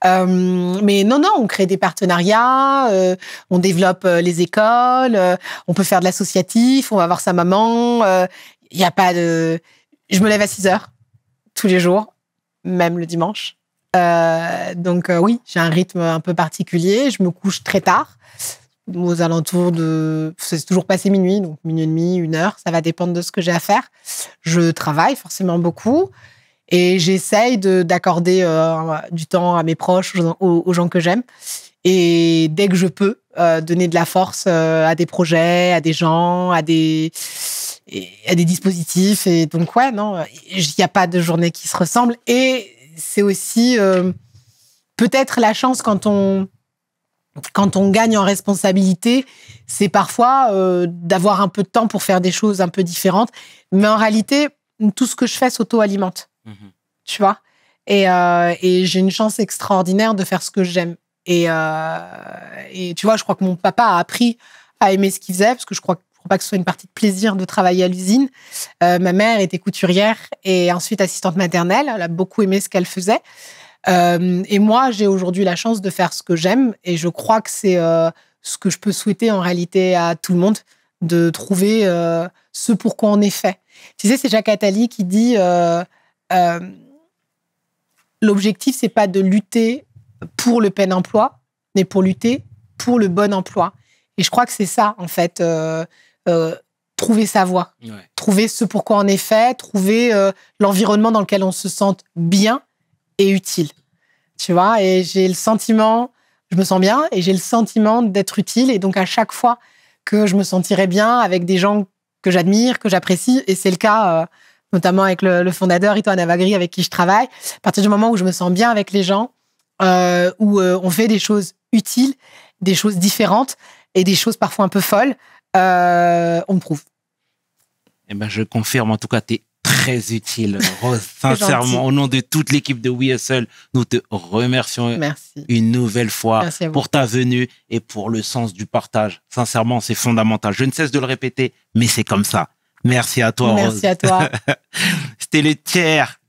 S2: Euh, mais non, non, on crée des partenariats, euh, on développe les écoles, on peut faire de l'associatif, on va voir sa maman. Il n'y a pas de. Je me lève à 6 heures tous les jours, même le dimanche. Euh, donc euh, oui, j'ai un rythme un peu particulier. Je me couche très tard, aux alentours de... C'est toujours passé minuit, donc minuit et demi, une heure, ça va dépendre de ce que j'ai à faire. Je travaille forcément beaucoup et j'essaye d'accorder euh, du temps à mes proches, aux, gens que j'aime. Et dès que je peux, donner de la force à des projets, à des gens, à des... à des dispositifs et donc ouais non il n'y a pas de journée qui se ressemble et c'est aussi euh, peut-être la chance quand on quand on gagne en responsabilité, c'est parfois euh, d'avoir un peu de temps pour faire des choses un peu différentes. Mais en réalité, tout ce que je fais s'auto-alimente. Mhm. Tu vois Et, euh, et j'ai une chance extraordinaire de faire ce que j'aime. Et, et, tu vois, je crois que mon papa a appris à aimer ce qu'il faisait, parce que je crois pas que ce soit une partie de plaisir de travailler à l'usine. Euh, ma mère était couturière et ensuite assistante maternelle. Elle a beaucoup aimé ce qu'elle faisait. Euh, et moi, j'ai aujourd'hui la chance de faire ce que j'aime et je crois que c'est euh, ce que je peux souhaiter en réalité à tout le monde, de trouver ce pour quoi on est fait. Tu sais, c'est Jacques Attali qui dit l'objectif, c'est pas de lutter pour le plein emploi, mais pour lutter pour le bon emploi. Et je crois que c'est ça, en fait, euh, euh, trouver sa voie, trouver ce pourquoi on est fait, trouver euh, l'environnement dans lequel on se sente bien et utile. Tu vois, et j'ai le sentiment, je me sens bien et j'ai le sentiment d'être utile. Et donc, à chaque fois que je me sentirais bien avec des gens que j'admire, que j'apprécie, et c'est le cas euh, notamment avec le, fondateur Ito Navagri avec qui je travaille, à partir du moment où je me sens bien avec les gens, où on fait des choses utiles, des choses différentes et des choses parfois un peu folles, euh, on prouve.
S1: Eh ben, je confirme, en tout cas, tu es très utile, Rose. Sincèrement, au nom de toute l'équipe de WeSL, nous te remercions une nouvelle fois pour ta venue et pour le sens du partage. Sincèrement, c'est fondamental. Je ne cesse de le répéter, mais c'est comme ça. Merci à toi, Rose. Merci à toi. C'était le tiers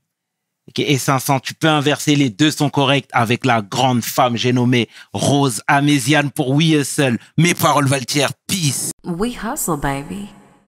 S1: et 500 Tu peux inverser, les deux sont corrects avec la grande femme, j'ai nommé Rose Améziane pour We Hustle. Mes paroles valent Peace. We hustle, baby.